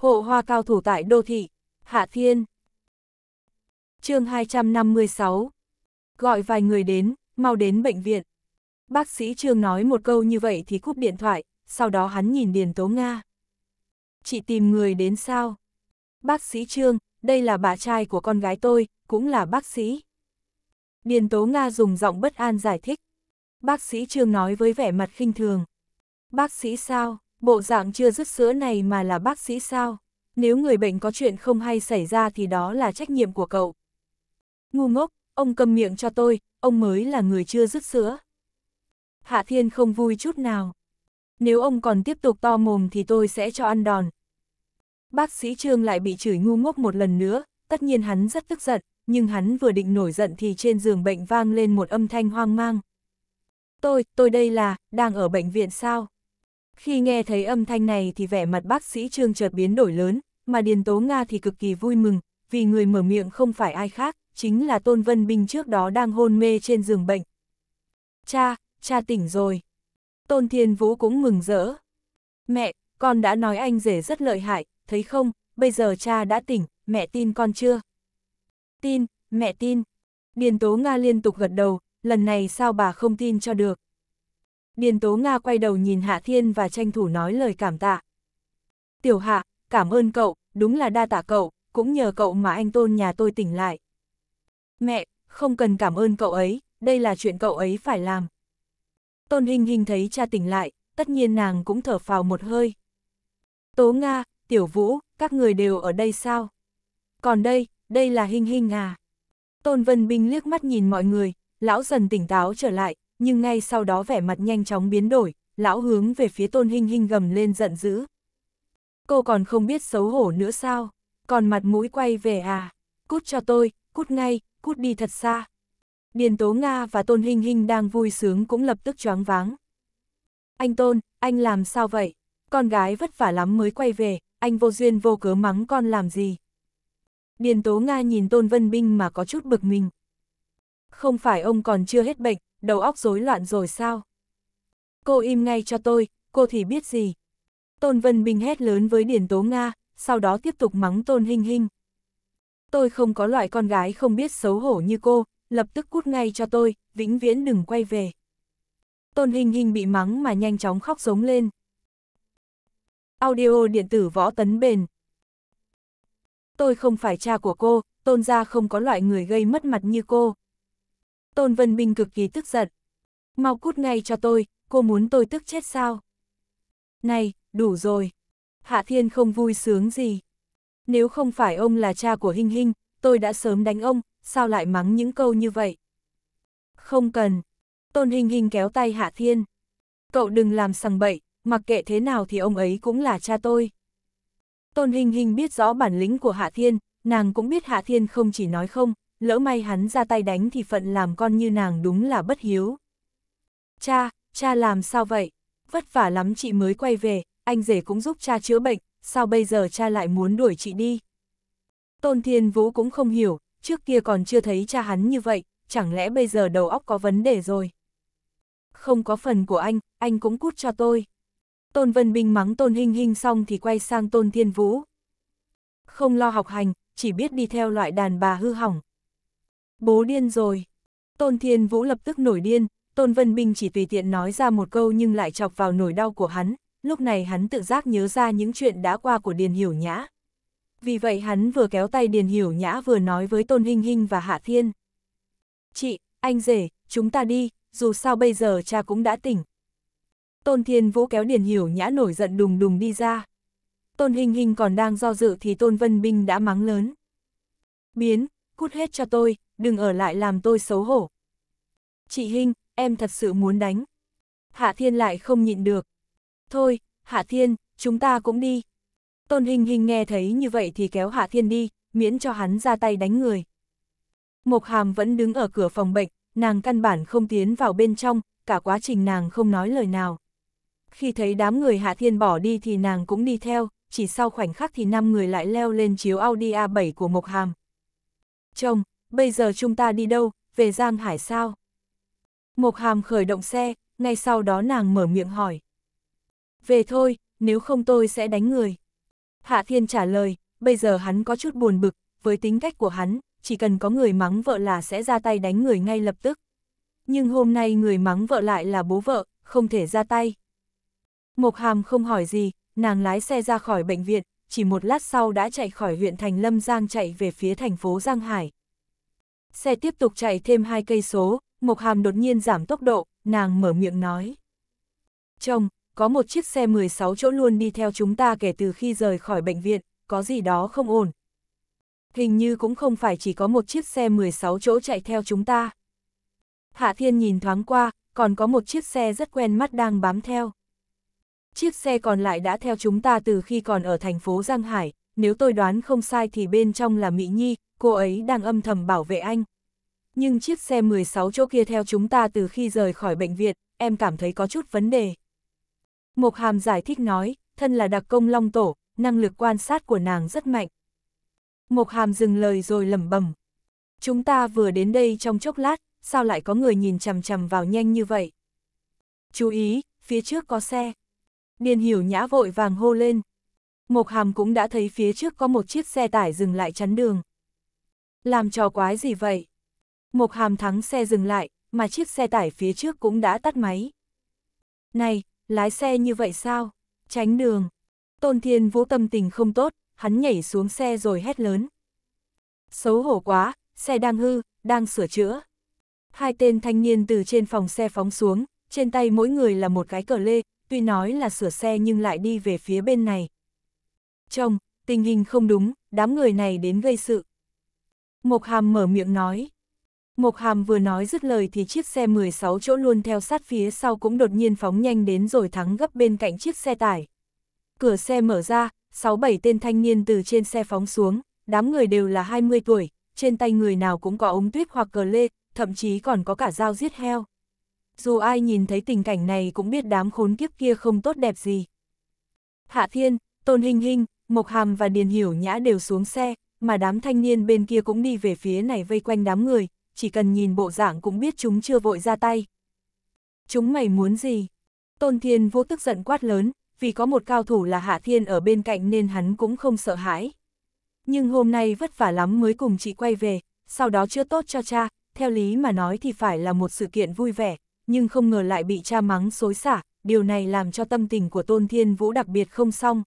Hộ hoa cao thủ tại đô thị, Hạ Thiên. chương 256. Gọi vài người đến, mau đến bệnh viện. Bác sĩ Trương nói một câu như vậy thì cúp điện thoại, sau đó hắn nhìn Điền Tố Nga. Chị tìm người đến sao? Bác sĩ Trương, đây là bà trai của con gái tôi, cũng là bác sĩ. Điền Tố Nga dùng giọng bất an giải thích. Bác sĩ Trương nói với vẻ mặt khinh thường. Bác sĩ sao? Bộ dạng chưa dứt sữa này mà là bác sĩ sao? Nếu người bệnh có chuyện không hay xảy ra thì đó là trách nhiệm của cậu. Ngu ngốc, ông cầm miệng cho tôi, ông mới là người chưa dứt sữa. Hạ Thiên không vui chút nào. Nếu ông còn tiếp tục to mồm thì tôi sẽ cho ăn đòn. Bác sĩ Trương lại bị chửi ngu ngốc một lần nữa, tất nhiên hắn rất tức giận, nhưng hắn vừa định nổi giận thì trên giường bệnh vang lên một âm thanh hoang mang. Tôi, tôi đây là, đang ở bệnh viện sao? Khi nghe thấy âm thanh này thì vẻ mặt bác sĩ Trương chợt biến đổi lớn, mà Điền Tố Nga thì cực kỳ vui mừng, vì người mở miệng không phải ai khác, chính là Tôn Vân Bình trước đó đang hôn mê trên giường bệnh. Cha, cha tỉnh rồi. Tôn Thiên Vũ cũng mừng rỡ. Mẹ, con đã nói anh rể rất lợi hại, thấy không, bây giờ cha đã tỉnh, mẹ tin con chưa? Tin, mẹ tin. Điền Tố Nga liên tục gật đầu, lần này sao bà không tin cho được. Điền Tố Nga quay đầu nhìn Hạ Thiên và tranh thủ nói lời cảm tạ. Tiểu Hạ, cảm ơn cậu, đúng là đa tạ cậu, cũng nhờ cậu mà anh Tôn nhà tôi tỉnh lại. Mẹ, không cần cảm ơn cậu ấy, đây là chuyện cậu ấy phải làm. Tôn hình hình thấy cha tỉnh lại, tất nhiên nàng cũng thở phào một hơi. Tố Nga, Tiểu Vũ, các người đều ở đây sao? Còn đây, đây là hình hình à? Tôn Vân Binh liếc mắt nhìn mọi người, lão dần tỉnh táo trở lại, nhưng ngay sau đó vẻ mặt nhanh chóng biến đổi, lão hướng về phía tôn hình hình gầm lên giận dữ. Cô còn không biết xấu hổ nữa sao, còn mặt mũi quay về à, cút cho tôi, cút ngay, cút đi thật xa. Điền Tố Nga và Tôn Hinh Hinh đang vui sướng cũng lập tức choáng váng. Anh Tôn, anh làm sao vậy? Con gái vất vả lắm mới quay về, anh vô duyên vô cớ mắng con làm gì? Điền Tố Nga nhìn Tôn Vân Binh mà có chút bực mình. Không phải ông còn chưa hết bệnh, đầu óc rối loạn rồi sao? Cô im ngay cho tôi, cô thì biết gì? Tôn Vân Bình hét lớn với Điển Tố Nga, sau đó tiếp tục mắng Tôn Hinh Hinh. Tôi không có loại con gái không biết xấu hổ như cô, lập tức cút ngay cho tôi, vĩnh viễn đừng quay về. Tôn Hinh Hinh bị mắng mà nhanh chóng khóc giống lên. Audio điện tử võ tấn bền. Tôi không phải cha của cô, tôn gia không có loại người gây mất mặt như cô. Tôn Vân Bình cực kỳ tức giận. Mau cút ngay cho tôi, cô muốn tôi tức chết sao? Này, đủ rồi. Hạ Thiên không vui sướng gì. Nếu không phải ông là cha của Hinh Hinh, tôi đã sớm đánh ông, sao lại mắng những câu như vậy? Không cần. Tôn Hinh Hinh kéo tay Hạ Thiên. Cậu đừng làm sằng bậy, mặc kệ thế nào thì ông ấy cũng là cha tôi. Tôn Hinh Hinh biết rõ bản lĩnh của Hạ Thiên, nàng cũng biết Hạ Thiên không chỉ nói không, lỡ may hắn ra tay đánh thì phận làm con như nàng đúng là bất hiếu. Cha, cha làm sao vậy? Vất vả lắm chị mới quay về, anh rể cũng giúp cha chữa bệnh, sao bây giờ cha lại muốn đuổi chị đi? Tôn Thiên Vũ cũng không hiểu, trước kia còn chưa thấy cha hắn như vậy, chẳng lẽ bây giờ đầu óc có vấn đề rồi? Không có phần của anh, anh cũng cút cho tôi. Tôn Vân Bình mắng Tôn Hinh Hinh xong thì quay sang Tôn Thiên Vũ. Không lo học hành, chỉ biết đi theo loại đàn bà hư hỏng, Bố điên rồi. Tôn Thiên Vũ lập tức nổi điên, Tôn Vân Bình chỉ tùy tiện nói ra một câu nhưng lại chọc vào nỗi đau của hắn, lúc này hắn tự giác nhớ ra những chuyện đã qua của Điền Hiểu Nhã. Vì vậy hắn vừa kéo tay Điền Hiểu Nhã vừa nói với Tôn Hinh Hinh và Hạ Thiên. Chị, anh rể, chúng ta đi, dù sao bây giờ cha cũng đã tỉnh. Tôn Thiên Vũ kéo Điền Hiểu Nhã nổi giận đùng đùng đi ra. Tôn Hinh Hinh còn đang do dự thì Tôn Vân Bình đã mắng lớn. Biến, cút hết cho tôi, đừng ở lại làm tôi xấu hổ. Chị Hinh, em thật sự muốn đánh. Hạ Thiên lại không nhịn được. Thôi, Hạ Thiên, chúng ta cũng đi. Tôn Hinh Hinh nghe thấy như vậy thì kéo Hạ Thiên đi, miễn cho hắn ra tay đánh người. Mộc Hàm vẫn đứng ở cửa phòng bệnh, nàng căn bản không tiến vào bên trong, cả quá trình nàng không nói lời nào. Khi thấy đám người Hạ Thiên bỏ đi thì nàng cũng đi theo, chỉ sau khoảnh khắc thì năm người lại leo lên chiếu Audi A7 của Mộc Hàm. Chồng, bây giờ chúng ta đi đâu, về Giang Hải sao? Mộc Hàm khởi động xe, ngay sau đó nàng mở miệng hỏi. Về thôi, nếu không tôi sẽ đánh người. Hạ Thiên trả lời, bây giờ hắn có chút buồn bực, với tính cách của hắn, chỉ cần có người mắng vợ là sẽ ra tay đánh người ngay lập tức. Nhưng hôm nay người mắng vợ lại là bố vợ, không thể ra tay. Mộc Hàm không hỏi gì, nàng lái xe ra khỏi bệnh viện, chỉ một lát sau đã chạy khỏi huyện Thành Lâm Giang chạy về phía thành phố Giang Hải. Xe tiếp tục chạy thêm hai cây số, Mộc Hàm đột nhiên giảm tốc độ, nàng mở miệng nói. Chồng, có một chiếc xe 16 chỗ luôn đi theo chúng ta kể từ khi rời khỏi bệnh viện, có gì đó không ổn. Hình như cũng không phải chỉ có một chiếc xe 16 chỗ chạy theo chúng ta. Hạ Thiên nhìn thoáng qua, còn có một chiếc xe rất quen mắt đang bám theo. Chiếc xe còn lại đã theo chúng ta từ khi còn ở thành phố Giang Hải, nếu tôi đoán không sai thì bên trong là Mỹ Nhi, cô ấy đang âm thầm bảo vệ anh. Nhưng chiếc xe 16 chỗ kia theo chúng ta từ khi rời khỏi bệnh viện, em cảm thấy có chút vấn đề. Mộc Hàm giải thích nói, thân là đặc công long tổ, năng lực quan sát của nàng rất mạnh. Mộc Hàm dừng lời rồi lẩm bẩm. Chúng ta vừa đến đây trong chốc lát, sao lại có người nhìn chằm chằm vào nhanh như vậy? Chú ý, phía trước có xe. Điền hiểu nhã vội vàng hô lên. Mộc Hàm cũng đã thấy phía trước có một chiếc xe tải dừng lại chắn đường. Làm trò quái gì vậy? Mộc Hàm thắng xe dừng lại, mà chiếc xe tải phía trước cũng đã tắt máy. Này, lái xe như vậy sao? Tránh đường. Tôn Thiên Vũ tâm tình không tốt, hắn nhảy xuống xe rồi hét lớn. Xấu hổ quá, xe đang hư, đang sửa chữa. Hai tên thanh niên từ trên phòng xe phóng xuống, trên tay mỗi người là một cái cờ lê, tuy nói là sửa xe nhưng lại đi về phía bên này, Trông, tình hình không đúng, đám người này đến gây sự. Mộc Hàm mở miệng nói. Mộc Hàm vừa nói dứt lời thì chiếc xe 16 chỗ luôn theo sát phía sau cũng đột nhiên phóng nhanh đến rồi thắng gấp bên cạnh chiếc xe tải. Cửa xe mở ra, 6-7 tên thanh niên từ trên xe phóng xuống, đám người đều là 20 tuổi, trên tay người nào cũng có ống tuyết hoặc cờ lê, thậm chí còn có cả dao giết heo. Dù ai nhìn thấy tình cảnh này cũng biết đám khốn kiếp kia không tốt đẹp gì. Hạ Thiên, Tôn Hình Hình, Mộc Hàm và Điền Hiểu Nhã đều xuống xe, mà đám thanh niên bên kia cũng đi về phía này vây quanh đám người, chỉ cần nhìn bộ dạng cũng biết chúng chưa vội ra tay. Chúng mày muốn gì? Tôn Thiên vô tức giận quát lớn, vì có một cao thủ là Hạ Thiên ở bên cạnh nên hắn cũng không sợ hãi. Nhưng hôm nay vất vả lắm mới cùng chị quay về, sau đó chưa tốt cho cha, theo lý mà nói thì phải là một sự kiện vui vẻ, nhưng không ngờ lại bị cha mắng xối xả, điều này làm cho tâm tình của Tôn Thiên Vũ đặc biệt không xong.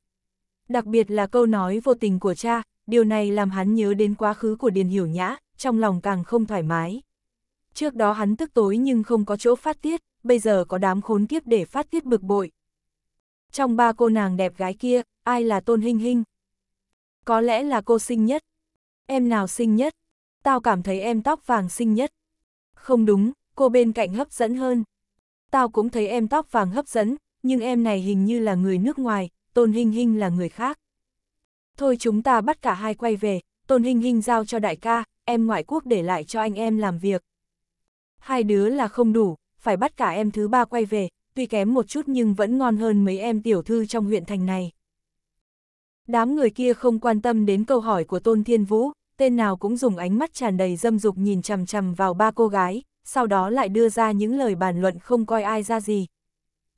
Đặc biệt là câu nói vô tình của cha, điều này làm hắn nhớ đến quá khứ của Điền Hiểu Nhã, trong lòng càng không thoải mái. Trước đó hắn tức tối nhưng không có chỗ phát tiết, bây giờ có đám khốn kiếp để phát tiết bực bội. Trong ba cô nàng đẹp gái kia, ai là Tôn Hinh Hinh? Có lẽ là cô xinh nhất. Em nào xinh nhất? Tao cảm thấy em tóc vàng xinh nhất. Không đúng, cô bên cạnh hấp dẫn hơn. Tao cũng thấy em tóc vàng hấp dẫn, nhưng em này hình như là người nước ngoài, Tôn Hinh Hinh là người khác. Thôi chúng ta bắt cả hai quay về, Tôn Hinh Hinh giao cho đại ca, em ngoại quốc để lại cho anh em làm việc. Hai đứa là không đủ, phải bắt cả em thứ ba quay về, tuy kém một chút nhưng vẫn ngon hơn mấy em tiểu thư trong huyện thành này. Đám người kia không quan tâm đến câu hỏi của Tôn Thiên Vũ, tên nào cũng dùng ánh mắt tràn đầy dâm dục nhìn chằm chằm vào ba cô gái, sau đó lại đưa ra những lời bàn luận không coi ai ra gì,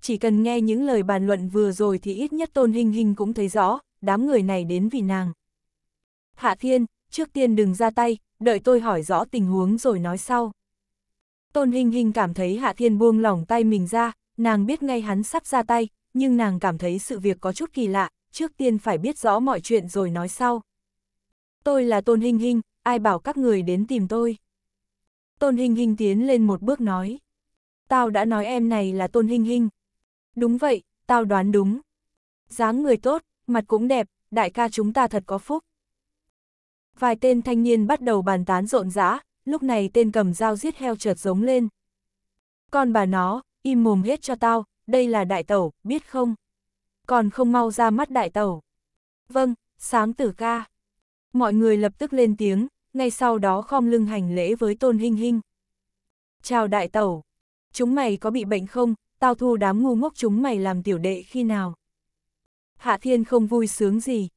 chỉ cần nghe những lời bàn luận vừa rồi thì ít nhất Tôn Hinh Hinh cũng thấy rõ, đám người này đến vì nàng. Hạ Thiên, trước tiên đừng ra tay, đợi tôi hỏi rõ tình huống rồi nói sau. Tôn Hinh Hinh cảm thấy Hạ Thiên buông lỏng tay mình ra, nàng biết ngay hắn sắp ra tay, nhưng nàng cảm thấy sự việc có chút kỳ lạ, trước tiên phải biết rõ mọi chuyện rồi nói sau. Tôi là Tôn Hinh Hinh, ai bảo các người đến tìm tôi? Tôn Hinh Hinh tiến lên một bước nói. Tao đã nói em này là Tôn Hinh Hinh, Đúng vậy, tao đoán đúng. dáng người tốt, mặt cũng đẹp, đại ca chúng ta thật có phúc. Vài tên thanh niên bắt đầu bàn tán rộn rã, lúc này tên cầm dao giết heo chợt giống lên. Con bà nó, im mồm hết cho tao, đây là đại tẩu, biết không? Còn không mau ra mắt đại tẩu. Vâng, sáng tử ca. Mọi người lập tức lên tiếng, ngay sau đó khom lưng hành lễ với tôn hinh hinh. Chào đại tẩu, chúng mày có bị bệnh không, tao thu đám ngu ngốc chúng mày làm tiểu đệ khi nào. Hạ thiên không vui sướng gì.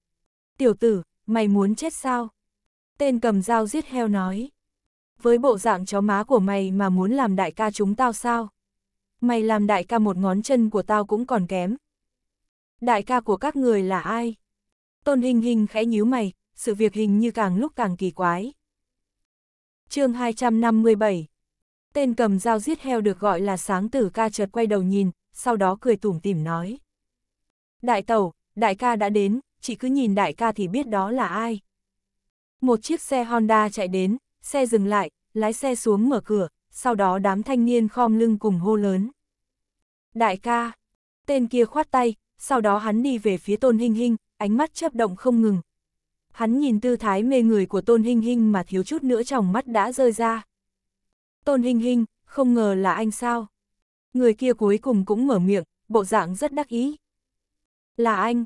Tiểu tử, mày muốn chết sao? Tên cầm dao giết heo nói. Với bộ dạng chó má của mày mà muốn làm đại ca chúng tao sao? Mày làm đại ca một ngón chân của tao cũng còn kém. Đại ca của các người là ai? Tôn Hình Hình khẽ nhíu mày, sự việc hình như càng lúc càng kỳ quái. chương 257 Tên cầm dao giết heo được gọi là sáng tử ca chợt quay đầu nhìn, sau đó cười tủm tỉm nói. Đại tẩu, đại ca đã đến, chỉ cứ nhìn đại ca thì biết đó là ai. Một chiếc xe Honda chạy đến, xe dừng lại, lái xe xuống mở cửa, sau đó đám thanh niên khom lưng cùng hô lớn. Đại ca, tên kia khoát tay, sau đó hắn đi về phía Tôn hình hình, ánh mắt chấp động không ngừng. Hắn nhìn tư thái mê người của Tôn hình hình mà thiếu chút nữa trong mắt đã rơi ra. Tôn Hinh Hinh, không ngờ là anh sao? Người kia cuối cùng cũng mở miệng, bộ dạng rất đắc ý. Là anh.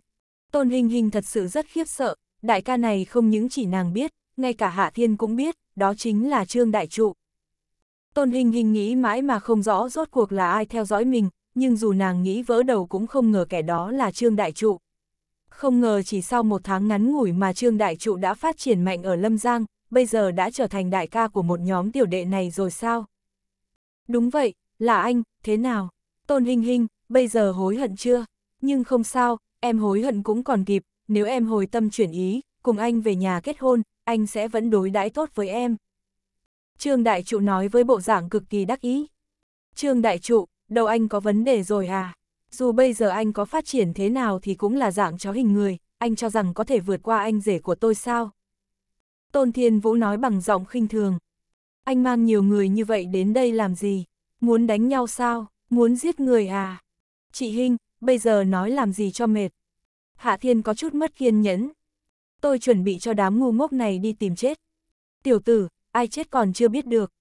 Tôn Hinh Hinh thật sự rất khiếp sợ, đại ca này không những chỉ nàng biết, ngay cả Hạ Thiên cũng biết, đó chính là Trương Đại Trụ. Tôn Hinh Hinh nghĩ mãi mà không rõ rốt cuộc là ai theo dõi mình, nhưng dù nàng nghĩ vỡ đầu cũng không ngờ kẻ đó là Trương Đại Trụ. Không ngờ chỉ sau một tháng ngắn ngủi mà Trương Đại Trụ đã phát triển mạnh ở Lâm Giang, bây giờ đã trở thành đại ca của một nhóm tiểu đệ này rồi sao? Đúng vậy, là anh, thế nào? Tôn Hinh Hinh, bây giờ hối hận chưa? Nhưng không sao, em hối hận cũng còn kịp, nếu em hồi tâm chuyển ý, cùng anh về nhà kết hôn, anh sẽ vẫn đối đãi tốt với em. Trương Đại Trụ nói với bộ dạng cực kỳ đắc ý. Trương Đại Trụ, đầu anh có vấn đề rồi à? Dù bây giờ anh có phát triển thế nào thì cũng là dạng chó hình người, anh cho rằng có thể vượt qua anh rể của tôi sao? Tôn Thiên Vũ nói bằng giọng khinh thường. Anh mang nhiều người như vậy đến đây làm gì? Muốn đánh nhau sao? Muốn giết người à? Chị Hinh, bây giờ nói làm gì cho mệt? Hạ Thiên có chút mất kiên nhẫn. Tôi chuẩn bị cho đám ngu ngốc này đi tìm chết. Tiểu tử, ai chết còn chưa biết được.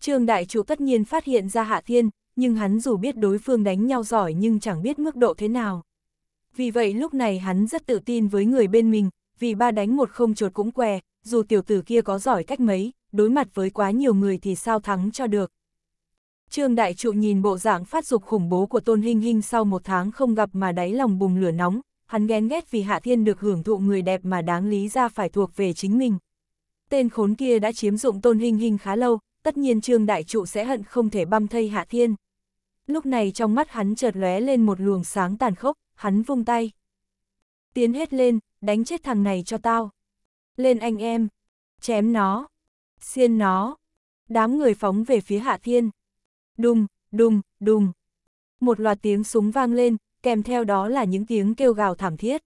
Trương Đại Chủ tất nhiên phát hiện ra Hạ Thiên, nhưng hắn dù biết đối phương đánh nhau giỏi nhưng chẳng biết mức độ thế nào. Vì vậy lúc này hắn rất tự tin với người bên mình, vì ba đánh một không chuột cũng què, dù tiểu tử kia có giỏi cách mấy, đối mặt với quá nhiều người thì sao thắng cho được. Trương Đại Trụ nhìn bộ dạng phát dục khủng bố của Tôn Hinh Hinh sau một tháng không gặp mà đáy lòng bùng lửa nóng, hắn ghen ghét vì Hạ Thiên được hưởng thụ người đẹp mà đáng lý ra phải thuộc về chính mình. Tên khốn kia đã chiếm dụng Tôn Hinh Hinh khá lâu, tất nhiên Trương Đại Trụ sẽ hận không thể băm thây Hạ Thiên. Lúc này trong mắt hắn chợt lóe lên một luồng sáng tàn khốc, hắn vung tay. Tiến hết lên, đánh chết thằng này cho tao. Lên anh em, chém nó, xiên nó. Đám người phóng về phía Hạ Thiên. Đùng, đùng, đùng. Một loạt tiếng súng vang lên, kèm theo đó là những tiếng kêu gào thảm thiết.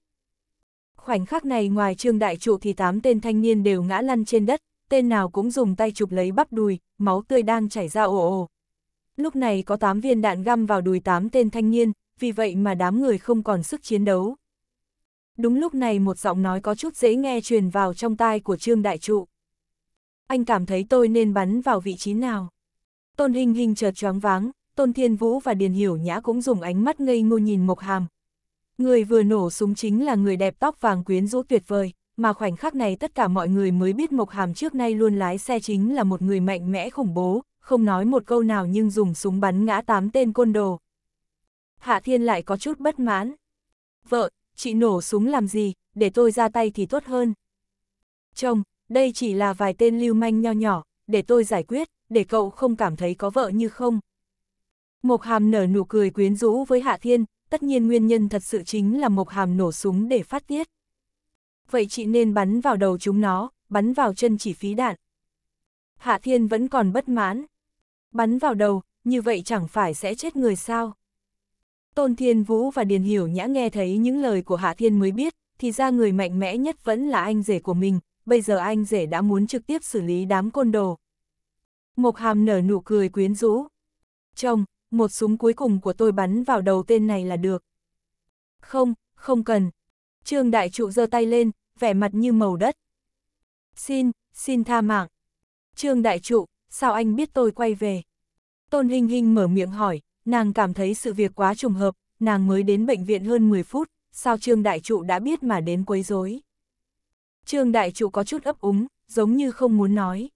Khoảnh khắc này ngoài trương đại trụ thì tám tên thanh niên đều ngã lăn trên đất, tên nào cũng dùng tay chụp lấy bắp đùi, máu tươi đang chảy ra ồ ồ. Lúc này có tám viên đạn găm vào đùi tám tên thanh niên, vì vậy mà đám người không còn sức chiến đấu, đúng lúc này một giọng nói có chút dễ nghe truyền vào trong tai của Trương Đại Trụ. Anh cảm thấy tôi nên bắn vào vị trí nào? Tôn Hình Hình chợt choáng váng, Tôn Thiên Vũ và Điền Hiểu Nhã cũng dùng ánh mắt ngây ngô nhìn Mộc Hàm. Người vừa nổ súng chính là người đẹp tóc vàng quyến rũ tuyệt vời, mà khoảnh khắc này tất cả mọi người mới biết Mộc Hàm trước nay luôn lái xe chính là một người mạnh mẽ khủng bố, không nói một câu nào nhưng dùng súng bắn ngã tám tên côn đồ. Hạ Thiên lại có chút bất mãn. Vợ, chị nổ súng làm gì, để tôi ra tay thì tốt hơn. Chồng, đây chỉ là vài tên lưu manh nho nhỏ, để tôi giải quyết, để cậu không cảm thấy có vợ như không. Mộc Hàm nở nụ cười quyến rũ với Hạ Thiên, tất nhiên nguyên nhân thật sự chính là Mộc Hàm nổ súng để phát tiết. Vậy chị nên bắn vào đầu chúng nó, bắn vào chân chỉ phí đạn. Hạ Thiên vẫn còn bất mãn. Bắn vào đầu, như vậy chẳng phải sẽ chết người sao? Tôn Thiên Vũ và Điền Hiểu Nhã nghe thấy những lời của Hạ Thiên mới biết, thì ra người mạnh mẽ nhất vẫn là anh rể của mình, bây giờ anh rể đã muốn trực tiếp xử lý đám côn đồ. Mộc Hàm nở nụ cười quyến rũ. Chồng, một súng cuối cùng của tôi bắn vào đầu tên này là được. Không, không cần. Trương Đại Trụ giơ tay lên, vẻ mặt như màu đất. Xin, xin tha mạng. Trương Đại Trụ, sao anh biết tôi quay về? Tôn Hinh Hinh mở miệng hỏi, nàng cảm thấy sự việc quá trùng hợp, nàng mới đến bệnh viện hơn 10 phút, sao Trương Đại Trụ đã biết mà đến quấy rối. Trương Đại Trụ có chút ấp úng, giống như không muốn nói.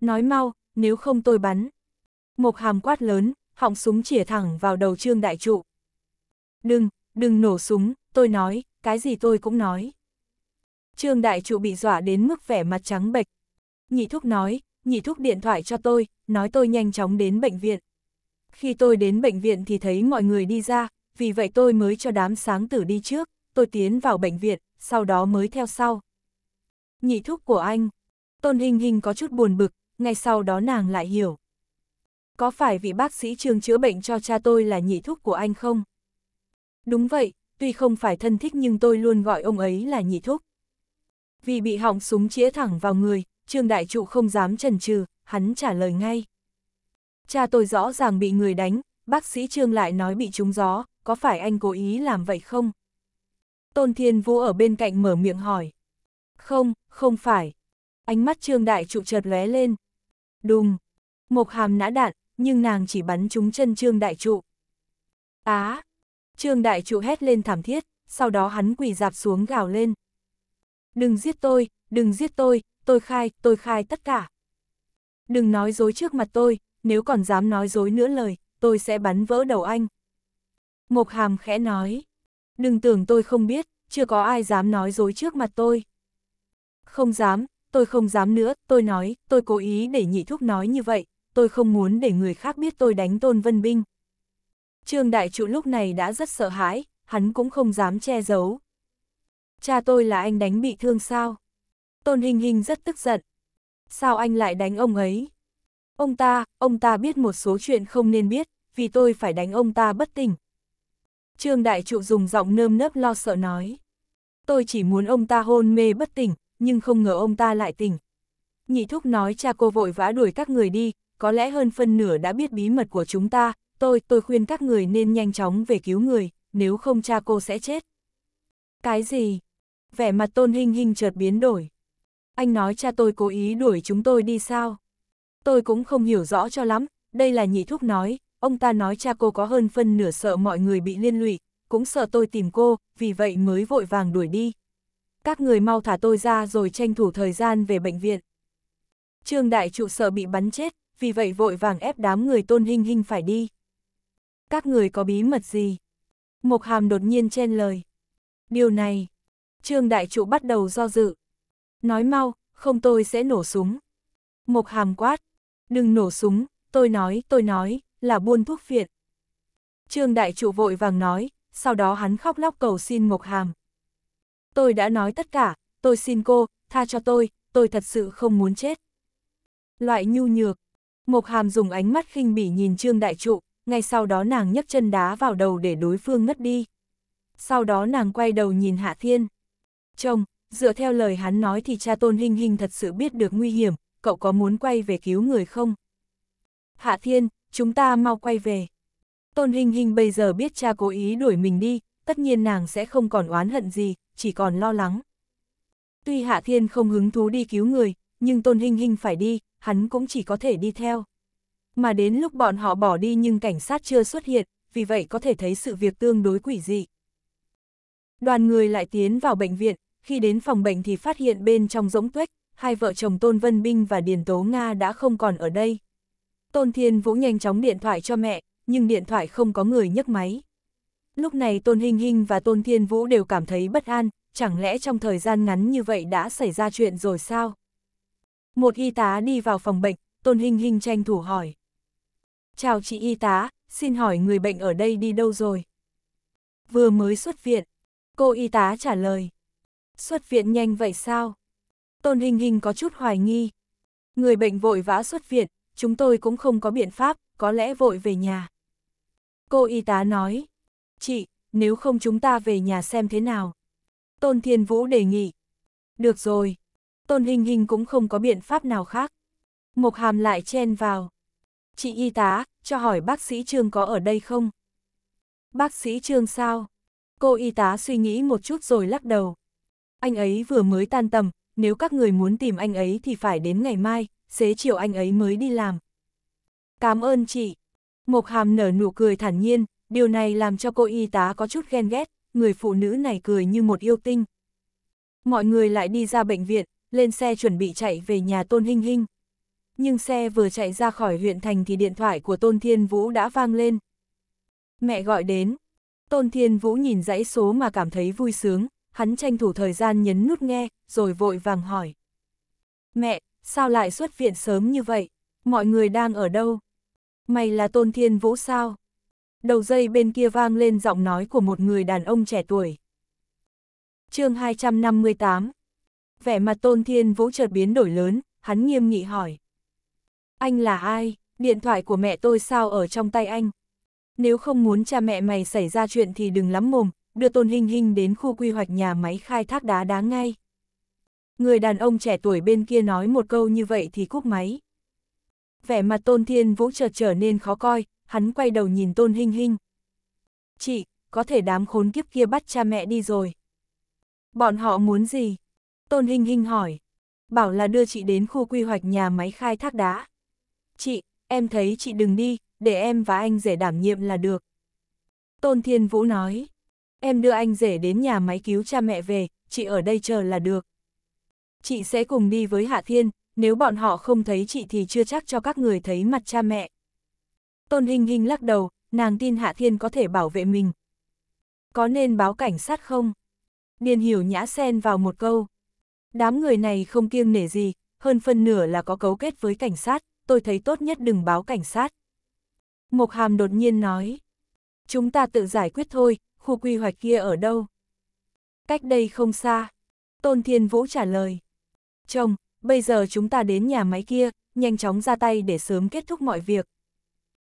Nói mau, nếu không tôi bắn. Một hàm quát lớn, họng súng chỉa thẳng vào đầu Trương Đại Trụ. Đừng, đừng nổ súng, tôi nói, cái gì tôi cũng nói. Trương Đại Trụ bị dọa đến mức vẻ mặt trắng bệch. Nhị Thúc nói, Nhị Thúc điện thoại cho tôi, nói tôi nhanh chóng đến bệnh viện khi tôi đến bệnh viện thì thấy mọi người đi ra, vì vậy tôi mới cho đám sáng tử đi trước, tôi tiến vào bệnh viện, sau đó mới theo sau. Nhị thúc của anh, Tôn Hình Hình có chút buồn bực, ngay sau đó nàng lại hiểu. Có phải vị bác sĩ trường chữa bệnh cho cha tôi là nhị thúc của anh không? Đúng vậy, tuy không phải thân thích nhưng tôi luôn gọi ông ấy là nhị thúc. Vì bị hỏng súng chĩa thẳng vào người, Trương Đại Trụ không dám chần chừ, hắn trả lời ngay. Cha tôi rõ ràng bị người đánh, bác sĩ Trương lại nói bị trúng gió, có phải anh cố ý làm vậy không? Tôn Thiên Vũ ở bên cạnh mở miệng hỏi. Không, không phải. Ánh mắt Trương Đại Trụ chợt lóe lên. Đùng. Một hàm nã đạn, nhưng nàng chỉ bắn trúng chân Trương Đại Trụ. Á! À, Trương Đại Trụ hét lên thảm thiết, sau đó hắn quỳ dạp xuống gào lên. Đừng giết tôi, đừng giết tôi, tôi khai, tôi khai tất cả. Đừng nói dối trước mặt tôi, nếu còn dám nói dối nữa lời, tôi sẽ bắn vỡ đầu anh. Mộc Hàm khẽ nói, đừng tưởng tôi không biết, chưa có ai dám nói dối trước mặt tôi. Không dám, tôi không dám nữa, tôi nói, tôi cố ý để nhị thúc nói như vậy, tôi không muốn để người khác biết tôi đánh tôn vân binh. Trương Đại Trụ lúc này đã rất sợ hãi, hắn cũng không dám che giấu. Cha tôi là anh đánh bị thương sao? Tôn Hình Hình rất tức giận. Sao anh lại đánh ông ấy? Ông ta, ông ta biết một số chuyện không nên biết, vì tôi phải đánh ông ta bất tỉnh. Trương Đại Trụ dùng giọng nơm nớp lo sợ nói. Tôi chỉ muốn ông ta hôn mê bất tỉnh, nhưng không ngờ ông ta lại tỉnh. Nhị thúc nói cha cô vội vã đuổi các người đi, có lẽ hơn phân nửa đã biết bí mật của chúng ta, tôi, tôi khuyên các người nên nhanh chóng về cứu người, nếu không cha cô sẽ chết. Cái gì? Vẻ mặt tôn hình hình chợt biến đổi. Anh nói cha tôi cố ý đuổi chúng tôi đi sao? tôi cũng không hiểu rõ cho lắm, đây là nhị thúc nói, ông ta nói cha cô có hơn phân nửa sợ mọi người bị liên lụy, cũng sợ tôi tìm cô, vì vậy mới vội vàng đuổi đi. Các người mau thả tôi ra rồi tranh thủ thời gian về bệnh viện. Trương Đại trụ sợ bị bắn chết, vì vậy vội vàng ép đám người tôn hình hình phải đi. Các người có bí mật gì? Mộc Hàm đột nhiên chen lời. Điều này, Trương Đại trụ bắt đầu do dự. Nói mau, không tôi sẽ nổ súng. Mộc Hàm quát, đừng nổ súng, tôi nói, tôi nói, là buôn thuốc phiện. Trương Đại Trụ vội vàng nói, sau đó hắn khóc lóc cầu xin Mộc Hàm. Tôi đã nói tất cả, tôi xin cô, tha cho tôi, tôi thật sự không muốn chết. Loại nhu nhược, Mộc Hàm dùng ánh mắt khinh bỉ nhìn Trương Đại Trụ, ngay sau đó nàng nhấc chân đá vào đầu để đối phương ngất đi. Sau đó nàng quay đầu nhìn Hạ Thiên. Chồng, dựa theo lời hắn nói thì cha Tôn Hinh hình thật sự biết được nguy hiểm, cậu có muốn quay về cứu người không? Hạ Thiên, chúng ta mau quay về. Tôn Hình Hình bây giờ biết cha cố ý đuổi mình đi, tất nhiên nàng sẽ không còn oán hận gì, chỉ còn lo lắng. Tuy Hạ Thiên không hứng thú đi cứu người, nhưng Tôn Hình Hình phải đi, hắn cũng chỉ có thể đi theo. Mà đến lúc bọn họ bỏ đi nhưng cảnh sát chưa xuất hiện, vì vậy có thể thấy sự việc tương đối quỷ dị. Đoàn người lại tiến vào bệnh viện, khi đến phòng bệnh thì phát hiện bên trong rỗng tuếch, hai vợ chồng Tôn Vân Binh và Điền Tố Nga đã không còn ở đây. Tôn Thiên Vũ nhanh chóng điện thoại cho mẹ, nhưng điện thoại không có người nhấc máy. Lúc này Tôn hình hình và Tôn Thiên Vũ đều cảm thấy bất an, chẳng lẽ trong thời gian ngắn như vậy đã xảy ra chuyện rồi sao? Một y tá đi vào phòng bệnh, Tôn hình hình tranh thủ hỏi. Chào chị y tá, xin hỏi người bệnh ở đây đi đâu rồi? Vừa mới xuất viện. Cô y tá trả lời. Xuất viện nhanh vậy sao? Tôn Hình Hình có chút hoài nghi. Người bệnh vội vã xuất viện, chúng tôi cũng không có biện pháp, có lẽ vội về nhà. Cô y tá nói, chị, nếu không chúng ta về nhà xem thế nào. Tôn Thiên Vũ đề nghị. Được rồi, Tôn Hình Hình cũng không có biện pháp nào khác. Mộc Hàm lại chen vào. Chị y tá, cho hỏi bác sĩ Trương có ở đây không? Bác sĩ Trương sao? Cô y tá suy nghĩ một chút rồi lắc đầu. Anh ấy vừa mới tan tầm, nếu các người muốn tìm anh ấy thì phải đến ngày mai, xế chiều anh ấy mới đi làm. Cảm ơn chị. Mộc Hàm nở nụ cười thản nhiên, điều này làm cho cô y tá có chút ghen ghét, người phụ nữ này cười như một yêu tinh. Mọi người lại đi ra bệnh viện, lên xe chuẩn bị chạy về nhà Tôn Hinh Hinh. Nhưng xe vừa chạy ra khỏi huyện thành thì điện thoại của Tôn Thiên Vũ đã vang lên. Mẹ gọi đến. Tôn Thiên Vũ nhìn dãy số mà cảm thấy vui sướng, hắn tranh thủ thời gian nhấn nút nghe, rồi vội vàng hỏi. Mẹ, sao lại xuất viện sớm như vậy? Mọi người đang ở đâu? Mày là Tôn Thiên Vũ sao? Đầu dây bên kia vang lên giọng nói của một người đàn ông trẻ tuổi. chương 258 Vẻ mặt Tôn Thiên Vũ chợt biến đổi lớn, hắn nghiêm nghị hỏi. Anh là ai? Điện thoại của mẹ tôi sao ở trong tay anh? Nếu không muốn cha mẹ mày xảy ra chuyện thì đừng lắm mồm, đưa Tôn Hinh Hinh đến khu quy hoạch nhà máy khai thác đá đá ngay. Người đàn ông trẻ tuổi bên kia nói một câu như vậy thì cúp máy. Vẻ mặt Tôn Thiên Vũ chợt trở nên khó coi, hắn quay đầu nhìn Tôn Hinh Hinh. Chị, có thể đám khốn kiếp kia bắt cha mẹ đi rồi. Bọn họ muốn gì? Tôn Hinh Hinh hỏi. Bảo là đưa chị đến khu quy hoạch nhà máy khai thác đá. Chị, em thấy chị đừng đi, để em và anh rể đảm nhiệm là được. Tôn Thiên Vũ nói. Em đưa anh rể đến nhà máy cứu cha mẹ về, chị ở đây chờ là được. Chị sẽ cùng đi với Hạ Thiên, nếu bọn họ không thấy chị thì chưa chắc cho các người thấy mặt cha mẹ. Tôn Hinh Hinh lắc đầu, nàng tin Hạ Thiên có thể bảo vệ mình. Có nên báo cảnh sát không? Điền hiểu nhã sen vào một câu. Đám người này không kiêng nể gì, hơn phân nửa là có cấu kết với cảnh sát, tôi thấy tốt nhất đừng báo cảnh sát. Mộc Hàm đột nhiên nói. Chúng ta tự giải quyết thôi, khu quy hoạch kia ở đâu? Cách đây không xa. Tôn Thiên Vũ trả lời. Chồng, bây giờ chúng ta đến nhà máy kia, nhanh chóng ra tay để sớm kết thúc mọi việc.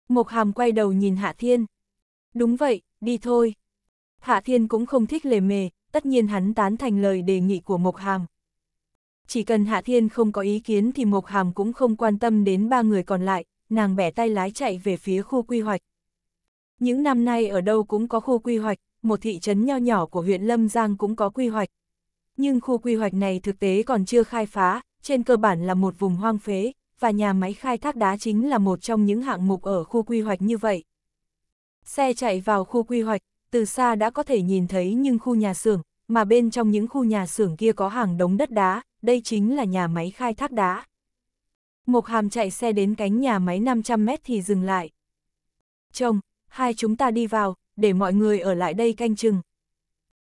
Mộc Hàm quay đầu nhìn Hạ Thiên. Đúng vậy, đi thôi. Hạ Thiên cũng không thích lề mề, tất nhiên hắn tán thành lời đề nghị của Mộc Hàm. Chỉ cần Hạ Thiên không có ý kiến thì Mộc Hàm cũng không quan tâm đến ba người còn lại, nàng bẻ tay lái chạy về phía khu quy hoạch. Những năm nay ở đâu cũng có khu quy hoạch, một thị trấn nho nhỏ của huyện Lâm Giang cũng có quy hoạch. Nhưng khu quy hoạch này thực tế còn chưa khai phá, trên cơ bản là một vùng hoang phế, và nhà máy khai thác đá chính là một trong những hạng mục ở khu quy hoạch như vậy. Xe chạy vào khu quy hoạch, từ xa đã có thể nhìn thấy nhưng khu nhà xưởng, mà bên trong những khu nhà xưởng kia có hàng đống đất đá, đây chính là nhà máy khai thác đá. Mộc Hàm chạy xe đến cánh nhà máy 500 mét thì dừng lại. Trông, hai chúng ta đi vào, để mọi người ở lại đây canh chừng.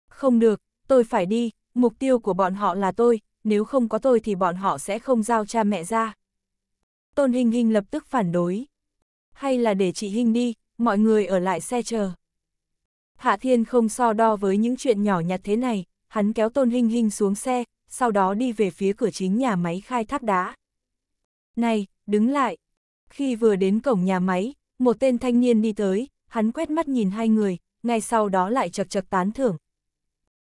Không được, tôi phải đi, mục tiêu của bọn họ là tôi, nếu không có tôi thì bọn họ sẽ không giao cha mẹ ra. Tôn Hình Hình lập tức phản đối. Hay là để chị Hình đi, mọi người ở lại xe chờ. Hạ Thiên không so đo với những chuyện nhỏ nhặt thế này, hắn kéo Tôn Hình Hình xuống xe, sau đó đi về phía cửa chính nhà máy khai thác đá. Này, đứng lại. Khi vừa đến cổng nhà máy, một tên thanh niên đi tới, hắn quét mắt nhìn hai người, ngay sau đó lại chật chật tán thưởng.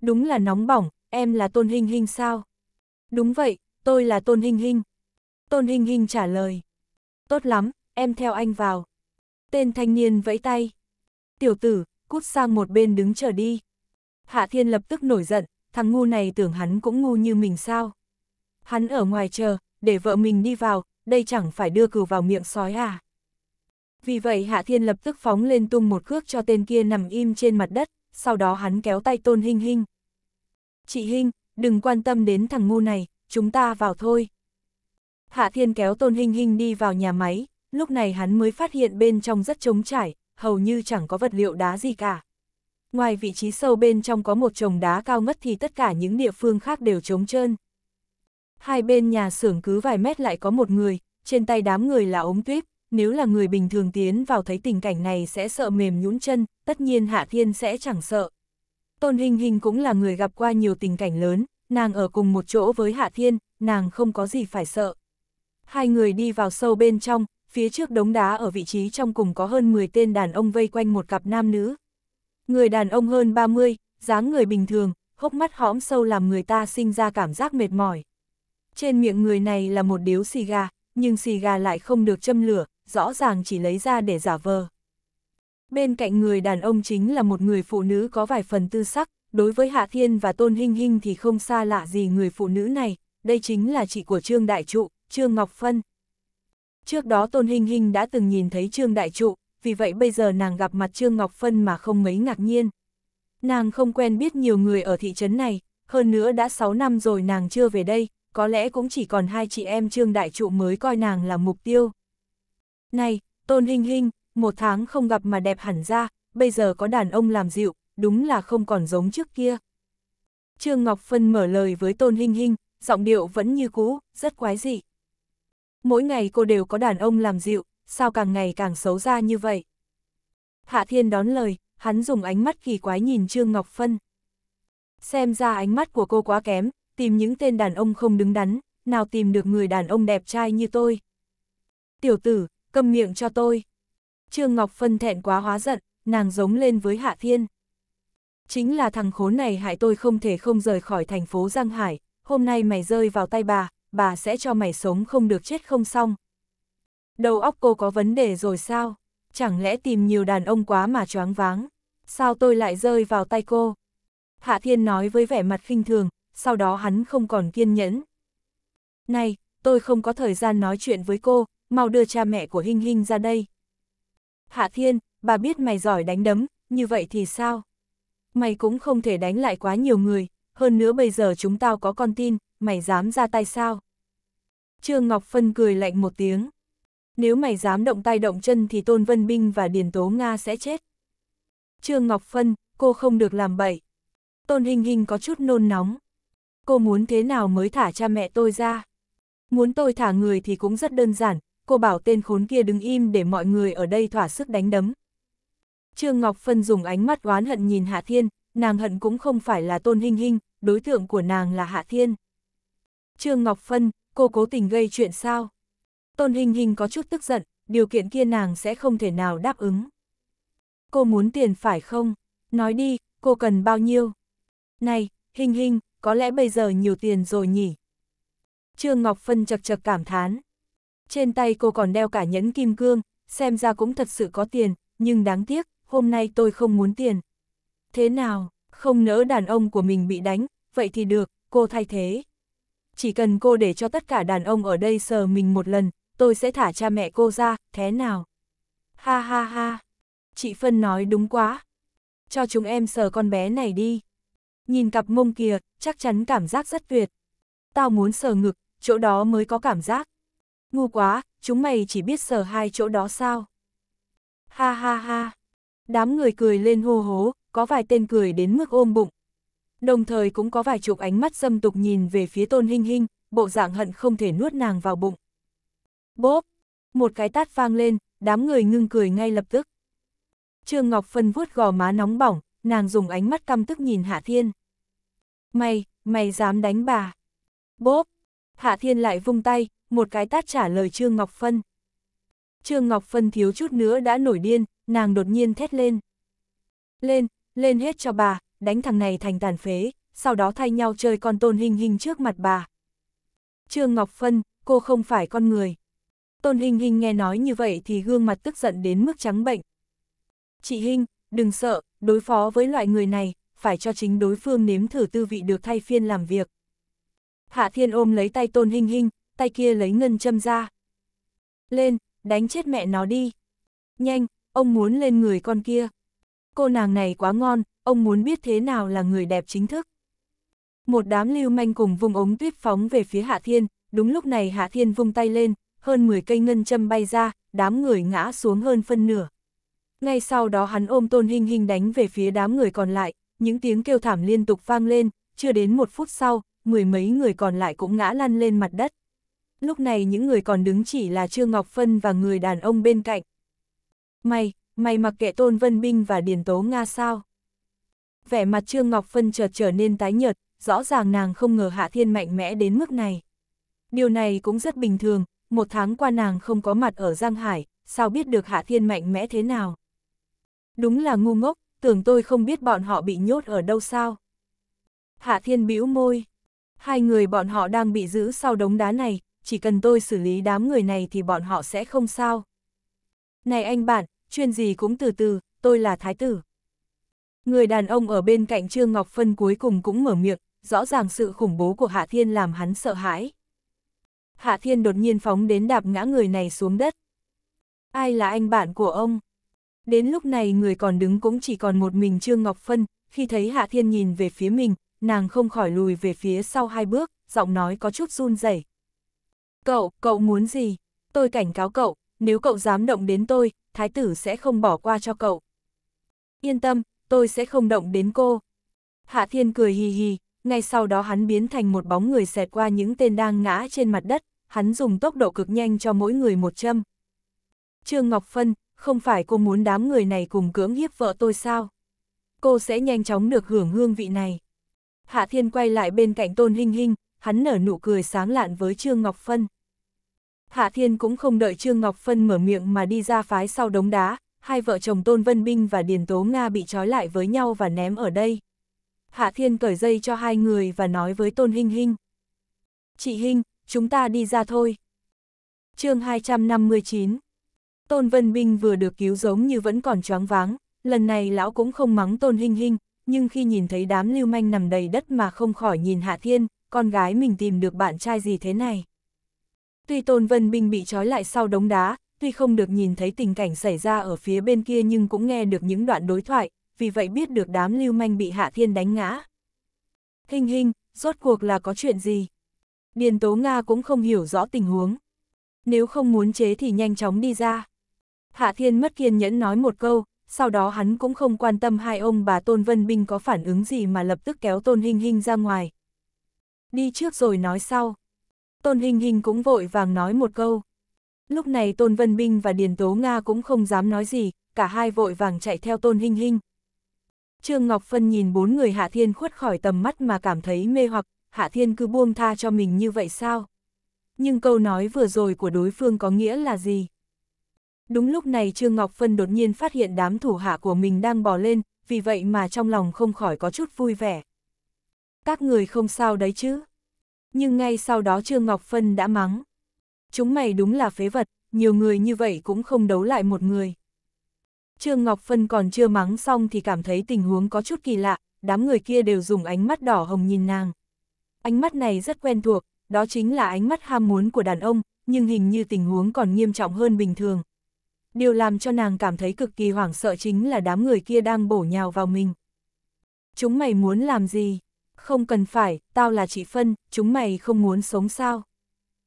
Đúng là nóng bỏng, em là Tôn Hinh Hinh sao? Đúng vậy, tôi là Tôn Hinh Hinh. Tôn Hinh Hinh trả lời. Tốt lắm, em theo anh vào. Tên thanh niên vẫy tay. Tiểu tử, cút sang một bên đứng chờ đi. Hạ Thiên lập tức nổi giận, thằng ngu này tưởng hắn cũng ngu như mình sao. Hắn ở ngoài chờ, để vợ mình đi vào, đây chẳng phải đưa cừu vào miệng sói à. Vì vậy Hạ Thiên lập tức phóng lên tung một cước cho tên kia nằm im trên mặt đất, sau đó hắn kéo tay Tôn Hinh Hinh. Chị Hinh, đừng quan tâm đến thằng ngu này, chúng ta vào thôi. Hạ Thiên kéo Tôn Hinh Hinh đi vào nhà máy, lúc này hắn mới phát hiện bên trong rất trống trải, hầu như chẳng có vật liệu đá gì cả. Ngoài vị trí sâu bên trong có một chồng đá cao ngất thì tất cả những địa phương khác đều trống trơn. Hai bên nhà xưởng cứ vài mét lại có một người, trên tay đám người là ống tuyếp, nếu là người bình thường tiến vào thấy tình cảnh này sẽ sợ mềm nhũn chân, tất nhiên Hạ Thiên sẽ chẳng sợ. Tôn Hình Hình cũng là người gặp qua nhiều tình cảnh lớn, nàng ở cùng một chỗ với Hạ Thiên, nàng không có gì phải sợ. Hai người đi vào sâu bên trong, phía trước đống đá ở vị trí trong cùng có hơn 10 tên đàn ông vây quanh một cặp nam nữ. Người đàn ông hơn 30, dáng người bình thường, hốc mắt hõm sâu làm người ta sinh ra cảm giác mệt mỏi. Trên miệng người này là một điếu xì gà, nhưng xì gà lại không được châm lửa, rõ ràng chỉ lấy ra để giả vờ. Bên cạnh người đàn ông chính là một người phụ nữ có vài phần tư sắc, đối với Hạ Thiên và Tôn Hinh Hinh thì không xa lạ gì người phụ nữ này, đây chính là chị của Trương Đại Trụ, Trương Ngọc Phân. Trước đó Tôn Hinh Hinh đã từng nhìn thấy Trương Đại Trụ, vì vậy bây giờ nàng gặp mặt Trương Ngọc Phân mà không mấy ngạc nhiên. Nàng không quen biết nhiều người ở thị trấn này, hơn nữa đã 6 năm rồi nàng chưa về đây, có lẽ cũng chỉ còn hai chị em Trương Đại Trụ mới coi nàng là mục tiêu. Này, Tôn Hinh Hinh, một tháng không gặp mà đẹp hẳn ra, bây giờ có đàn ông làm dịu, đúng là không còn giống trước kia. Trương Ngọc Phân mở lời với Tôn Hinh Hinh, giọng điệu vẫn như cũ, rất quái dị. Mỗi ngày cô đều có đàn ông làm dịu, sao càng ngày càng xấu ra như vậy? Hạ Thiên đón lời, hắn dùng ánh mắt kỳ quái nhìn Trương Ngọc Phân. Xem ra ánh mắt của cô quá kém, tìm những tên đàn ông không đứng đắn, nào tìm được người đàn ông đẹp trai như tôi. Tiểu tử, câm miệng cho tôi. Trương Ngọc Phân thẹn quá hóa giận, nàng giống lên với Hạ Thiên. Chính là thằng khốn này hại tôi không thể không rời khỏi thành phố Giang Hải, hôm nay mày rơi vào tay bà, bà sẽ cho mày sống không được chết không xong. Đầu óc cô có vấn đề rồi sao? Chẳng lẽ tìm nhiều đàn ông quá mà choáng váng? Sao tôi lại rơi vào tay cô? Hạ Thiên nói với vẻ mặt khinh thường, sau đó hắn không còn kiên nhẫn. Này, tôi không có thời gian nói chuyện với cô, mau đưa cha mẹ của Hinh Hinh ra đây. Hạ Thiên, bà biết mày giỏi đánh đấm, như vậy thì sao? Mày cũng không thể đánh lại quá nhiều người, hơn nữa bây giờ chúng tao có con tin, mày dám ra tay sao? Trương Ngọc Phân cười lạnh một tiếng. Nếu mày dám động tay động chân thì Tôn Vân Binh và Điền Tố Nga sẽ chết. Trương Ngọc Phân, cô không được làm bậy. Tôn Hình Hình có chút nôn nóng. Cô muốn thế nào mới thả cha mẹ tôi ra? Muốn tôi thả người thì cũng rất đơn giản, cô bảo tên khốn kia đứng im để mọi người ở đây thỏa sức đánh đấm. Trương Ngọc Phân dùng ánh mắt oán hận nhìn Hạ Thiên, nàng hận cũng không phải là Tôn Hinh Hinh, đối tượng của nàng là Hạ Thiên. Trương Ngọc Phân, cô cố tình gây chuyện sao? Tôn Hinh Hinh có chút tức giận, điều kiện kia nàng sẽ không thể nào đáp ứng. Cô muốn tiền phải không? Nói đi, cô cần bao nhiêu? Này, Hinh Hinh, có lẽ bây giờ nhiều tiền rồi nhỉ? Trương Ngọc Phân chật chật cảm thán trên tay cô còn đeo cả nhẫn kim cương, xem ra cũng thật sự có tiền, nhưng đáng tiếc, hôm nay tôi không muốn tiền. Thế nào, không nỡ đàn ông của mình bị đánh, vậy thì được, cô thay thế. Chỉ cần cô để cho tất cả đàn ông ở đây sờ mình một lần, tôi sẽ thả cha mẹ cô ra, thế nào? Ha ha ha, chị Phân nói đúng quá. Cho chúng em sờ con bé này đi. Nhìn cặp mông kìa, chắc chắn cảm giác rất tuyệt. Tao muốn sờ ngực, chỗ đó mới có cảm giác. Ngu quá, chúng mày chỉ biết sờ hai chỗ đó sao? Ha ha ha. Đám người cười lên hô hố, có vài tên cười đến mức ôm bụng. Đồng thời cũng có vài chục ánh mắt dâm tục nhìn về phía tôn hình hình, bộ dạng hận không thể nuốt nàng vào bụng. Bốp! Một cái tát vang lên, đám người ngưng cười ngay lập tức. Trương Ngọc Phân vuốt gò má nóng bỏng, nàng dùng ánh mắt căm tức nhìn Hạ Thiên. Mày, mày dám đánh bà! Bốp! Hạ Thiên lại vung tay, một cái tát trả lời Trương Ngọc Phân. Trương Ngọc Phân thiếu chút nữa đã nổi điên, nàng đột nhiên thét lên. Lên, lên hết cho bà, đánh thằng này thành tàn phế, sau đó thay nhau chơi con tôn hình hình trước mặt bà. Trương Ngọc Phân, cô không phải con người. Tôn Hình Hình nghe nói như vậy thì gương mặt tức giận đến mức trắng bệnh. Chị Hình, đừng sợ, đối phó với loại người này, phải cho chính đối phương nếm thử tư vị được thay phiên làm việc. Hạ Thiên ôm lấy tay Tôn Hình Hình, tay kia lấy ngân châm ra. Lên, đánh chết mẹ nó đi. Nhanh, ông muốn lên người con kia. Cô nàng này quá ngon, ông muốn biết thế nào là người đẹp chính thức. Một đám lưu manh cùng vùng ống tuyết phóng về phía Hạ Thiên, đúng lúc này Hạ Thiên vung tay lên, hơn 10 cây ngân châm bay ra, đám người ngã xuống hơn phân nửa. Ngay sau đó hắn ôm tôn hình hình đánh về phía đám người còn lại, những tiếng kêu thảm liên tục vang lên, chưa đến một phút sau, mười mấy người còn lại cũng ngã lăn lên mặt đất lúc này những người còn đứng chỉ là Trương Ngọc Phân và người đàn ông bên cạnh. Mày, mày mặc kệ Tôn Vân Binh và Điền Tố Nga sao? Vẻ mặt Trương Ngọc Phân chợt trở nên tái nhợt, rõ ràng nàng không ngờ Hạ Thiên mạnh mẽ đến mức này. Điều này cũng rất bình thường, một tháng qua nàng không có mặt ở Giang Hải, sao biết được Hạ Thiên mạnh mẽ thế nào? Đúng là ngu ngốc, tưởng tôi không biết bọn họ bị nhốt ở đâu sao? Hạ Thiên bĩu môi. Hai người bọn họ đang bị giữ sau đống đá này, chỉ cần tôi xử lý đám người này thì bọn họ sẽ không sao. Này anh bạn, chuyên gì cũng từ từ, tôi là thái tử. Người đàn ông ở bên cạnh Trương Ngọc Phân cuối cùng cũng mở miệng, rõ ràng sự khủng bố của Hạ Thiên làm hắn sợ hãi. Hạ Thiên đột nhiên phóng đến đạp ngã người này xuống đất. Ai là anh bạn của ông? Đến lúc này người còn đứng cũng chỉ còn một mình Trương Ngọc Phân, khi thấy Hạ Thiên nhìn về phía mình, nàng không khỏi lùi về phía sau hai bước, giọng nói có chút run rẩy. Cậu, cậu muốn gì? Tôi cảnh cáo cậu, nếu cậu dám động đến tôi, thái tử sẽ không bỏ qua cho cậu. Yên tâm, tôi sẽ không động đến cô. Hạ Thiên cười hì hì, ngay sau đó hắn biến thành một bóng người xẹt qua những tên đang ngã trên mặt đất, hắn dùng tốc độ cực nhanh cho mỗi người một châm. Trương Ngọc Phân, không phải cô muốn đám người này cùng cưỡng hiếp vợ tôi sao? Cô sẽ nhanh chóng được hưởng hương vị này. Hạ Thiên quay lại bên cạnh Tôn linh linh hắn nở nụ cười sáng lạn với Trương Ngọc Phân. Hạ Thiên cũng không đợi Trương Ngọc Phân mở miệng mà đi ra phái sau đống đá, hai vợ chồng Tôn Vân Binh và Điền Tố Nga bị trói lại với nhau và ném ở đây. Hạ Thiên cởi dây cho hai người và nói với Tôn Hinh Hinh. Chị Hinh, chúng ta đi ra thôi. chương 259 Tôn Vân Binh vừa được cứu giống như vẫn còn choáng váng, lần này lão cũng không mắng Tôn Hinh Hinh, nhưng khi nhìn thấy đám lưu manh nằm đầy đất mà không khỏi nhìn Hạ Thiên, con gái mình tìm được bạn trai gì thế này. Tuy Tôn Vân Binh bị trói lại sau đống đá, tuy không được nhìn thấy tình cảnh xảy ra ở phía bên kia nhưng cũng nghe được những đoạn đối thoại, vì vậy biết được đám lưu manh bị Hạ Thiên đánh ngã. Hình hình, rốt cuộc là có chuyện gì? Điền Tố Nga cũng không hiểu rõ tình huống. Nếu không muốn chế thì nhanh chóng đi ra. Hạ Thiên mất kiên nhẫn nói một câu, sau đó hắn cũng không quan tâm hai ông bà Tôn Vân Binh có phản ứng gì mà lập tức kéo Tôn hình hình ra ngoài, đi trước rồi nói sau. Tôn Hình Hình cũng vội vàng nói một câu. Lúc này Tôn Vân Binh và Điền Tố Nga cũng không dám nói gì, cả hai vội vàng chạy theo Tôn Hình Hình. Trương Ngọc Phân nhìn bốn người Hạ Thiên khuất khỏi tầm mắt mà cảm thấy mê hoặc, Hạ Thiên cứ buông tha cho mình như vậy sao? Nhưng câu nói vừa rồi của đối phương có nghĩa là gì? Đúng lúc này Trương Ngọc Phân đột nhiên phát hiện đám thủ hạ của mình đang bò lên, vì vậy mà trong lòng không khỏi có chút vui vẻ các người không sao đấy chứ. Nhưng ngay sau đó Trương Ngọc Phân đã mắng. Chúng mày đúng là phế vật, nhiều người như vậy cũng không đấu lại một người. Trương Ngọc Phân còn chưa mắng xong thì cảm thấy tình huống có chút kỳ lạ, đám người kia đều dùng ánh mắt đỏ hồng nhìn nàng. Ánh mắt này rất quen thuộc, đó chính là ánh mắt ham muốn của đàn ông, nhưng hình như tình huống còn nghiêm trọng hơn bình thường. Điều làm cho nàng cảm thấy cực kỳ hoảng sợ chính là đám người kia đang bổ nhào vào mình. Chúng mày muốn làm gì? Không cần phải, tao là chị Phân, chúng mày không muốn sống sao?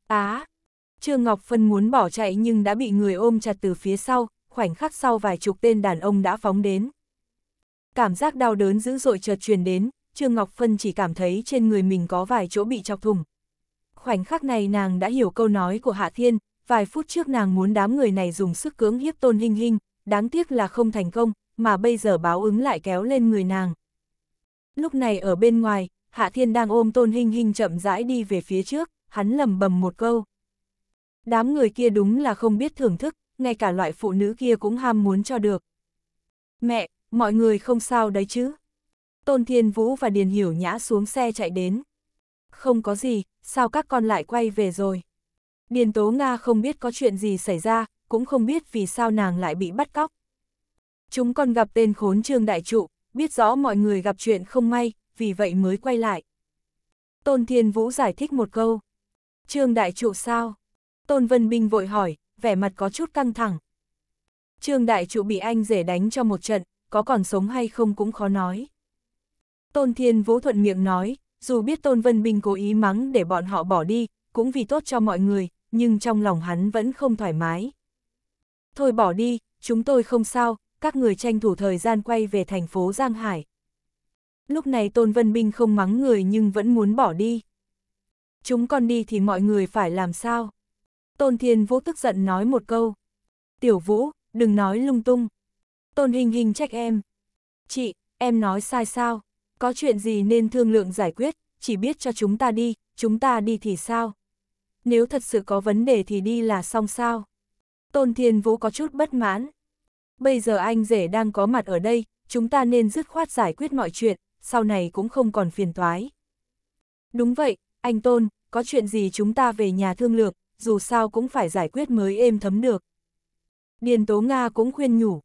Á! Trương Ngọc Phân muốn bỏ chạy nhưng đã bị người ôm chặt từ phía sau, khoảnh khắc sau vài chục tên đàn ông đã phóng đến. Cảm giác đau đớn dữ dội chợt truyền đến, Trương Ngọc Phân chỉ cảm thấy trên người mình có vài chỗ bị chọc thủng. Khoảnh khắc này nàng đã hiểu câu nói của Hạ Thiên, vài phút trước nàng muốn đám người này dùng sức cưỡng hiếp tôn hình hình, đáng tiếc là không thành công, mà bây giờ báo ứng lại kéo lên người nàng. Lúc này ở bên ngoài, Hạ Thiên đang ôm Tôn Hinh Hinh chậm rãi đi về phía trước, hắn lầm bầm một câu. Đám người kia đúng là không biết thưởng thức, ngay cả loại phụ nữ kia cũng ham muốn cho được. Mẹ, mọi người không sao đấy chứ. Tôn Thiên Vũ và Điền Hiểu Nhã xuống xe chạy đến. Không có gì, sao các con lại quay về rồi? Điền Tố Nga không biết có chuyện gì xảy ra, cũng không biết vì sao nàng lại bị bắt cóc. Chúng con gặp tên khốn trương đại trụ, biết rõ mọi người gặp chuyện không may, vì vậy mới quay lại. Tôn Thiên Vũ giải thích một câu. Trương Đại Trụ sao? Tôn Vân Binh vội hỏi, vẻ mặt có chút căng thẳng. Trương Đại Trụ bị anh rể đánh cho một trận, có còn sống hay không cũng khó nói. Tôn Thiên Vũ thuận miệng nói, dù biết Tôn Vân Binh cố ý mắng để bọn họ bỏ đi, cũng vì tốt cho mọi người, nhưng trong lòng hắn vẫn không thoải mái. Thôi bỏ đi, chúng tôi không sao, các người tranh thủ thời gian quay về thành phố Giang Hải. Lúc này Tôn Vân Binh không mắng người nhưng vẫn muốn bỏ đi. Chúng còn đi thì mọi người phải làm sao? Tôn Thiên Vũ tức giận nói một câu. Tiểu Vũ, đừng nói lung tung. Tôn Hình Hình trách em. Chị, em nói sai sao? Có chuyện gì nên thương lượng giải quyết, chỉ biết cho chúng ta đi, chúng ta đi thì sao? Nếu thật sự có vấn đề thì đi là xong sao? Tôn Thiên Vũ có chút bất mãn bây giờ anh rể đang có mặt ở đây, chúng ta nên dứt khoát giải quyết mọi chuyện, sau này cũng không còn phiền toái. Đúng vậy, anh Tôn, có chuyện gì chúng ta về nhà thương lượng, dù sao cũng phải giải quyết mới êm thấm được. Điền Tố Nga cũng khuyên nhủ.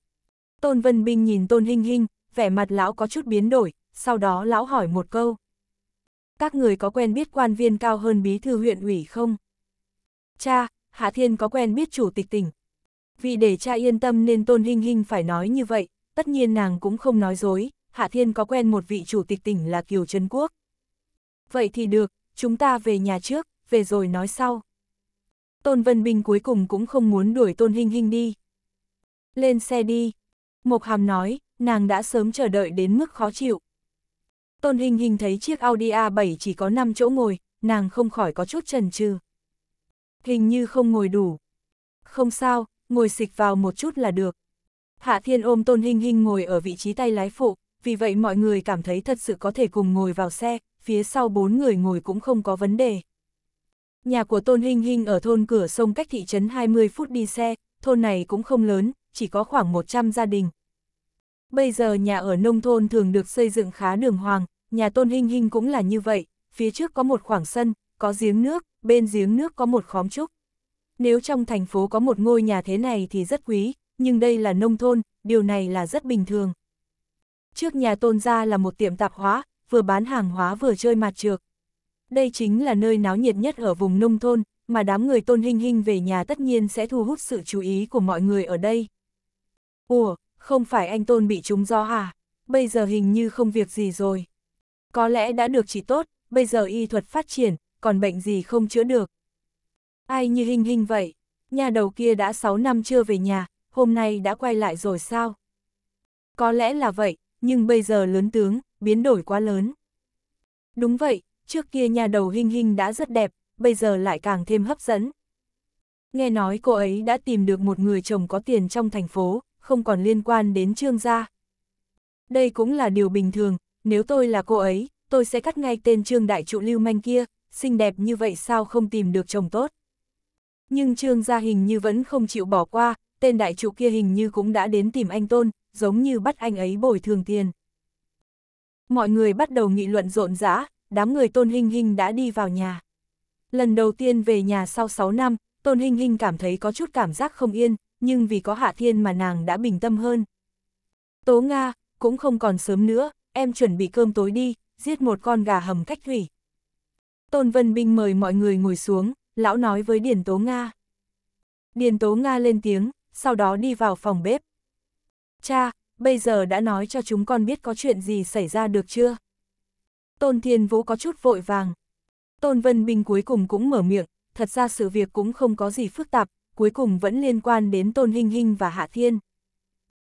Tôn Vân Binh nhìn Tôn Hinh Hinh, vẻ mặt lão có chút biến đổi, sau đó lão hỏi một câu. Các người có quen biết quan viên cao hơn bí thư huyện ủy không? Cha, Hạ Thiên có quen biết chủ tịch tỉnh, vì để cha yên tâm nên Tôn Hinh Hinh phải nói như vậy, tất nhiên nàng cũng không nói dối, Hạ Thiên có quen một vị chủ tịch tỉnh là Kiều Trấn Quốc. Vậy thì được, chúng ta về nhà trước, về rồi nói sau. Tôn Vân Bình cuối cùng cũng không muốn đuổi Tôn Hinh Hinh đi. Lên xe đi. Mộc Hàm nói, nàng đã sớm chờ đợi đến mức khó chịu. Tôn Hinh Hinh thấy chiếc Audi A7 chỉ có 5 chỗ ngồi, nàng không khỏi có chút chần chừ. Hình như không ngồi đủ. Không sao, ngồi xịch vào một chút là được. Hạ Thiên ôm Tôn Hinh Hinh ngồi ở vị trí tay lái phụ, vì vậy mọi người cảm thấy thật sự có thể cùng ngồi vào xe, phía sau bốn người ngồi cũng không có vấn đề. Nhà của Tôn Hinh Hinh ở thôn cửa sông cách thị trấn 20 phút đi xe, thôn này cũng không lớn, chỉ có khoảng 100 gia đình. Bây giờ nhà ở nông thôn thường được xây dựng khá đường hoàng, nhà Tôn Hinh Hinh cũng là như vậy, phía trước có một khoảng sân, có giếng nước, bên giếng nước có một khóm trúc. Nếu trong thành phố có một ngôi nhà thế này thì rất quý, nhưng đây là nông thôn, điều này là rất bình thường. Trước nhà tôn gia là một tiệm tạp hóa, vừa bán hàng hóa vừa chơi mặt trược. Đây chính là nơi náo nhiệt nhất ở vùng nông thôn, mà đám người tôn hình hình về nhà tất nhiên sẽ thu hút sự chú ý của mọi người ở đây. Ủa, không phải anh tôn bị trúng gió à? Bây giờ hình như không việc gì rồi. Có lẽ đã được chỉ tốt, bây giờ y thuật phát triển, còn bệnh gì không chữa được. Ai như hình hình vậy, nhà đầu kia đã 6 năm chưa về nhà, hôm nay đã quay lại rồi sao? Có lẽ là vậy, nhưng bây giờ lớn tướng, biến đổi quá lớn. Đúng vậy, trước kia nhà đầu hình hình đã rất đẹp, bây giờ lại càng thêm hấp dẫn. Nghe nói cô ấy đã tìm được một người chồng có tiền trong thành phố, không còn liên quan đến trương gia. Đây cũng là điều bình thường, nếu tôi là cô ấy, tôi sẽ cắt ngay tên trương đại trụ lưu manh kia, xinh đẹp như vậy sao không tìm được chồng tốt. Nhưng Trương gia hình như vẫn không chịu bỏ qua, tên đại chủ kia hình như cũng đã đến tìm anh Tôn, giống như bắt anh ấy bồi thường tiền. Mọi người bắt đầu nghị luận rộn rã, đám người Tôn Hinh Hinh đã đi vào nhà. Lần đầu tiên về nhà sau 6 năm, Tôn Hinh Hinh cảm thấy có chút cảm giác không yên, nhưng vì có Hạ Thiên mà nàng đã bình tâm hơn. Tố Nga, cũng không còn sớm nữa, em chuẩn bị cơm tối đi, giết một con gà hầm cách thủy. Tôn Vân Binh mời mọi người ngồi xuống, lão nói với Điền Tố Nga. Điền Tố Nga lên tiếng, sau đó đi vào phòng bếp. Cha, bây giờ đã nói cho chúng con biết có chuyện gì xảy ra được chưa? Tôn Thiên Vũ có chút vội vàng. Tôn Vân Bình cuối cùng cũng mở miệng, thật ra sự việc cũng không có gì phức tạp, cuối cùng vẫn liên quan đến Tôn Hinh Hinh và Hạ Thiên.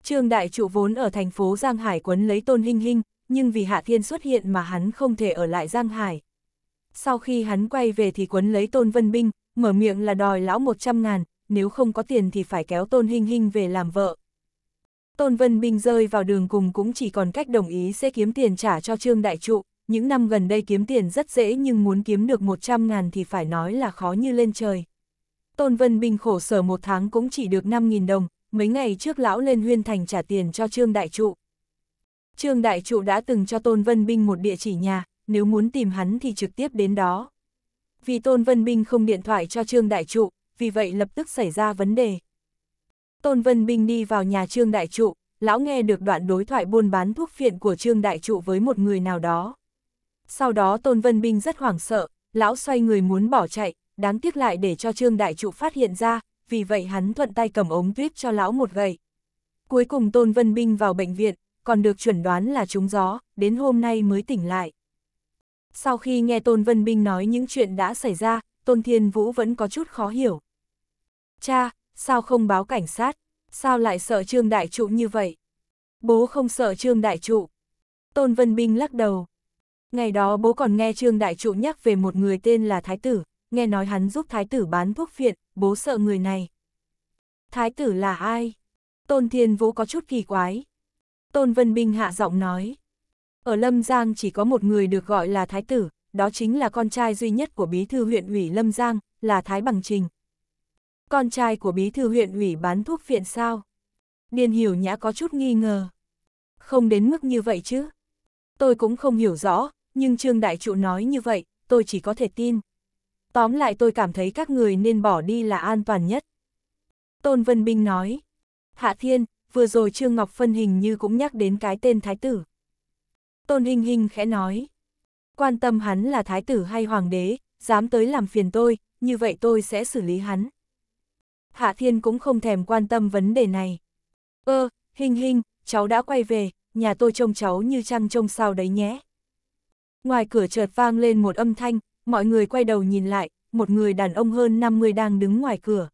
Trương Đại Trụ vốn ở thành phố Giang Hải quấn lấy Tôn Hinh Hinh, nhưng vì Hạ Thiên xuất hiện mà hắn không thể ở lại Giang Hải sau khi hắn quay về thì quấn lấy Tôn Vân Binh, mở miệng là đòi lão 100 ngàn, nếu không có tiền thì phải kéo Tôn Hinh Hinh về làm vợ. Tôn Vân Binh rơi vào đường cùng cũng chỉ còn cách đồng ý sẽ kiếm tiền trả cho Trương Đại Trụ, những năm gần đây kiếm tiền rất dễ nhưng muốn kiếm được 100 ngàn thì phải nói là khó như lên trời. Tôn Vân Binh khổ sở một tháng cũng chỉ được 5.000 đồng, mấy ngày trước lão lên huyên thành trả tiền cho Trương Đại Trụ. Trương Đại Trụ đã từng cho Tôn Vân Binh một địa chỉ nhà, nếu muốn tìm hắn thì trực tiếp đến đó. Vì Tôn Vân Binh không điện thoại cho Trương Đại Trụ, vì vậy lập tức xảy ra vấn đề. Tôn Vân Binh đi vào nhà Trương Đại Trụ, lão nghe được đoạn đối thoại buôn bán thuốc phiện của Trương Đại Trụ với một người nào đó. Sau đó Tôn Vân Binh rất hoảng sợ, lão xoay người muốn bỏ chạy, đáng tiếc lại để cho Trương Đại Trụ phát hiện ra, vì vậy hắn thuận tay cầm ống tuyếp cho lão một gậy. Cuối cùng Tôn Vân Binh vào bệnh viện, còn được chuẩn đoán là trúng gió, đến hôm nay mới tỉnh lại. Sau khi nghe Tôn Vân Binh nói những chuyện đã xảy ra, Tôn Thiên Vũ vẫn có chút khó hiểu. Cha, sao không báo cảnh sát? Sao lại sợ Trương Đại Trụ như vậy? Bố không sợ Trương Đại Trụ. Tôn Vân Binh lắc đầu. Ngày đó bố còn nghe Trương Đại Trụ nhắc về một người tên là Thái Tử, nghe nói hắn giúp Thái Tử bán thuốc phiện, bố sợ người này. Thái Tử là ai? Tôn Thiên Vũ có chút kỳ quái. Tôn Vân Binh hạ giọng nói. Ở Lâm Giang chỉ có một người được gọi là Thái tử, đó chính là con trai duy nhất của bí thư huyện ủy Lâm Giang, là Thái Bằng Trình. Con trai của bí thư huyện ủy bán thuốc viện sao? Điền hiểu nhã có chút nghi ngờ. Không đến mức như vậy chứ. Tôi cũng không hiểu rõ, nhưng Trương Đại Trụ nói như vậy, tôi chỉ có thể tin. Tóm lại tôi cảm thấy các người nên bỏ đi là an toàn nhất. Tôn Vân Binh nói. Hạ Thiên, vừa rồi Trương Ngọc Phân hình như cũng nhắc đến cái tên Thái Tử. Tôn Hinh Hinh khẽ nói. Quan tâm hắn là thái tử hay hoàng đế, dám tới làm phiền tôi, như vậy tôi sẽ xử lý hắn. Hạ Thiên cũng không thèm quan tâm vấn đề này. Ơ, ờ, Hinh Hinh, cháu đã quay về, nhà tôi trông cháu như trăng trông sao đấy nhé. Ngoài cửa chợt vang lên một âm thanh, mọi người quay đầu nhìn lại, một người đàn ông hơn 50 đang đứng ngoài cửa.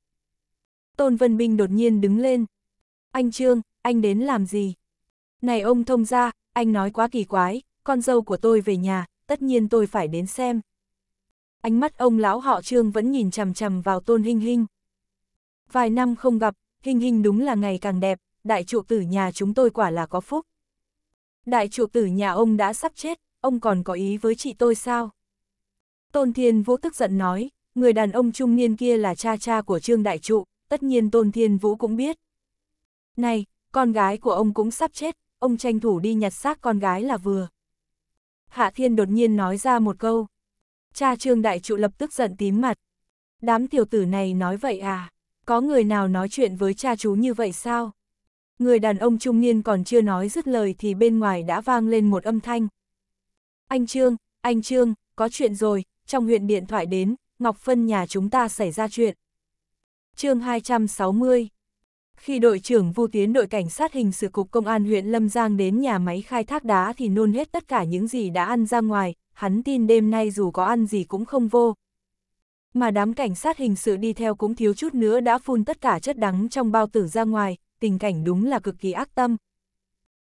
Tôn Vân Bình đột nhiên đứng lên. Anh Trương, anh đến làm gì? Này ông thông gia, anh nói quá kỳ quái, con dâu của tôi về nhà, tất nhiên tôi phải đến xem. Ánh mắt ông lão họ trương vẫn nhìn chằm chằm vào tôn hình hình. Vài năm không gặp, hình hình đúng là ngày càng đẹp, đại trụ tử nhà chúng tôi quả là có phúc. Đại trụ tử nhà ông đã sắp chết, ông còn có ý với chị tôi sao? Tôn Thiên Vũ tức giận nói, người đàn ông trung niên kia là cha cha của Trương Đại Trụ, tất nhiên Tôn Thiên Vũ cũng biết. Này, con gái của ông cũng sắp chết, ông tranh thủ đi nhặt xác con gái là vừa. Hạ Thiên đột nhiên nói ra một câu. Cha Trương Đại Trụ lập tức giận tím mặt. Đám tiểu tử này nói vậy à? Có người nào nói chuyện với cha chú như vậy sao? Người đàn ông trung niên còn chưa nói dứt lời thì bên ngoài đã vang lên một âm thanh. Anh Trương, anh Trương, có chuyện rồi, trong huyện điện thoại đến, Ngọc Phân nhà chúng ta xảy ra chuyện. chương 260 khi đội trưởng Vu Tiến đội cảnh sát hình sự cục công an huyện Lâm Giang đến nhà máy khai thác đá thì nôn hết tất cả những gì đã ăn ra ngoài, hắn tin đêm nay dù có ăn gì cũng không vô. Mà đám cảnh sát hình sự đi theo cũng thiếu chút nữa đã phun tất cả chất đắng trong bao tử ra ngoài, tình cảnh đúng là cực kỳ ác tâm.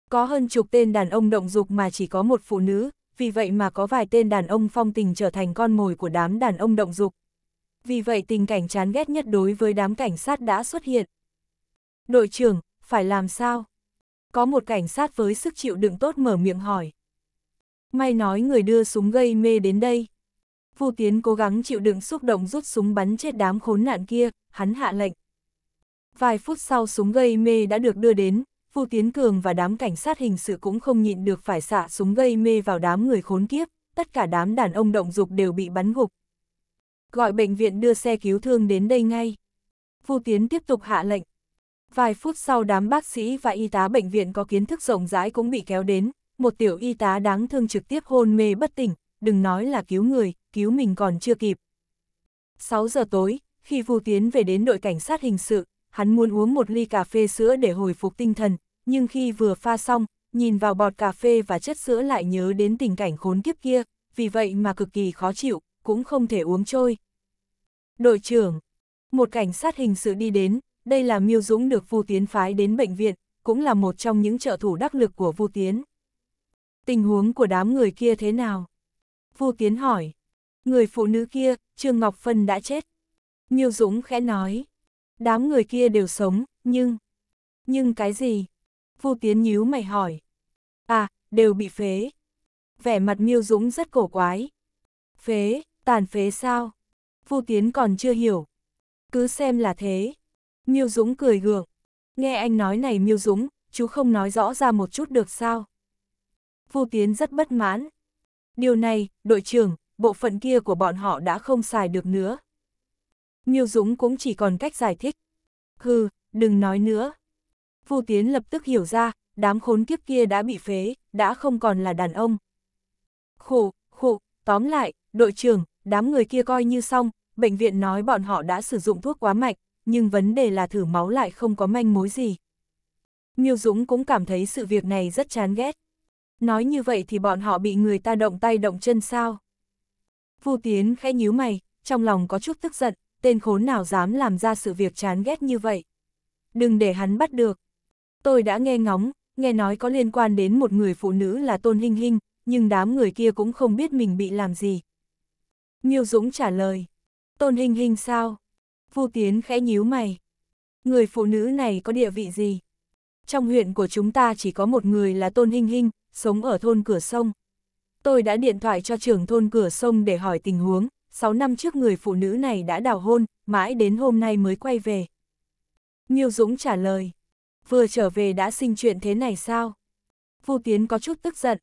Có hơn chục tên đàn ông động dục mà chỉ có một phụ nữ, vì vậy mà có vài tên đàn ông phong tình trở thành con mồi của đám đàn ông động dục. Vì vậy tình cảnh chán ghét nhất đối với đám cảnh sát đã xuất hiện. Đội trưởng, phải làm sao? Có một cảnh sát với sức chịu đựng tốt mở miệng hỏi. May nói người đưa súng gây mê đến đây. Vu Tiến cố gắng chịu đựng xúc động rút súng bắn chết đám khốn nạn kia, hắn hạ lệnh. Vài phút sau súng gây mê đã được đưa đến, Vu Tiến Cường và đám cảnh sát hình sự cũng không nhịn được phải xả súng gây mê vào đám người khốn kiếp, tất cả đám đàn ông động dục đều bị bắn gục. Gọi bệnh viện đưa xe cứu thương đến đây ngay. Vu Tiến tiếp tục hạ lệnh. Vài phút sau đám bác sĩ và y tá bệnh viện có kiến thức rộng rãi cũng bị kéo đến, một tiểu y tá đáng thương trực tiếp hôn mê bất tỉnh, đừng nói là cứu người, cứu mình còn chưa kịp. 6 giờ tối, khi Vu Tiến về đến đội cảnh sát hình sự, hắn muốn uống một ly cà phê sữa để hồi phục tinh thần, nhưng khi vừa pha xong, nhìn vào bọt cà phê và chất sữa lại nhớ đến tình cảnh khốn kiếp kia, vì vậy mà cực kỳ khó chịu, cũng không thể uống trôi. Đội trưởng, một cảnh sát hình sự đi đến, đây là Miêu Dũng được Vu Tiến phái đến bệnh viện, cũng là một trong những trợ thủ đắc lực của Vu Tiến. Tình huống của đám người kia thế nào? Vu Tiến hỏi. Người phụ nữ kia, Trương Ngọc Phân đã chết. Miêu Dũng khẽ nói. Đám người kia đều sống, nhưng... Nhưng cái gì? Vu Tiến nhíu mày hỏi. À, đều bị phế. Vẻ mặt Miêu Dũng rất cổ quái. Phế, tàn phế sao? Vu Tiến còn chưa hiểu. Cứ xem là thế. Miêu Dũng cười gượng. Nghe anh nói này Miêu Dũng, chú không nói rõ ra một chút được sao? Vu Tiến rất bất mãn. Điều này, đội trưởng, bộ phận kia của bọn họ đã không xài được nữa. Miêu Dũng cũng chỉ còn cách giải thích. Hừ, đừng nói nữa. Vu Tiến lập tức hiểu ra, đám khốn kiếp kia đã bị phế, đã không còn là đàn ông. Khổ, khổ, tóm lại, đội trưởng, đám người kia coi như xong, bệnh viện nói bọn họ đã sử dụng thuốc quá mạnh nhưng vấn đề là thử máu lại không có manh mối gì. Miêu Dũng cũng cảm thấy sự việc này rất chán ghét. Nói như vậy thì bọn họ bị người ta động tay động chân sao? Vu Tiến khẽ nhíu mày, trong lòng có chút tức giận, tên khốn nào dám làm ra sự việc chán ghét như vậy. Đừng để hắn bắt được. Tôi đã nghe ngóng, nghe nói có liên quan đến một người phụ nữ là Tôn Hinh Hinh, nhưng đám người kia cũng không biết mình bị làm gì. Miêu Dũng trả lời, Tôn Hinh Hinh sao? Vu Tiến khẽ nhíu mày. Người phụ nữ này có địa vị gì? Trong huyện của chúng ta chỉ có một người là Tôn Hinh Hinh, sống ở thôn cửa sông. Tôi đã điện thoại cho trưởng thôn cửa sông để hỏi tình huống, 6 năm trước người phụ nữ này đã đào hôn, mãi đến hôm nay mới quay về. Miêu Dũng trả lời, vừa trở về đã sinh chuyện thế này sao? Vu Tiến có chút tức giận.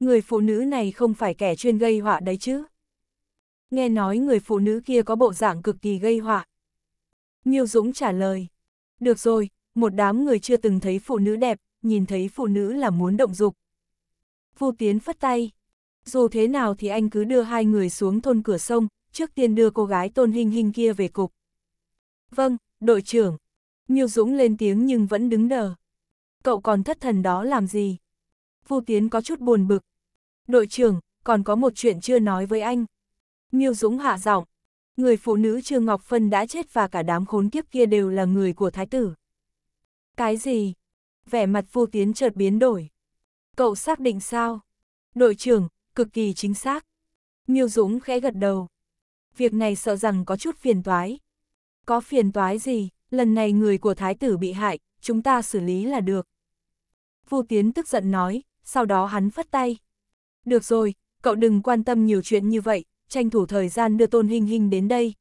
Người phụ nữ này không phải kẻ chuyên gây họa đấy chứ. Nghe nói người phụ nữ kia có bộ dạng cực kỳ gây họa. Miêu Dũng trả lời. Được rồi, một đám người chưa từng thấy phụ nữ đẹp, nhìn thấy phụ nữ là muốn động dục. Vu Tiến phất tay. Dù thế nào thì anh cứ đưa hai người xuống thôn cửa sông, trước tiên đưa cô gái tôn hình hình kia về cục. Vâng, đội trưởng. Miêu Dũng lên tiếng nhưng vẫn đứng đờ. Cậu còn thất thần đó làm gì? Vu Tiến có chút buồn bực. Đội trưởng, còn có một chuyện chưa nói với anh. Miêu Dũng hạ giọng. Người phụ nữ Trương Ngọc Phân đã chết và cả đám khốn kiếp kia đều là người của thái tử. Cái gì? Vẻ mặt vu tiến chợt biến đổi. Cậu xác định sao? Đội trưởng, cực kỳ chính xác. Miêu Dũng khẽ gật đầu. Việc này sợ rằng có chút phiền toái. Có phiền toái gì, lần này người của thái tử bị hại, chúng ta xử lý là được. vu Tiến tức giận nói, sau đó hắn phất tay. Được rồi, cậu đừng quan tâm nhiều chuyện như vậy, tranh thủ thời gian đưa Tôn Hinh hình đến đây.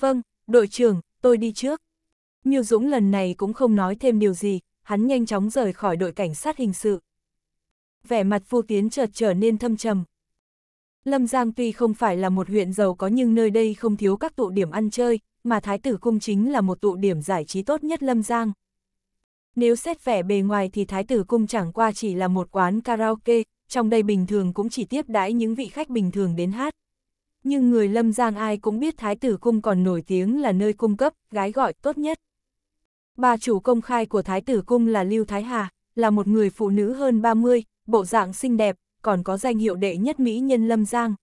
Vâng, đội trưởng, tôi đi trước. Miêu Dũng lần này cũng không nói thêm điều gì, hắn nhanh chóng rời khỏi đội cảnh sát hình sự. Vẻ mặt Vu Tiến chợt trở nên thâm trầm. Lâm Giang tuy không phải là một huyện giàu có nhưng nơi đây không thiếu các tụ điểm ăn chơi, mà Thái tử cung chính là một tụ điểm giải trí tốt nhất Lâm Giang. Nếu xét vẻ bề ngoài thì Thái tử cung chẳng qua chỉ là một quán karaoke, trong đây bình thường cũng chỉ tiếp đãi những vị khách bình thường đến hát. Nhưng người Lâm Giang ai cũng biết Thái tử cung còn nổi tiếng là nơi cung cấp, gái gọi tốt nhất. Bà chủ công khai của Thái tử cung là Lưu Thái Hà, là một người phụ nữ hơn 30, bộ dạng xinh đẹp, còn có danh hiệu đệ nhất mỹ nhân Lâm Giang.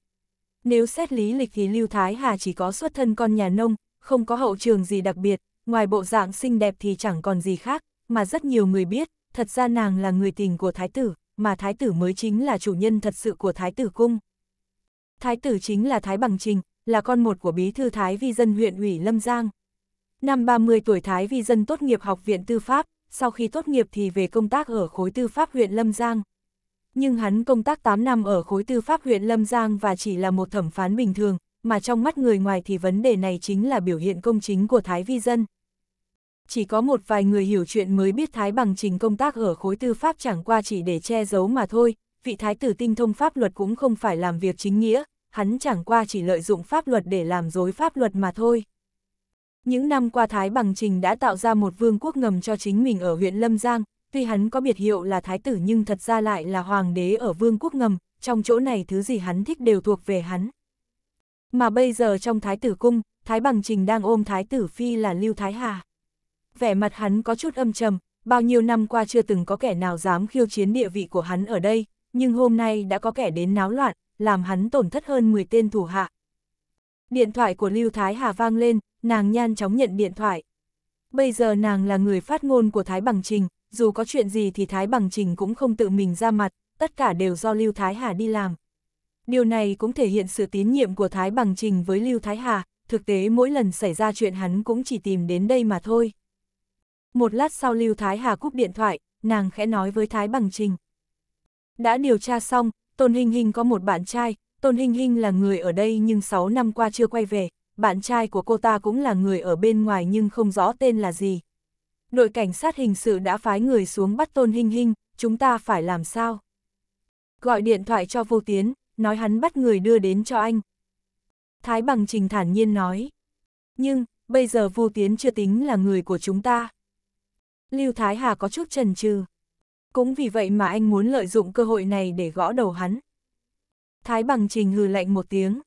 Nếu xét lý lịch thì Lưu Thái Hà chỉ có xuất thân con nhà nông, không có hậu trường gì đặc biệt, ngoài bộ dạng xinh đẹp thì chẳng còn gì khác, mà rất nhiều người biết, thật ra nàng là người tình của thái tử mà thái tử mới chính là chủ nhân thật sự của thái tử cung. Thái tử chính là Thái Bằng Trình, là con một của bí thư Thái Vi Dân huyện ủy Lâm Giang. Năm 30 tuổi Thái Vi Dân tốt nghiệp học viện tư pháp, sau khi tốt nghiệp thì về công tác ở khối tư pháp huyện Lâm Giang. Nhưng hắn công tác 8 năm ở khối tư pháp huyện Lâm Giang và chỉ là một thẩm phán bình thường, mà trong mắt người ngoài thì vấn đề này chính là biểu hiện công chính của Thái Vi Dân chỉ có một vài người hiểu chuyện mới biết Thái Bằng trình công tác ở khối tư pháp chẳng qua chỉ để che giấu mà thôi, vị Thái tử tinh thông pháp luật cũng không phải làm việc chính nghĩa, hắn chẳng qua chỉ lợi dụng pháp luật để làm dối pháp luật mà thôi. Những năm qua Thái Bằng Trình đã tạo ra một vương quốc ngầm cho chính mình ở huyện Lâm Giang, tuy hắn có biệt hiệu là Thái tử nhưng thật ra lại là Hoàng đế ở vương quốc ngầm, trong chỗ này thứ gì hắn thích đều thuộc về hắn. Mà bây giờ trong Thái tử cung, Thái Bằng Trình đang ôm Thái tử Phi là Lưu Thái Hà vẻ mặt hắn có chút âm trầm, bao nhiêu năm qua chưa từng có kẻ nào dám khiêu chiến địa vị của hắn ở đây, nhưng hôm nay đã có kẻ đến náo loạn, làm hắn tổn thất hơn 10 tên thủ hạ. Điện thoại của Lưu Thái Hà vang lên, nàng nhan chóng nhận điện thoại. Bây giờ nàng là người phát ngôn của Thái Bằng Trình, dù có chuyện gì thì Thái Bằng Trình cũng không tự mình ra mặt, tất cả đều do Lưu Thái Hà đi làm. Điều này cũng thể hiện sự tín nhiệm của Thái Bằng Trình với Lưu Thái Hà, thực tế mỗi lần xảy ra chuyện hắn cũng chỉ tìm đến đây mà thôi. Một lát sau Lưu Thái Hà cúp điện thoại, nàng khẽ nói với Thái Bằng Trình. Đã điều tra xong, Tôn Hình Hình có một bạn trai, Tôn Hình Hình là người ở đây nhưng 6 năm qua chưa quay về, bạn trai của cô ta cũng là người ở bên ngoài nhưng không rõ tên là gì. Đội cảnh sát hình sự đã phái người xuống bắt Tôn Hình Hình, chúng ta phải làm sao? Gọi điện thoại cho Vô Tiến, nói hắn bắt người đưa đến cho anh. Thái Bằng Trình thản nhiên nói. Nhưng, bây giờ Vô Tiến chưa tính là người của chúng ta. Lưu Thái Hà có chút chần chừ. Cũng vì vậy mà anh muốn lợi dụng cơ hội này để gõ đầu hắn. Thái Bằng Trình hừ lạnh một tiếng.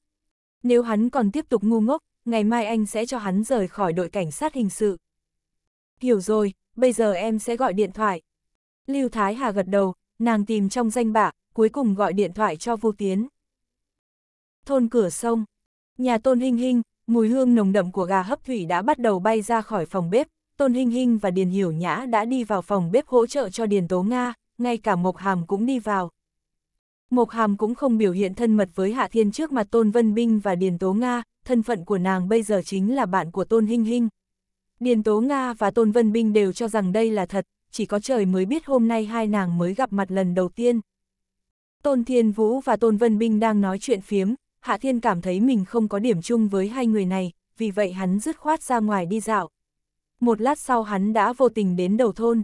Nếu hắn còn tiếp tục ngu ngốc, ngày mai anh sẽ cho hắn rời khỏi đội cảnh sát hình sự. Hiểu rồi, bây giờ em sẽ gọi điện thoại. Lưu Thái Hà gật đầu, nàng tìm trong danh bạ, cuối cùng gọi điện thoại cho Vu Tiến. Thôn cửa sông, nhà tôn hình hình, mùi hương nồng đậm của gà hấp thủy đã bắt đầu bay ra khỏi phòng bếp, Tôn Hinh Hinh và Điền Hiểu Nhã đã đi vào phòng bếp hỗ trợ cho Điền Tố Nga, ngay cả Mộc Hàm cũng đi vào. Mộc Hàm cũng không biểu hiện thân mật với Hạ Thiên trước mặt Tôn Vân Binh và Điền Tố Nga, thân phận của nàng bây giờ chính là bạn của Tôn Hinh Hinh. Điền Tố Nga và Tôn Vân Binh đều cho rằng đây là thật, chỉ có trời mới biết hôm nay hai nàng mới gặp mặt lần đầu tiên. Tôn Thiên Vũ và Tôn Vân Binh đang nói chuyện phiếm, Hạ Thiên cảm thấy mình không có điểm chung với hai người này, vì vậy hắn dứt khoát ra ngoài đi dạo một lát sau hắn đã vô tình đến đầu thôn.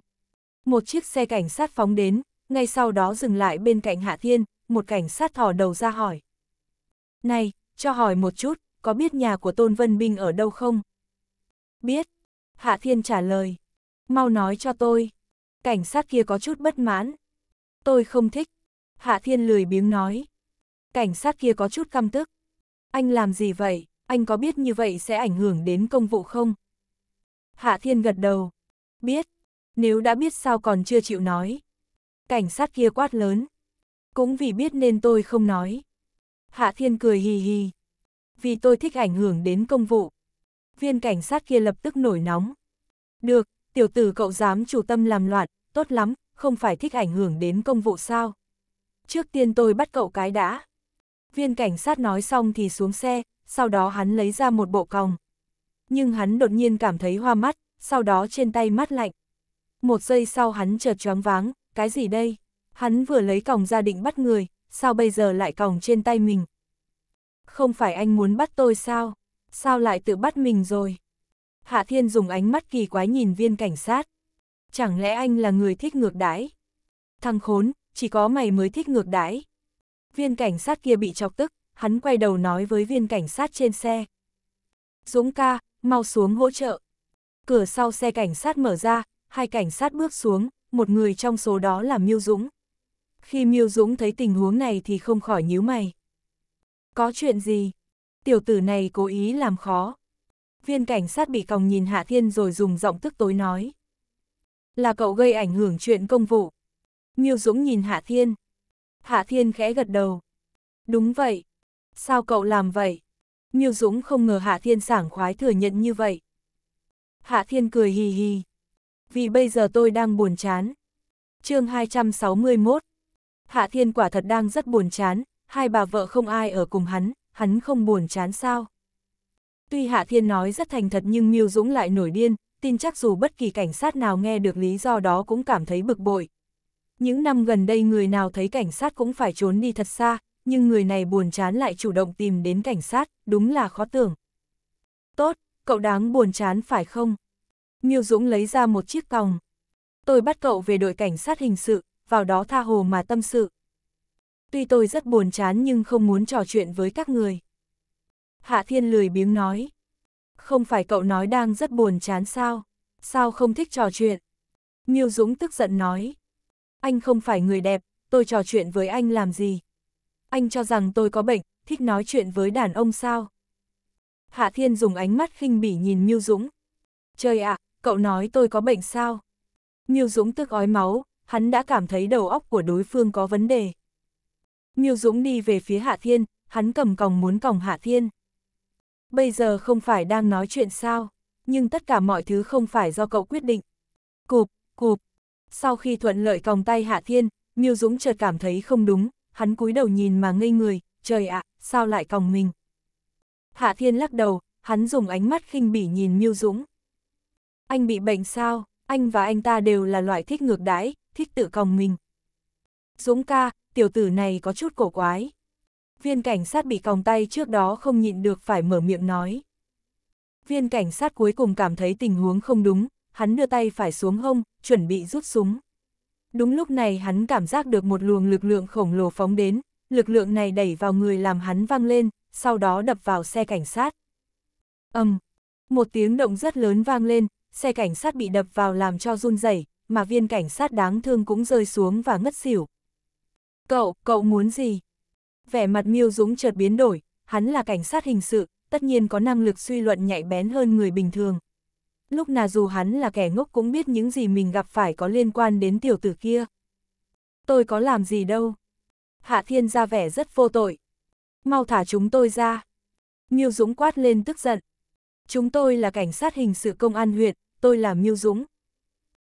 Một chiếc xe cảnh sát phóng đến, ngay sau đó dừng lại bên cạnh Hạ Thiên, một cảnh sát thỏ đầu ra hỏi. Này, cho hỏi một chút, có biết nhà của Tôn Vân Binh ở đâu không? Biết. Hạ Thiên trả lời. Mau nói cho tôi. Cảnh sát kia có chút bất mãn. Tôi không thích. Hạ Thiên lười biếng nói. Cảnh sát kia có chút căm tức. Anh làm gì vậy? Anh có biết như vậy sẽ ảnh hưởng đến công vụ không? Hạ Thiên gật đầu. Biết. Nếu đã biết sao còn chưa chịu nói. Cảnh sát kia quát lớn. Cũng vì biết nên tôi không nói. Hạ Thiên cười hì hì. Vì tôi thích ảnh hưởng đến công vụ. Viên cảnh sát kia lập tức nổi nóng. Được, tiểu tử cậu dám chủ tâm làm loạn, tốt lắm, không phải thích ảnh hưởng đến công vụ sao. Trước tiên tôi bắt cậu cái đã. Viên cảnh sát nói xong thì xuống xe, sau đó hắn lấy ra một bộ còng, nhưng hắn đột nhiên cảm thấy hoa mắt, sau đó trên tay mắt lạnh. Một giây sau hắn chợt choáng váng, cái gì đây? Hắn vừa lấy còng ra định bắt người, sao bây giờ lại còng trên tay mình? Không phải anh muốn bắt tôi sao? Sao lại tự bắt mình rồi? Hạ Thiên dùng ánh mắt kỳ quái nhìn viên cảnh sát. Chẳng lẽ anh là người thích ngược đãi? Thằng khốn, chỉ có mày mới thích ngược đãi. Viên cảnh sát kia bị chọc tức, hắn quay đầu nói với viên cảnh sát trên xe, Dũng ca, mau xuống hỗ trợ. Cửa sau xe cảnh sát mở ra, hai cảnh sát bước xuống, một người trong số đó là Miêu Dũng. Khi Miêu Dũng thấy tình huống này thì không khỏi nhíu mày. Có chuyện gì? Tiểu tử này cố ý làm khó. Viên cảnh sát bị còng nhìn Hạ Thiên rồi dùng giọng tức tối nói. Là cậu gây ảnh hưởng chuyện công vụ. Miêu Dũng nhìn Hạ Thiên. Hạ Thiên khẽ gật đầu. Đúng vậy. Sao cậu làm vậy? Miêu Dũng không ngờ Hạ Thiên sảng khoái thừa nhận như vậy. Hạ Thiên cười hì hì. Vì bây giờ tôi đang buồn chán. chương 261 Hạ Thiên quả thật đang rất buồn chán, hai bà vợ không ai ở cùng hắn, hắn không buồn chán sao. Tuy Hạ Thiên nói rất thành thật nhưng Miêu Dũng lại nổi điên, tin chắc dù bất kỳ cảnh sát nào nghe được lý do đó cũng cảm thấy bực bội. Những năm gần đây người nào thấy cảnh sát cũng phải trốn đi thật xa, nhưng người này buồn chán lại chủ động tìm đến cảnh sát, đúng là khó tưởng. Tốt, cậu đáng buồn chán phải không? Miêu Dũng lấy ra một chiếc còng. Tôi bắt cậu về đội cảnh sát hình sự, vào đó tha hồ mà tâm sự. Tuy tôi rất buồn chán nhưng không muốn trò chuyện với các người. Hạ Thiên lười biếng nói. Không phải cậu nói đang rất buồn chán sao? Sao không thích trò chuyện? Miêu Dũng tức giận nói. Anh không phải người đẹp, tôi trò chuyện với anh làm gì? anh cho rằng tôi có bệnh, thích nói chuyện với đàn ông sao? Hạ Thiên dùng ánh mắt khinh bỉ nhìn Miêu Dũng. Trời ạ, à, cậu nói tôi có bệnh sao? Miêu Dũng tức ói máu, hắn đã cảm thấy đầu óc của đối phương có vấn đề. Miêu Dũng đi về phía Hạ Thiên, hắn cầm còng muốn còng Hạ Thiên. Bây giờ không phải đang nói chuyện sao, nhưng tất cả mọi thứ không phải do cậu quyết định. Cụp, cụp. Sau khi thuận lợi còng tay Hạ Thiên, Miêu Dũng chợt cảm thấy không đúng, hắn cúi đầu nhìn mà ngây người, trời ạ, sao lại còng mình. Hạ Thiên lắc đầu, hắn dùng ánh mắt khinh bỉ nhìn Miêu Dũng. Anh bị bệnh sao, anh và anh ta đều là loại thích ngược đãi, thích tự còng mình. Dũng ca, tiểu tử này có chút cổ quái. Viên cảnh sát bị còng tay trước đó không nhịn được phải mở miệng nói. Viên cảnh sát cuối cùng cảm thấy tình huống không đúng, hắn đưa tay phải xuống hông, chuẩn bị rút súng. Đúng lúc này hắn cảm giác được một luồng lực lượng khổng lồ phóng đến, lực lượng này đẩy vào người làm hắn văng lên, sau đó đập vào xe cảnh sát. Âm, một tiếng động rất lớn vang lên, xe cảnh sát bị đập vào làm cho run rẩy, mà viên cảnh sát đáng thương cũng rơi xuống và ngất xỉu. Cậu, cậu muốn gì? Vẻ mặt Miêu Dũng chợt biến đổi, hắn là cảnh sát hình sự, tất nhiên có năng lực suy luận nhạy bén hơn người bình thường lúc nào dù hắn là kẻ ngốc cũng biết những gì mình gặp phải có liên quan đến tiểu tử kia. Tôi có làm gì đâu. Hạ Thiên ra vẻ rất vô tội. Mau thả chúng tôi ra. Miêu Dũng quát lên tức giận. Chúng tôi là cảnh sát hình sự công an huyện, tôi là Miêu Dũng.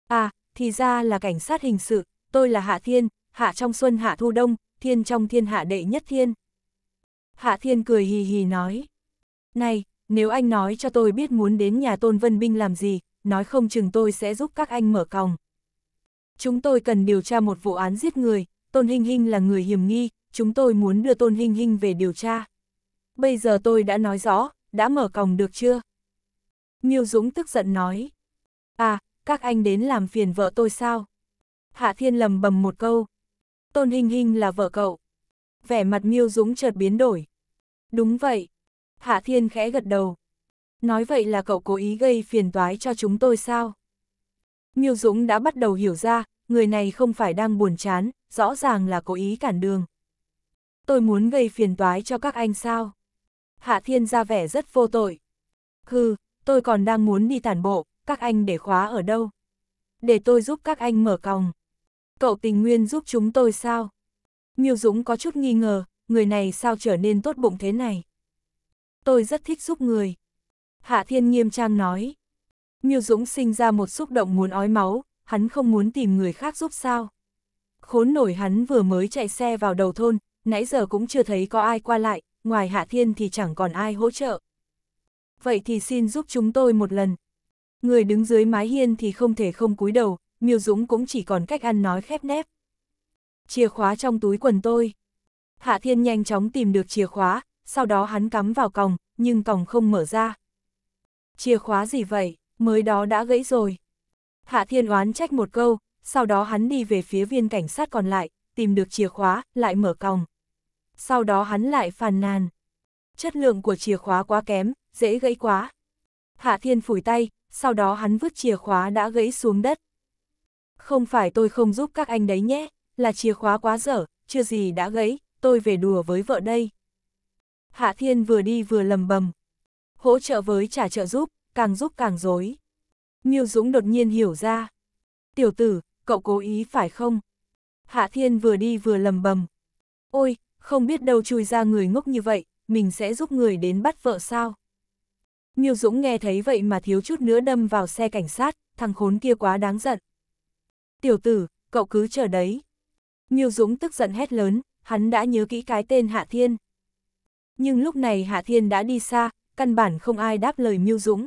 À, thì ra là cảnh sát hình sự, tôi là Hạ Thiên, Hạ trong xuân Hạ thu đông, Thiên trong thiên hạ đệ nhất thiên. Hạ Thiên cười hì hì nói. Này, nếu anh nói cho tôi biết muốn đến nhà Tôn Vân Binh làm gì, nói không chừng tôi sẽ giúp các anh mở còng. Chúng tôi cần điều tra một vụ án giết người, Tôn Hinh Hinh là người hiểm nghi, chúng tôi muốn đưa Tôn Hinh Hinh về điều tra. Bây giờ tôi đã nói rõ, đã mở còng được chưa? Miêu Dũng tức giận nói. À, các anh đến làm phiền vợ tôi sao? Hạ Thiên lầm bầm một câu. Tôn Hinh Hinh là vợ cậu. Vẻ mặt Miêu Dũng chợt biến đổi. Đúng vậy, Hạ Thiên khẽ gật đầu. Nói vậy là cậu cố ý gây phiền toái cho chúng tôi sao? Miêu Dũng đã bắt đầu hiểu ra, người này không phải đang buồn chán, rõ ràng là cố ý cản đường. Tôi muốn gây phiền toái cho các anh sao? Hạ Thiên ra vẻ rất vô tội. Hừ, tôi còn đang muốn đi tản bộ, các anh để khóa ở đâu? Để tôi giúp các anh mở còng. Cậu tình nguyên giúp chúng tôi sao? Miêu Dũng có chút nghi ngờ, người này sao trở nên tốt bụng thế này? tôi rất thích giúp người. Hạ Thiên nghiêm trang nói. Miêu Dũng sinh ra một xúc động muốn ói máu, hắn không muốn tìm người khác giúp sao. Khốn nổi hắn vừa mới chạy xe vào đầu thôn, nãy giờ cũng chưa thấy có ai qua lại, ngoài Hạ Thiên thì chẳng còn ai hỗ trợ. Vậy thì xin giúp chúng tôi một lần. Người đứng dưới mái hiên thì không thể không cúi đầu, Miêu Dũng cũng chỉ còn cách ăn nói khép nép. Chìa khóa trong túi quần tôi. Hạ Thiên nhanh chóng tìm được chìa khóa, sau đó hắn cắm vào còng, nhưng còng không mở ra. Chìa khóa gì vậy, mới đó đã gãy rồi. Hạ Thiên oán trách một câu, sau đó hắn đi về phía viên cảnh sát còn lại, tìm được chìa khóa, lại mở còng. Sau đó hắn lại phàn nàn. Chất lượng của chìa khóa quá kém, dễ gãy quá. Hạ Thiên phủi tay, sau đó hắn vứt chìa khóa đã gãy xuống đất. Không phải tôi không giúp các anh đấy nhé, là chìa khóa quá dở, chưa gì đã gãy, tôi về đùa với vợ đây. Hạ Thiên vừa đi vừa lầm bầm. Hỗ trợ với trả trợ giúp, càng giúp càng dối. Miêu Dũng đột nhiên hiểu ra. Tiểu tử, cậu cố ý phải không? Hạ Thiên vừa đi vừa lầm bầm. Ôi, không biết đâu chui ra người ngốc như vậy, mình sẽ giúp người đến bắt vợ sao? Miêu Dũng nghe thấy vậy mà thiếu chút nữa đâm vào xe cảnh sát, thằng khốn kia quá đáng giận. Tiểu tử, cậu cứ chờ đấy. Miêu Dũng tức giận hét lớn, hắn đã nhớ kỹ cái tên Hạ Thiên nhưng lúc này Hạ Thiên đã đi xa, căn bản không ai đáp lời Mưu Dũng.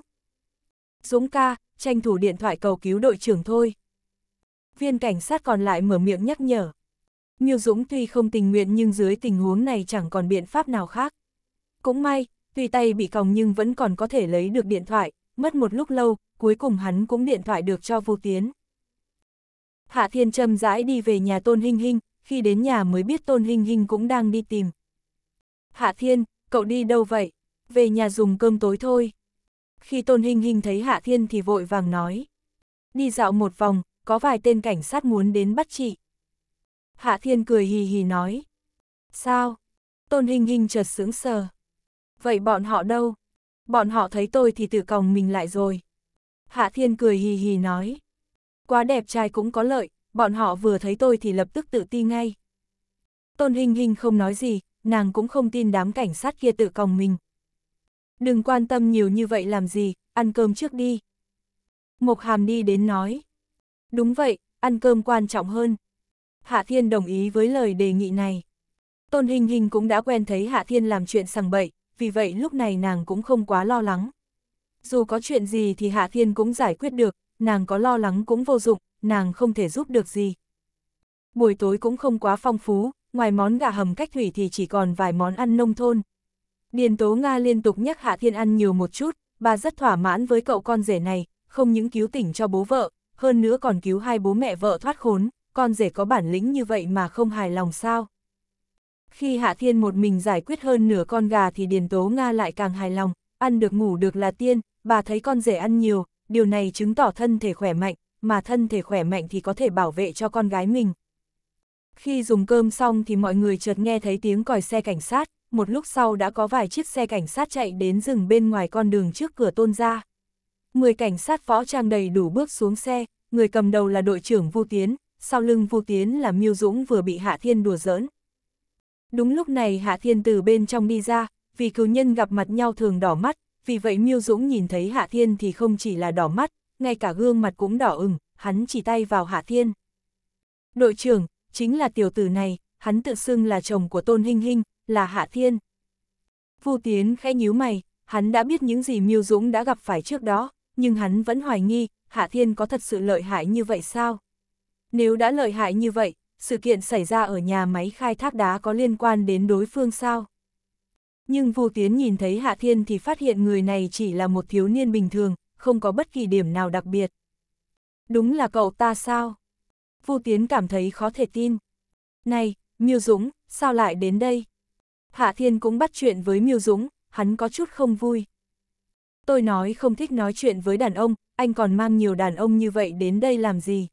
Dũng ca, tranh thủ điện thoại cầu cứu đội trưởng thôi. Viên cảnh sát còn lại mở miệng nhắc nhở. Miêu Dũng tuy không tình nguyện nhưng dưới tình huống này chẳng còn biện pháp nào khác. Cũng may, tuy tay bị còng nhưng vẫn còn có thể lấy được điện thoại, mất một lúc lâu, cuối cùng hắn cũng điện thoại được cho Vu Tiến. Hạ Thiên Trâm rãi đi về nhà Tôn Hinh Hinh, khi đến nhà mới biết Tôn Hinh Hinh cũng đang đi tìm, Hạ Thiên, cậu đi đâu vậy? Về nhà dùng cơm tối thôi. Khi Tôn hình hình thấy Hạ Thiên thì vội vàng nói. Đi dạo một vòng, có vài tên cảnh sát muốn đến bắt chị. Hạ Thiên cười hì hì nói. Sao? Tôn hình hình chợt sững sờ. Vậy bọn họ đâu? Bọn họ thấy tôi thì tự còng mình lại rồi. Hạ Thiên cười hì hì nói. Quá đẹp trai cũng có lợi, bọn họ vừa thấy tôi thì lập tức tự ti ngay. Tôn hình hình không nói gì, nàng cũng không tin đám cảnh sát kia tự còng mình. Đừng quan tâm nhiều như vậy làm gì, ăn cơm trước đi. Mộc Hàm đi đến nói. Đúng vậy, ăn cơm quan trọng hơn. Hạ Thiên đồng ý với lời đề nghị này. Tôn Hình Hình cũng đã quen thấy Hạ Thiên làm chuyện sằng bậy, vì vậy lúc này nàng cũng không quá lo lắng. Dù có chuyện gì thì Hạ Thiên cũng giải quyết được, nàng có lo lắng cũng vô dụng, nàng không thể giúp được gì. Buổi tối cũng không quá phong phú, ngoài món gà hầm cách thủy thì chỉ còn vài món ăn nông thôn. Điền Tố Nga liên tục nhắc Hạ Thiên ăn nhiều một chút, bà rất thỏa mãn với cậu con rể này, không những cứu tỉnh cho bố vợ, hơn nữa còn cứu hai bố mẹ vợ thoát khốn, con rể có bản lĩnh như vậy mà không hài lòng sao. Khi Hạ Thiên một mình giải quyết hơn nửa con gà thì Điền Tố Nga lại càng hài lòng, ăn được ngủ được là tiên, bà thấy con rể ăn nhiều, điều này chứng tỏ thân thể khỏe mạnh, mà thân thể khỏe mạnh thì có thể bảo vệ cho con gái mình. Khi dùng cơm xong thì mọi người chợt nghe thấy tiếng còi xe cảnh sát, một lúc sau đã có vài chiếc xe cảnh sát chạy đến rừng bên ngoài con đường trước cửa tôn ra. Mười cảnh sát võ trang đầy đủ bước xuống xe, người cầm đầu là đội trưởng Vu Tiến, sau lưng Vu Tiến là Miêu Dũng vừa bị Hạ Thiên đùa giỡn. Đúng lúc này Hạ Thiên từ bên trong đi ra, vì cứu nhân gặp mặt nhau thường đỏ mắt, vì vậy Miêu Dũng nhìn thấy Hạ Thiên thì không chỉ là đỏ mắt, ngay cả gương mặt cũng đỏ ửng, hắn chỉ tay vào Hạ Thiên. Đội trưởng, chính là tiểu tử này, hắn tự xưng là chồng của Tôn Hinh Hinh, là Hạ Thiên. Vu Tiến khẽ nhíu mày, hắn đã biết những gì Miêu Dũng đã gặp phải trước đó, nhưng hắn vẫn hoài nghi, Hạ Thiên có thật sự lợi hại như vậy sao? Nếu đã lợi hại như vậy, sự kiện xảy ra ở nhà máy khai thác đá có liên quan đến đối phương sao? Nhưng Vu Tiến nhìn thấy Hạ Thiên thì phát hiện người này chỉ là một thiếu niên bình thường, không có bất kỳ điểm nào đặc biệt. Đúng là cậu ta sao? Vu Tiến cảm thấy khó thể tin. Này, Miêu Dũng, sao lại đến đây? Hạ Thiên cũng bắt chuyện với Miêu Dũng, hắn có chút không vui. Tôi nói không thích nói chuyện với đàn ông, anh còn mang nhiều đàn ông như vậy đến đây làm gì?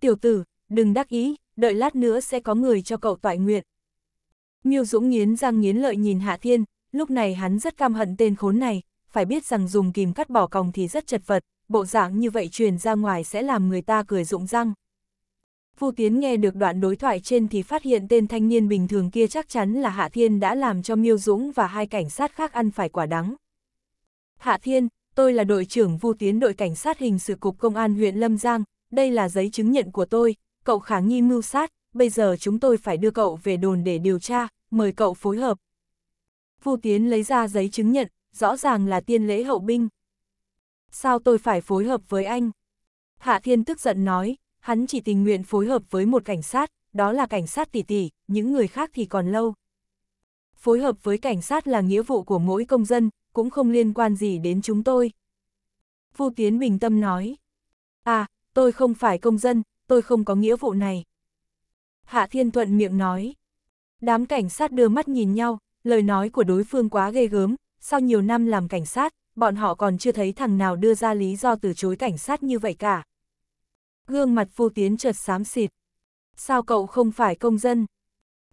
Tiểu tử, đừng đắc ý, đợi lát nữa sẽ có người cho cậu toại nguyện. Miêu Dũng nghiến răng nghiến lợi nhìn Hạ Thiên, lúc này hắn rất cam hận tên khốn này, phải biết rằng dùng kìm cắt bỏ còng thì rất chật vật, bộ dạng như vậy truyền ra ngoài sẽ làm người ta cười rụng răng. Vu Tiến nghe được đoạn đối thoại trên thì phát hiện tên thanh niên bình thường kia chắc chắn là Hạ Thiên đã làm cho Miêu Dũng và hai cảnh sát khác ăn phải quả đắng. Hạ Thiên, tôi là đội trưởng Vu Tiến đội cảnh sát hình sự cục công an huyện Lâm Giang, đây là giấy chứng nhận của tôi, cậu khả nghi mưu sát, bây giờ chúng tôi phải đưa cậu về đồn để điều tra, mời cậu phối hợp. Vu Tiến lấy ra giấy chứng nhận, rõ ràng là tiên lễ hậu binh. Sao tôi phải phối hợp với anh? Hạ Thiên tức giận nói, hắn chỉ tình nguyện phối hợp với một cảnh sát, đó là cảnh sát tỷ tỷ, những người khác thì còn lâu. Phối hợp với cảnh sát là nghĩa vụ của mỗi công dân, cũng không liên quan gì đến chúng tôi. Vu Tiến bình tâm nói. À, tôi không phải công dân, tôi không có nghĩa vụ này. Hạ Thiên Thuận miệng nói. Đám cảnh sát đưa mắt nhìn nhau, lời nói của đối phương quá ghê gớm, sau nhiều năm làm cảnh sát, bọn họ còn chưa thấy thằng nào đưa ra lý do từ chối cảnh sát như vậy cả gương mặt Vu Tiến chợt xám xịt. Sao cậu không phải công dân?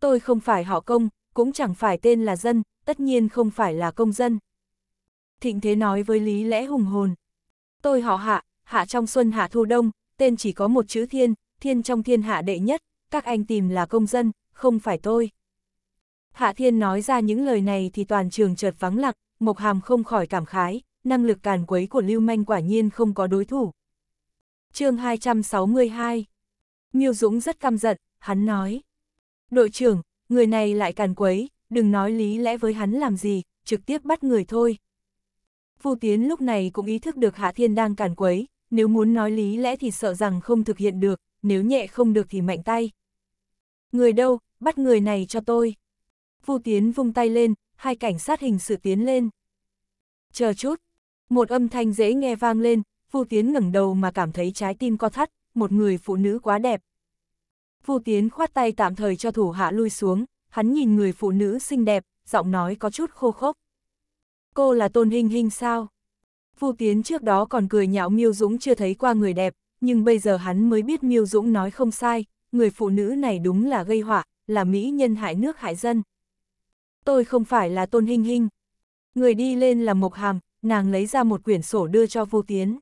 Tôi không phải họ công, cũng chẳng phải tên là dân, tất nhiên không phải là công dân. Thịnh Thế nói với lý lẽ hùng hồn. Tôi họ hạ, hạ trong xuân hạ thu đông, tên chỉ có một chữ thiên, thiên trong thiên hạ đệ nhất, các anh tìm là công dân, không phải tôi. Hạ thiên nói ra những lời này thì toàn trường chợt vắng lặng, Mộc Hàm không khỏi cảm khái, năng lực càn quấy của Lưu Manh quả nhiên không có đối thủ chương 262. Miêu Dũng rất căm giận, hắn nói. Đội trưởng, người này lại càn quấy, đừng nói lý lẽ với hắn làm gì, trực tiếp bắt người thôi. Vu Tiến lúc này cũng ý thức được Hạ Thiên đang càn quấy, nếu muốn nói lý lẽ thì sợ rằng không thực hiện được, nếu nhẹ không được thì mạnh tay. Người đâu, bắt người này cho tôi. Vu Tiến vung tay lên, hai cảnh sát hình sự tiến lên. Chờ chút, một âm thanh dễ nghe vang lên, Vu Tiến ngẩng đầu mà cảm thấy trái tim co thắt, một người phụ nữ quá đẹp. Vu Tiến khoát tay tạm thời cho thủ hạ lui xuống, hắn nhìn người phụ nữ xinh đẹp, giọng nói có chút khô khốc. Cô là Tôn Hinh Hinh sao? Vu Tiến trước đó còn cười nhạo Miêu Dũng chưa thấy qua người đẹp, nhưng bây giờ hắn mới biết Miêu Dũng nói không sai, người phụ nữ này đúng là gây họa, là mỹ nhân hại nước hại dân. Tôi không phải là Tôn Hinh Hinh. Người đi lên là Mộc Hàm, nàng lấy ra một quyển sổ đưa cho Vu Tiến.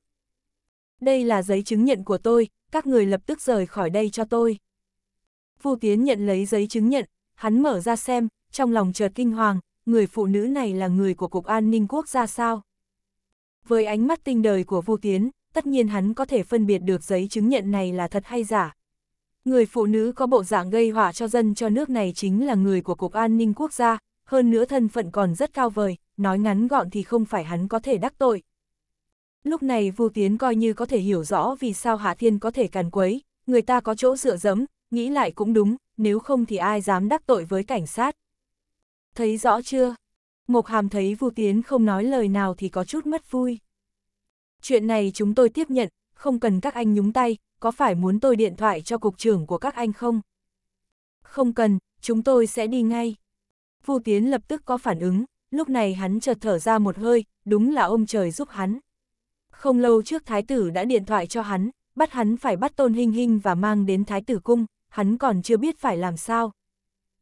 Đây là giấy chứng nhận của tôi, các người lập tức rời khỏi đây cho tôi. Vu Tiến nhận lấy giấy chứng nhận, hắn mở ra xem, trong lòng chợt kinh hoàng, người phụ nữ này là người của Cục An ninh Quốc gia sao? Với ánh mắt tinh đời của Vu Tiến, tất nhiên hắn có thể phân biệt được giấy chứng nhận này là thật hay giả. Người phụ nữ có bộ dạng gây họa cho dân cho nước này chính là người của Cục An ninh Quốc gia, hơn nữa thân phận còn rất cao vời, nói ngắn gọn thì không phải hắn có thể đắc tội, Lúc này Vu Tiến coi như có thể hiểu rõ vì sao Hạ Thiên có thể càn quấy, người ta có chỗ dựa dẫm, nghĩ lại cũng đúng, nếu không thì ai dám đắc tội với cảnh sát. Thấy rõ chưa? Mộc Hàm thấy Vu Tiến không nói lời nào thì có chút mất vui. Chuyện này chúng tôi tiếp nhận, không cần các anh nhúng tay, có phải muốn tôi điện thoại cho cục trưởng của các anh không? Không cần, chúng tôi sẽ đi ngay. Vu Tiến lập tức có phản ứng, lúc này hắn chợt thở ra một hơi, đúng là ông trời giúp hắn không lâu trước thái tử đã điện thoại cho hắn, bắt hắn phải bắt tôn hình hình và mang đến thái tử cung, hắn còn chưa biết phải làm sao.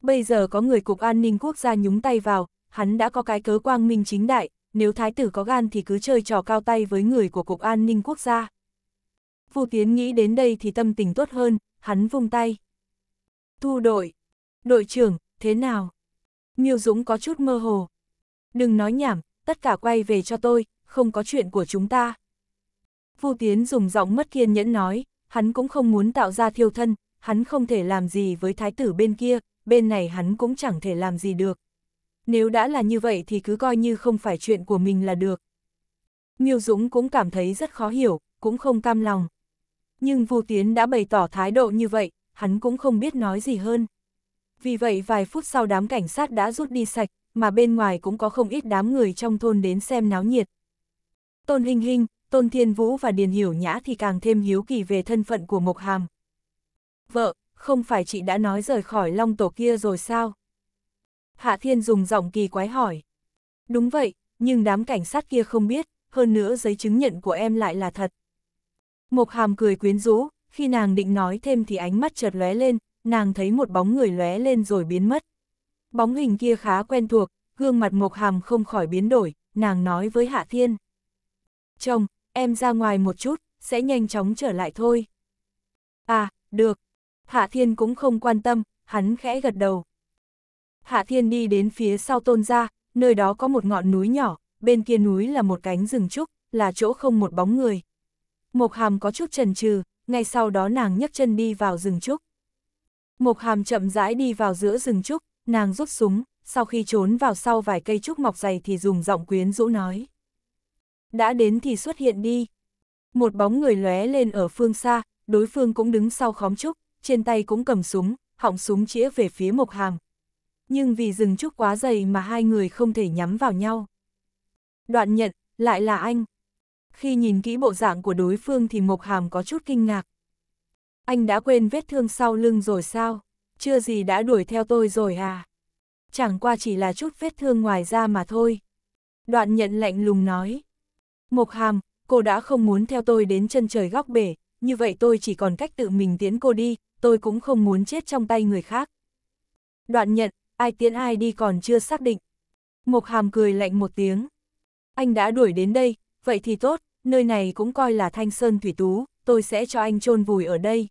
Bây giờ có người cục an ninh quốc gia nhúng tay vào, hắn đã có cái cớ quang minh chính đại, nếu thái tử có gan thì cứ chơi trò cao tay với người của cục an ninh quốc gia. Vu Tiến nghĩ đến đây thì tâm tình tốt hơn, hắn vung tay. Thu đội, đội trưởng, thế nào? Miêu Dũng có chút mơ hồ. Đừng nói nhảm, tất cả quay về cho tôi, không có chuyện của chúng ta. Vu Tiến dùng giọng mất kiên nhẫn nói, hắn cũng không muốn tạo ra thiêu thân, hắn không thể làm gì với thái tử bên kia, bên này hắn cũng chẳng thể làm gì được. Nếu đã là như vậy thì cứ coi như không phải chuyện của mình là được. Miêu Dũng cũng cảm thấy rất khó hiểu, cũng không cam lòng. Nhưng Vu Tiến đã bày tỏ thái độ như vậy, hắn cũng không biết nói gì hơn. Vì vậy vài phút sau đám cảnh sát đã rút đi sạch, mà bên ngoài cũng có không ít đám người trong thôn đến xem náo nhiệt. Tôn Hình Hình, Tôn Thiên Vũ và Điền Hiểu Nhã thì càng thêm hiếu kỳ về thân phận của Mộc Hàm. Vợ, không phải chị đã nói rời khỏi long tổ kia rồi sao? Hạ Thiên dùng giọng kỳ quái hỏi. Đúng vậy, nhưng đám cảnh sát kia không biết, hơn nữa giấy chứng nhận của em lại là thật. Mộc Hàm cười quyến rũ, khi nàng định nói thêm thì ánh mắt chợt lóe lên, nàng thấy một bóng người lóe lên rồi biến mất. Bóng hình kia khá quen thuộc, gương mặt Mộc Hàm không khỏi biến đổi, nàng nói với Hạ Thiên. Chồng, em ra ngoài một chút, sẽ nhanh chóng trở lại thôi. À, được. Hạ Thiên cũng không quan tâm, hắn khẽ gật đầu. Hạ Thiên đi đến phía sau tôn ra, nơi đó có một ngọn núi nhỏ, bên kia núi là một cánh rừng trúc, là chỗ không một bóng người. Mộc Hàm có chút chần chừ, ngay sau đó nàng nhấc chân đi vào rừng trúc. Mộc Hàm chậm rãi đi vào giữa rừng trúc, nàng rút súng, sau khi trốn vào sau vài cây trúc mọc dày thì dùng giọng quyến rũ nói đã đến thì xuất hiện đi. Một bóng người lóe lên ở phương xa, đối phương cũng đứng sau khóm trúc, trên tay cũng cầm súng, họng súng chĩa về phía Mộc Hàm. Nhưng vì rừng trúc quá dày mà hai người không thể nhắm vào nhau. Đoạn nhận, lại là anh. Khi nhìn kỹ bộ dạng của đối phương thì Mộc Hàm có chút kinh ngạc. Anh đã quên vết thương sau lưng rồi sao? Chưa gì đã đuổi theo tôi rồi à? Chẳng qua chỉ là chút vết thương ngoài da mà thôi. Đoạn nhận lạnh lùng nói. Mộc Hàm, cô đã không muốn theo tôi đến chân trời góc bể, như vậy tôi chỉ còn cách tự mình tiến cô đi, tôi cũng không muốn chết trong tay người khác. Đoạn nhận, ai tiến ai đi còn chưa xác định. Mộc Hàm cười lạnh một tiếng. Anh đã đuổi đến đây, vậy thì tốt, nơi này cũng coi là thanh sơn thủy tú, tôi sẽ cho anh chôn vùi ở đây.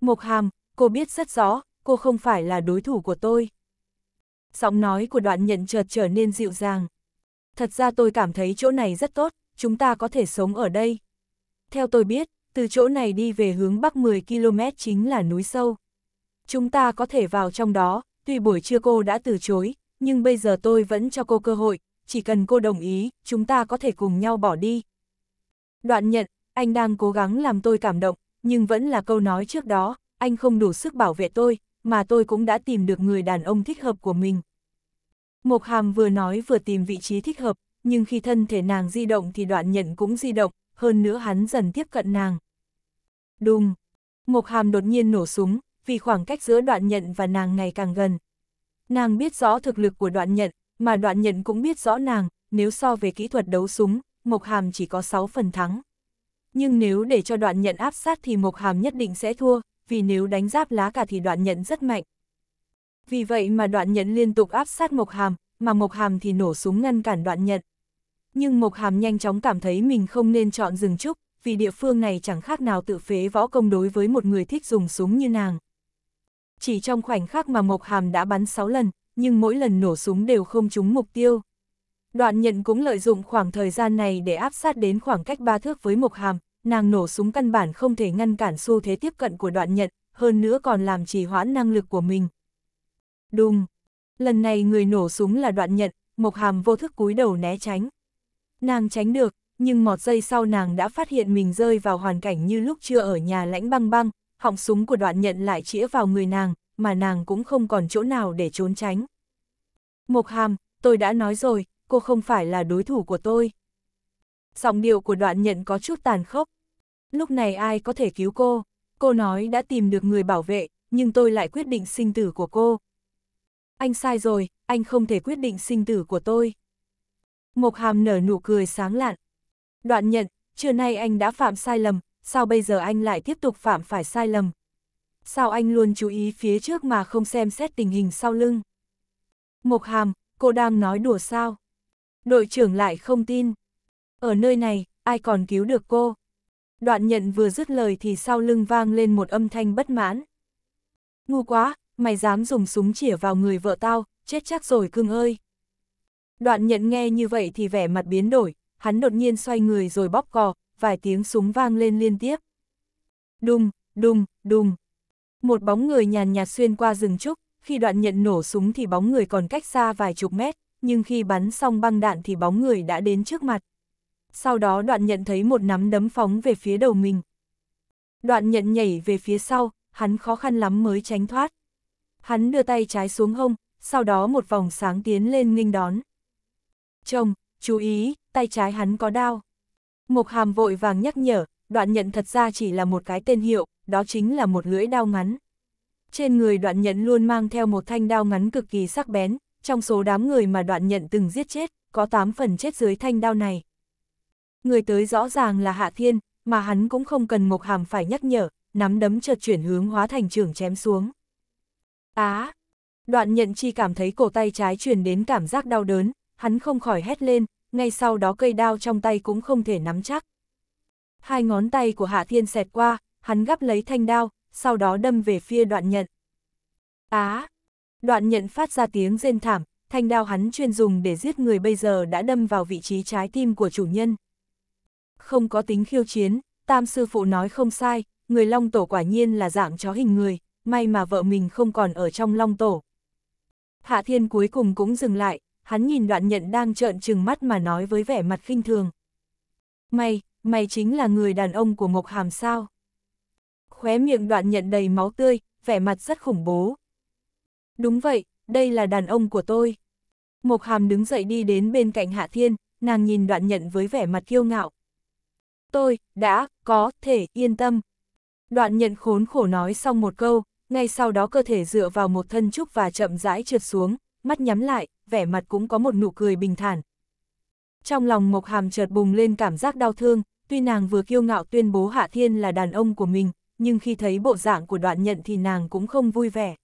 Mộc Hàm, cô biết rất rõ, cô không phải là đối thủ của tôi. Giọng nói của đoạn nhận chợt trở nên dịu dàng thật ra tôi cảm thấy chỗ này rất tốt, chúng ta có thể sống ở đây. Theo tôi biết, từ chỗ này đi về hướng bắc 10 km chính là núi sâu. Chúng ta có thể vào trong đó, tuy buổi trưa cô đã từ chối, nhưng bây giờ tôi vẫn cho cô cơ hội, chỉ cần cô đồng ý, chúng ta có thể cùng nhau bỏ đi. Đoạn nhận, anh đang cố gắng làm tôi cảm động, nhưng vẫn là câu nói trước đó, anh không đủ sức bảo vệ tôi, mà tôi cũng đã tìm được người đàn ông thích hợp của mình. Mộc Hàm vừa nói vừa tìm vị trí thích hợp, nhưng khi thân thể nàng di động thì đoạn nhận cũng di động, hơn nữa hắn dần tiếp cận nàng. Đùng! Mộc Hàm đột nhiên nổ súng, vì khoảng cách giữa đoạn nhận và nàng ngày càng gần. Nàng biết rõ thực lực của đoạn nhận, mà đoạn nhận cũng biết rõ nàng, nếu so về kỹ thuật đấu súng, Mộc Hàm chỉ có 6 phần thắng. Nhưng nếu để cho đoạn nhận áp sát thì Mộc Hàm nhất định sẽ thua, vì nếu đánh giáp lá cả thì đoạn nhận rất mạnh, vì vậy mà đoạn nhận liên tục áp sát Mộc Hàm, mà Mộc Hàm thì nổ súng ngăn cản đoạn nhận. Nhưng Mộc Hàm nhanh chóng cảm thấy mình không nên chọn rừng trúc, vì địa phương này chẳng khác nào tự phế võ công đối với một người thích dùng súng như nàng. Chỉ trong khoảnh khắc mà Mộc Hàm đã bắn 6 lần, nhưng mỗi lần nổ súng đều không trúng mục tiêu. Đoạn nhận cũng lợi dụng khoảng thời gian này để áp sát đến khoảng cách ba thước với Mộc Hàm, nàng nổ súng căn bản không thể ngăn cản xu thế tiếp cận của đoạn nhận, hơn nữa còn làm trì hoãn năng lực của mình. Đùng! Lần này người nổ súng là đoạn nhận, Mộc Hàm vô thức cúi đầu né tránh. Nàng tránh được, nhưng một giây sau nàng đã phát hiện mình rơi vào hoàn cảnh như lúc chưa ở nhà lãnh băng băng, họng súng của đoạn nhận lại chĩa vào người nàng, mà nàng cũng không còn chỗ nào để trốn tránh. Mộc Hàm, tôi đã nói rồi, cô không phải là đối thủ của tôi. Giọng điệu của đoạn nhận có chút tàn khốc. Lúc này ai có thể cứu cô? Cô nói đã tìm được người bảo vệ, nhưng tôi lại quyết định sinh tử của cô, anh sai rồi, anh không thể quyết định sinh tử của tôi. Mộc Hàm nở nụ cười sáng lạn. Đoạn nhận, trưa nay anh đã phạm sai lầm, sao bây giờ anh lại tiếp tục phạm phải sai lầm? Sao anh luôn chú ý phía trước mà không xem xét tình hình sau lưng? Mộc Hàm, cô đang nói đùa sao? Đội trưởng lại không tin. Ở nơi này, ai còn cứu được cô? Đoạn nhận vừa dứt lời thì sau lưng vang lên một âm thanh bất mãn. Ngu quá, mày dám dùng súng chỉa vào người vợ tao, chết chắc rồi cưng ơi. Đoạn nhận nghe như vậy thì vẻ mặt biến đổi, hắn đột nhiên xoay người rồi bóp cò, vài tiếng súng vang lên liên tiếp. Đùng, đùng, đùng. Một bóng người nhàn nhạt xuyên qua rừng trúc, khi đoạn nhận nổ súng thì bóng người còn cách xa vài chục mét, nhưng khi bắn xong băng đạn thì bóng người đã đến trước mặt. Sau đó đoạn nhận thấy một nắm đấm phóng về phía đầu mình. Đoạn nhận nhảy về phía sau, hắn khó khăn lắm mới tránh thoát. Hắn đưa tay trái xuống hông, sau đó một vòng sáng tiến lên nghênh đón. Chồng, chú ý, tay trái hắn có đao. Mộc hàm vội vàng nhắc nhở, đoạn nhận thật ra chỉ là một cái tên hiệu, đó chính là một lưỡi đao ngắn. Trên người đoạn nhận luôn mang theo một thanh đao ngắn cực kỳ sắc bén, trong số đám người mà đoạn nhận từng giết chết, có 8 phần chết dưới thanh đao này. Người tới rõ ràng là Hạ Thiên, mà hắn cũng không cần Mộc Hàm phải nhắc nhở, nắm đấm chợt chuyển hướng hóa thành trường chém xuống. Á! À, đoạn nhận chi cảm thấy cổ tay trái truyền đến cảm giác đau đớn, hắn không khỏi hét lên, ngay sau đó cây đao trong tay cũng không thể nắm chắc. Hai ngón tay của Hạ Thiên xẹt qua, hắn gắp lấy thanh đao, sau đó đâm về phía đoạn nhận. Á! À, đoạn nhận phát ra tiếng rên thảm, thanh đao hắn chuyên dùng để giết người bây giờ đã đâm vào vị trí trái tim của chủ nhân. Không có tính khiêu chiến, tam sư phụ nói không sai, người long tổ quả nhiên là dạng chó hình người, may mà vợ mình không còn ở trong long tổ. Hạ Thiên cuối cùng cũng dừng lại, hắn nhìn đoạn nhận đang trợn trừng mắt mà nói với vẻ mặt khinh thường. Mày, mày chính là người đàn ông của Ngọc Hàm sao? Khóe miệng đoạn nhận đầy máu tươi, vẻ mặt rất khủng bố. Đúng vậy, đây là đàn ông của tôi. Mộc Hàm đứng dậy đi đến bên cạnh Hạ Thiên, nàng nhìn đoạn nhận với vẻ mặt kiêu ngạo. Tôi, đã, có, thể, yên tâm. Đoạn nhận khốn khổ nói xong một câu, ngay sau đó cơ thể dựa vào một thân trúc và chậm rãi trượt xuống, mắt nhắm lại, vẻ mặt cũng có một nụ cười bình thản. Trong lòng Mộc Hàm chợt bùng lên cảm giác đau thương, tuy nàng vừa kiêu ngạo tuyên bố Hạ Thiên là đàn ông của mình, nhưng khi thấy bộ dạng của đoạn nhận thì nàng cũng không vui vẻ.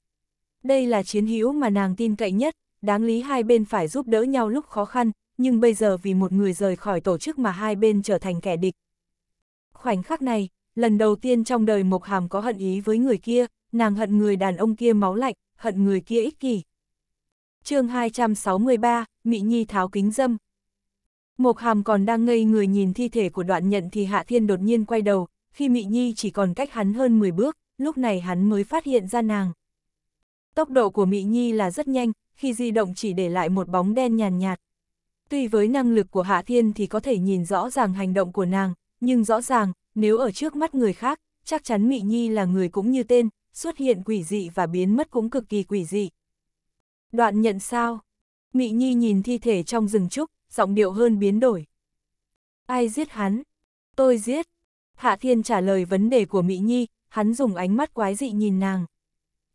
Đây là chiến hữu mà nàng tin cậy nhất, đáng lý hai bên phải giúp đỡ nhau lúc khó khăn, nhưng bây giờ vì một người rời khỏi tổ chức mà hai bên trở thành kẻ địch. Khoảnh khắc này, lần đầu tiên trong đời Mộc Hàm có hận ý với người kia, nàng hận người đàn ông kia máu lạnh, hận người kia ích kỷ. chương 263, Mỹ Nhi tháo kính dâm. Mộc hàm còn đang ngây người nhìn thi thể của đoạn nhận thì Hạ Thiên đột nhiên quay đầu, khi Mỹ Nhi chỉ còn cách hắn hơn 10 bước, lúc này hắn mới phát hiện ra nàng. Tốc độ của Mỹ Nhi là rất nhanh, khi di động chỉ để lại một bóng đen nhàn nhạt, nhạt. Tuy với năng lực của Hạ Thiên thì có thể nhìn rõ ràng hành động của nàng, nhưng rõ ràng, nếu ở trước mắt người khác, chắc chắn Mỹ Nhi là người cũng như tên, xuất hiện quỷ dị và biến mất cũng cực kỳ quỷ dị. Đoạn nhận sao? Mị Nhi nhìn thi thể trong rừng trúc, giọng điệu hơn biến đổi. Ai giết hắn? Tôi giết. Hạ Thiên trả lời vấn đề của Mị Nhi, hắn dùng ánh mắt quái dị nhìn nàng.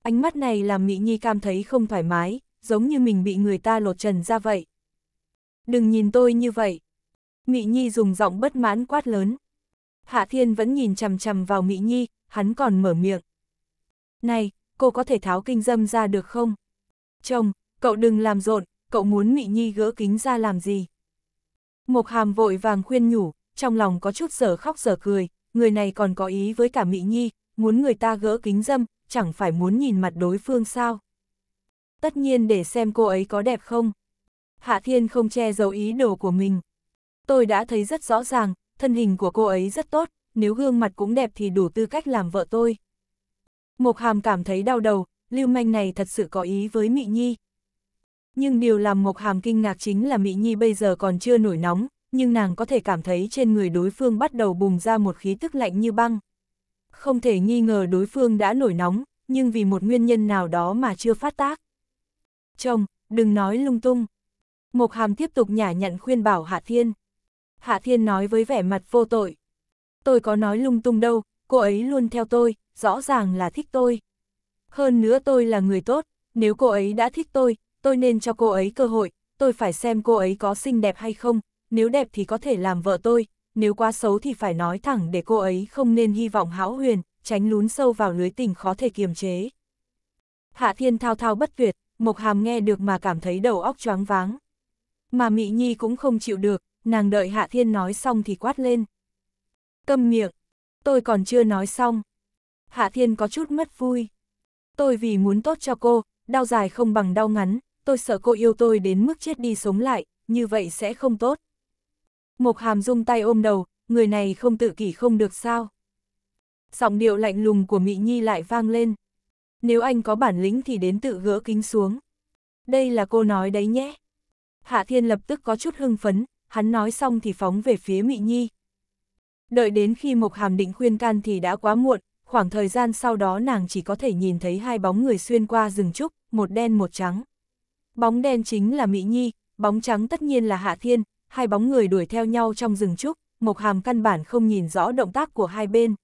Ánh mắt này làm Mị Nhi cảm thấy không thoải mái, giống như mình bị người ta lột trần ra vậy. Đừng nhìn tôi như vậy. Mị Nhi dùng giọng bất mãn quát lớn. Hạ Thiên vẫn nhìn chằm chằm vào Mị Nhi, hắn còn mở miệng. Này, cô có thể tháo kinh dâm ra được không? Chồng, cậu đừng làm rộn, cậu muốn Mị Nhi gỡ kính ra làm gì? Mộc Hàm vội vàng khuyên nhủ, trong lòng có chút giở khóc giở cười, người này còn có ý với cả Mị Nhi, muốn người ta gỡ kính dâm, chẳng phải muốn nhìn mặt đối phương sao? Tất nhiên để xem cô ấy có đẹp không. Hạ Thiên không che giấu ý đồ của mình. Tôi đã thấy rất rõ ràng, thân hình của cô ấy rất tốt, nếu gương mặt cũng đẹp thì đủ tư cách làm vợ tôi. Mộc Hàm cảm thấy đau đầu, lưu manh này thật sự có ý với Mị Nhi. Nhưng điều làm Mộc Hàm kinh ngạc chính là Mị Nhi bây giờ còn chưa nổi nóng, nhưng nàng có thể cảm thấy trên người đối phương bắt đầu bùng ra một khí tức lạnh như băng. Không thể nghi ngờ đối phương đã nổi nóng, nhưng vì một nguyên nhân nào đó mà chưa phát tác. Chồng, đừng nói lung tung. Mộc Hàm tiếp tục nhả nhận khuyên bảo Hạ Thiên. Hạ Thiên nói với vẻ mặt vô tội. Tôi có nói lung tung đâu, cô ấy luôn theo tôi, rõ ràng là thích tôi. Hơn nữa tôi là người tốt, nếu cô ấy đã thích tôi, tôi nên cho cô ấy cơ hội, tôi phải xem cô ấy có xinh đẹp hay không, nếu đẹp thì có thể làm vợ tôi, nếu quá xấu thì phải nói thẳng để cô ấy không nên hy vọng hão huyền, tránh lún sâu vào lưới tình khó thể kiềm chế. Hạ Thiên thao thao bất tuyệt, Mộc Hàm nghe được mà cảm thấy đầu óc choáng váng. Mà Mị Nhi cũng không chịu được, nàng đợi Hạ Thiên nói xong thì quát lên. Câm miệng, Tôi còn chưa nói xong. Hạ Thiên có chút mất vui. Tôi vì muốn tốt cho cô, đau dài không bằng đau ngắn, tôi sợ cô yêu tôi đến mức chết đi sống lại, như vậy sẽ không tốt. Mộc Hàm dung tay ôm đầu, người này không tự kỷ không được sao. Giọng điệu lạnh lùng của Mỹ Nhi lại vang lên. Nếu anh có bản lĩnh thì đến tự gỡ kính xuống. Đây là cô nói đấy nhé. Hạ Thiên lập tức có chút hưng phấn, hắn nói xong thì phóng về phía Mỹ Nhi, đợi đến khi Mộc Hàm định khuyên can thì đã quá muộn, khoảng thời gian sau đó nàng chỉ có thể nhìn thấy hai bóng người xuyên qua rừng trúc, một đen một trắng. Bóng đen chính là Mỹ Nhi, bóng trắng tất nhiên là Hạ Thiên, hai bóng người đuổi theo nhau trong rừng trúc, Mộc Hàm căn bản không nhìn rõ động tác của hai bên.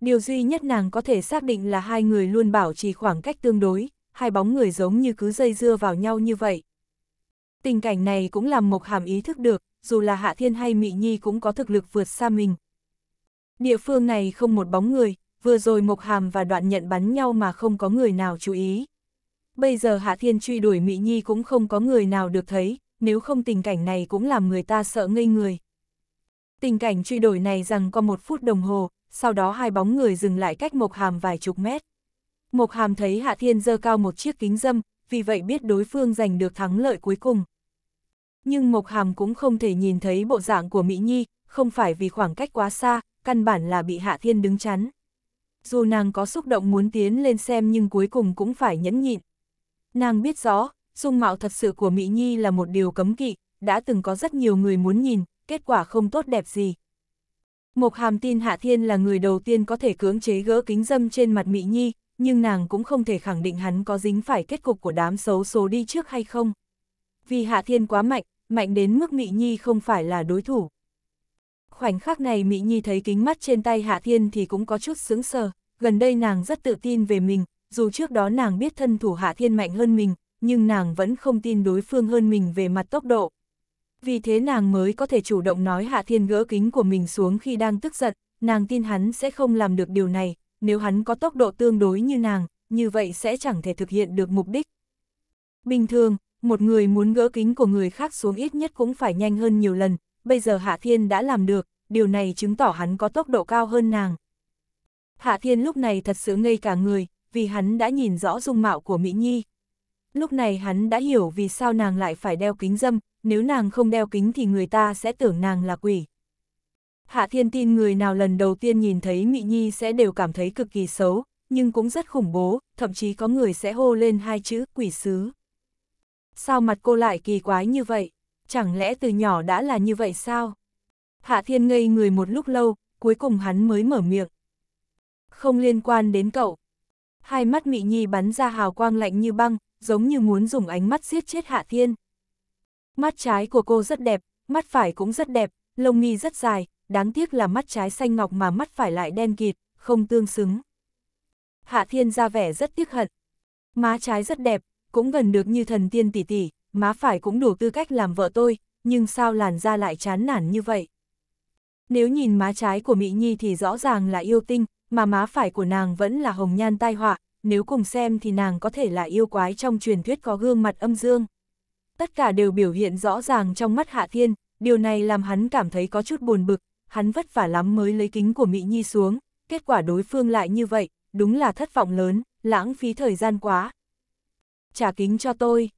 Điều duy nhất nàng có thể xác định là hai người luôn bảo trì khoảng cách tương đối, hai bóng người giống như cứ dây dưa vào nhau như vậy. Tình cảnh này cũng làm Mộc Hàm ý thức được, dù là Hạ Thiên hay Mị Nhi cũng có thực lực vượt xa mình, Địa phương này không một bóng người, vừa rồi Mộc Hàm và đoạn nhận bắn nhau mà không có người nào chú ý. Bây giờ Hạ Thiên truy đuổi Mỹ Nhi cũng không có người nào được thấy, nếu không tình cảnh này cũng làm người ta sợ ngây người. Tình cảnh truy đuổi này rằng có một phút đồng hồ, sau đó hai bóng người dừng lại cách Mộc Hàm vài chục mét. Mộc Hàm thấy Hạ Thiên dơ cao một chiếc kính dâm, vì vậy biết đối phương giành được thắng lợi cuối cùng. Nhưng Mộc Hàm cũng không thể nhìn thấy bộ dạng của Mỹ Nhi, không phải vì khoảng cách quá xa, căn bản là bị Hạ Thiên đứng chắn. Dù nàng có xúc động muốn tiến lên xem nhưng cuối cùng cũng phải nhẫn nhịn. Nàng biết rõ, dung mạo thật sự của Mỹ Nhi là một điều cấm kỵ, đã từng có rất nhiều người muốn nhìn, kết quả không tốt đẹp gì. Mộc hàm tin Hạ Thiên là người đầu tiên có thể cưỡng chế gỡ kính dâm trên mặt Mỹ Nhi, nhưng nàng cũng không thể khẳng định hắn có dính phải kết cục của đám xấu số đi trước hay không. Vì Hạ Thiên quá mạnh, mạnh đến mức Mỹ Nhi không phải là đối thủ. Khoảnh khắc này Mỹ Nhi thấy kính mắt trên tay Hạ Thiên thì cũng có chút sướng sờ, gần đây nàng rất tự tin về mình, dù trước đó nàng biết thân thủ Hạ Thiên mạnh hơn mình, nhưng nàng vẫn không tin đối phương hơn mình về mặt tốc độ. Vì thế nàng mới có thể chủ động nói Hạ Thiên gỡ kính của mình xuống khi đang tức giận, nàng tin hắn sẽ không làm được điều này, nếu hắn có tốc độ tương đối như nàng, như vậy sẽ chẳng thể thực hiện được mục đích. Bình thường, một người muốn gỡ kính của người khác xuống ít nhất cũng phải nhanh hơn nhiều lần, bây giờ Hạ Thiên đã làm được, điều này chứng tỏ hắn có tốc độ cao hơn nàng. Hạ Thiên lúc này thật sự ngây cả người, vì hắn đã nhìn rõ dung mạo của Mỹ Nhi. Lúc này hắn đã hiểu vì sao nàng lại phải đeo kính dâm, nếu nàng không đeo kính thì người ta sẽ tưởng nàng là quỷ. Hạ Thiên tin người nào lần đầu tiên nhìn thấy Mỹ Nhi sẽ đều cảm thấy cực kỳ xấu, nhưng cũng rất khủng bố, thậm chí có người sẽ hô lên hai chữ quỷ sứ. Sao mặt cô lại kỳ quái như vậy? chẳng lẽ từ nhỏ đã là như vậy sao? Hạ Thiên ngây người một lúc lâu, cuối cùng hắn mới mở miệng. Không liên quan đến cậu. Hai mắt Mị Nhi bắn ra hào quang lạnh như băng, giống như muốn dùng ánh mắt giết chết Hạ Thiên. Mắt trái của cô rất đẹp, mắt phải cũng rất đẹp, lông mi rất dài, đáng tiếc là mắt trái xanh ngọc mà mắt phải lại đen kịt, không tương xứng. Hạ Thiên ra vẻ rất tiếc hận. Má trái rất đẹp, cũng gần được như thần tiên tỷ tỷ, má phải cũng đủ tư cách làm vợ tôi, nhưng sao làn da lại chán nản như vậy? Nếu nhìn má trái của Mỹ Nhi thì rõ ràng là yêu tinh, mà má phải của nàng vẫn là hồng nhan tai họa, nếu cùng xem thì nàng có thể là yêu quái trong truyền thuyết có gương mặt âm dương. Tất cả đều biểu hiện rõ ràng trong mắt Hạ Thiên, điều này làm hắn cảm thấy có chút buồn bực, hắn vất vả lắm mới lấy kính của Mỹ Nhi xuống, kết quả đối phương lại như vậy, đúng là thất vọng lớn, lãng phí thời gian quá. Trả kính cho tôi.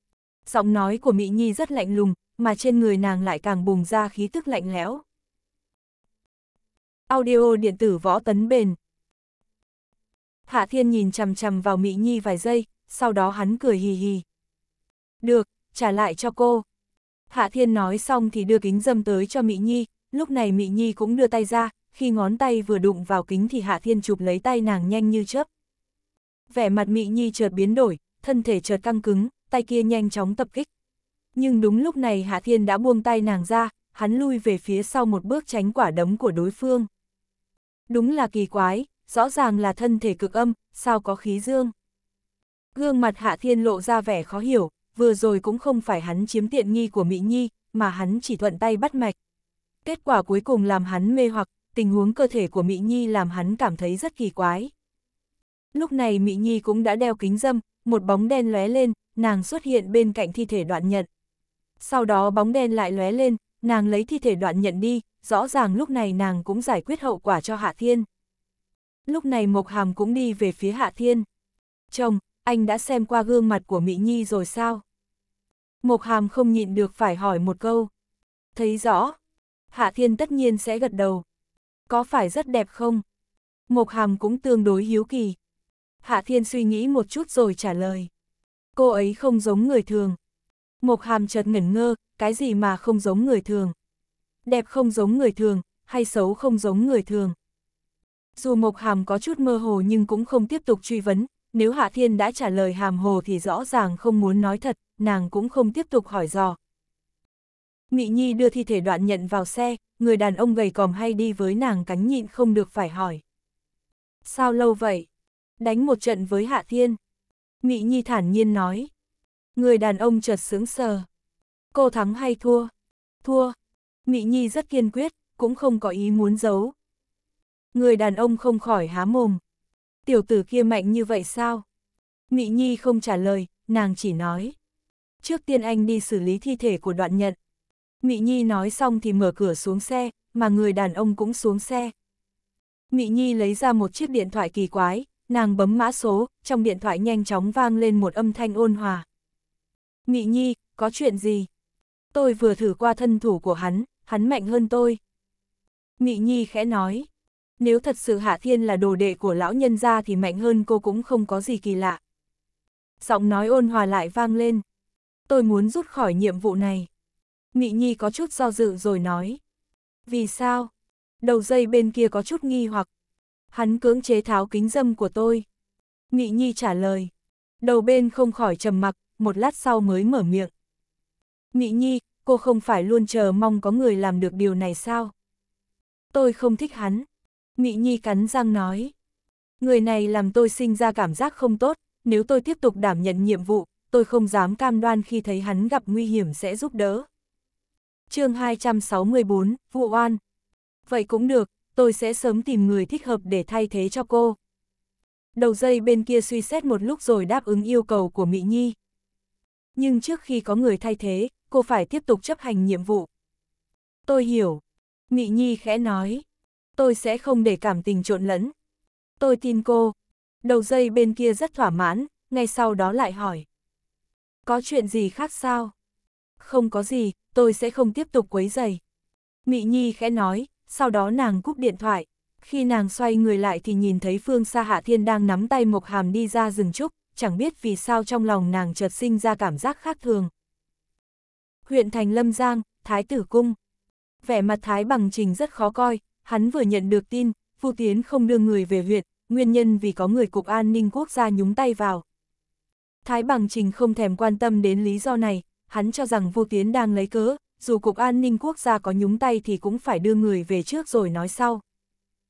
Giọng nói của Mỹ Nhi rất lạnh lùng, mà trên người nàng lại càng bùng ra khí tức lạnh lẽo. Audio điện tử võ tấn bền Hạ Thiên nhìn chằm chằm vào Mỹ Nhi vài giây, sau đó hắn cười hì hì. Được, trả lại cho cô. Hạ Thiên nói xong thì đưa kính dâm tới cho Mỹ Nhi, lúc này Mỹ Nhi cũng đưa tay ra, khi ngón tay vừa đụng vào kính thì Hạ Thiên chụp lấy tay nàng nhanh như chớp. Vẻ mặt Mỹ Nhi chợt biến đổi, thân thể chợt căng cứng, tay kia nhanh chóng tập kích. Nhưng đúng lúc này Hạ Thiên đã buông tay nàng ra, hắn lui về phía sau một bước tránh quả đấm của đối phương. Đúng là kỳ quái, rõ ràng là thân thể cực âm, sao có khí dương. Gương mặt Hạ Thiên lộ ra vẻ khó hiểu, vừa rồi cũng không phải hắn chiếm tiện nghi của Mỹ Nhi, mà hắn chỉ thuận tay bắt mạch. Kết quả cuối cùng làm hắn mê hoặc, tình huống cơ thể của Mỹ Nhi làm hắn cảm thấy rất kỳ quái. Lúc này Mỹ Nhi cũng đã đeo kính dâm, một bóng đen lóe lên, nàng xuất hiện bên cạnh thi thể đoạn nhận. Sau đó bóng đen lại lóe lên, nàng lấy thi thể đoạn nhận đi, rõ ràng lúc này nàng cũng giải quyết hậu quả cho Hạ Thiên. Lúc này Mộc Hàm cũng đi về phía Hạ Thiên. Chồng, anh đã xem qua gương mặt của Mỹ Nhi rồi sao? Mộc Hàm không nhịn được phải hỏi một câu. Thấy rõ, Hạ Thiên tất nhiên sẽ gật đầu. Có phải rất đẹp không? Mộc Hàm cũng tương đối hiếu kỳ. Hạ Thiên suy nghĩ một chút rồi trả lời cô ấy không giống người thường. Mộc hàm chợt ngẩn ngơ, cái gì mà không giống người thường? Đẹp không giống người thường, hay xấu không giống người thường? Dù Mộc Hàm có chút mơ hồ nhưng cũng không tiếp tục truy vấn, nếu Hạ Thiên đã trả lời Hàm Hồ thì rõ ràng không muốn nói thật, nàng cũng không tiếp tục hỏi dò. Mị Nhi đưa thi thể đoạn nhận vào xe, người đàn ông gầy còm hay đi với nàng cánh nhịn không được phải hỏi. Sao lâu vậy? Đánh một trận với Hạ Thiên. Nghị Nhi thản nhiên nói. Người đàn ông chợt sướng sờ. Cô thắng hay thua? Thua. Nghị Nhi rất kiên quyết, cũng không có ý muốn giấu. Người đàn ông không khỏi há mồm. Tiểu tử kia mạnh như vậy sao? Nghị Nhi không trả lời, nàng chỉ nói. Trước tiên anh đi xử lý thi thể của đoạn nhận. Mị Nhi nói xong thì mở cửa xuống xe, mà người đàn ông cũng xuống xe. Mị Nhi lấy ra một chiếc điện thoại kỳ quái, nàng bấm mã số, trong điện thoại nhanh chóng vang lên một âm thanh ôn hòa. Mị Nhi, có chuyện gì? Tôi vừa thử qua thân thủ của hắn, hắn mạnh hơn tôi. Mị Nhi khẽ nói, nếu thật sự Hạ Thiên là đồ đệ của lão nhân gia thì mạnh hơn cô cũng không có gì kỳ lạ. Giọng nói ôn hòa lại vang lên, tôi muốn rút khỏi nhiệm vụ này. Mị Nhi có chút do dự rồi nói, vì sao? Đầu dây bên kia có chút nghi hoặc, Hắn cưỡng chế tháo kính dâm của tôi. Nghị Nhi trả lời. Đầu bên không khỏi trầm mặc, một lát sau mới mở miệng. Nghị Nhi, cô không phải luôn chờ mong có người làm được điều này sao? Tôi không thích hắn. Nghị Nhi cắn răng nói. Người này làm tôi sinh ra cảm giác không tốt, nếu tôi tiếp tục đảm nhận nhiệm vụ, tôi không dám cam đoan khi thấy hắn gặp nguy hiểm sẽ giúp đỡ. chương 264, vụ oan. Vậy cũng được, tôi sẽ sớm tìm người thích hợp để thay thế cho cô. Đầu dây bên kia suy xét một lúc rồi đáp ứng yêu cầu của Mỹ Nhi. Nhưng trước khi có người thay thế, cô phải tiếp tục chấp hành nhiệm vụ. Tôi hiểu. Mỹ Nhi khẽ nói. Tôi sẽ không để cảm tình trộn lẫn. Tôi tin cô. Đầu dây bên kia rất thỏa mãn, ngay sau đó lại hỏi. Có chuyện gì khác sao? Không có gì, tôi sẽ không tiếp tục quấy giày. mỹ Nhi khẽ nói, sau đó nàng cúp điện thoại. Khi nàng xoay người lại thì nhìn thấy Phương Sa Hạ Thiên đang nắm tay Mộc Hàm đi ra rừng trúc, chẳng biết vì sao trong lòng nàng chợt sinh ra cảm giác khác thường. Huyện thành Lâm Giang, Thái Tử Cung Vẻ mặt Thái Bằng Trình rất khó coi, hắn vừa nhận được tin, Vu Tiến không đưa người về huyện, nguyên nhân vì có người Cục An ninh Quốc gia nhúng tay vào. Thái Bằng Trình không thèm quan tâm đến lý do này, hắn cho rằng Vu Tiến đang lấy cớ, dù Cục An ninh Quốc gia có nhúng tay thì cũng phải đưa người về trước rồi nói sau.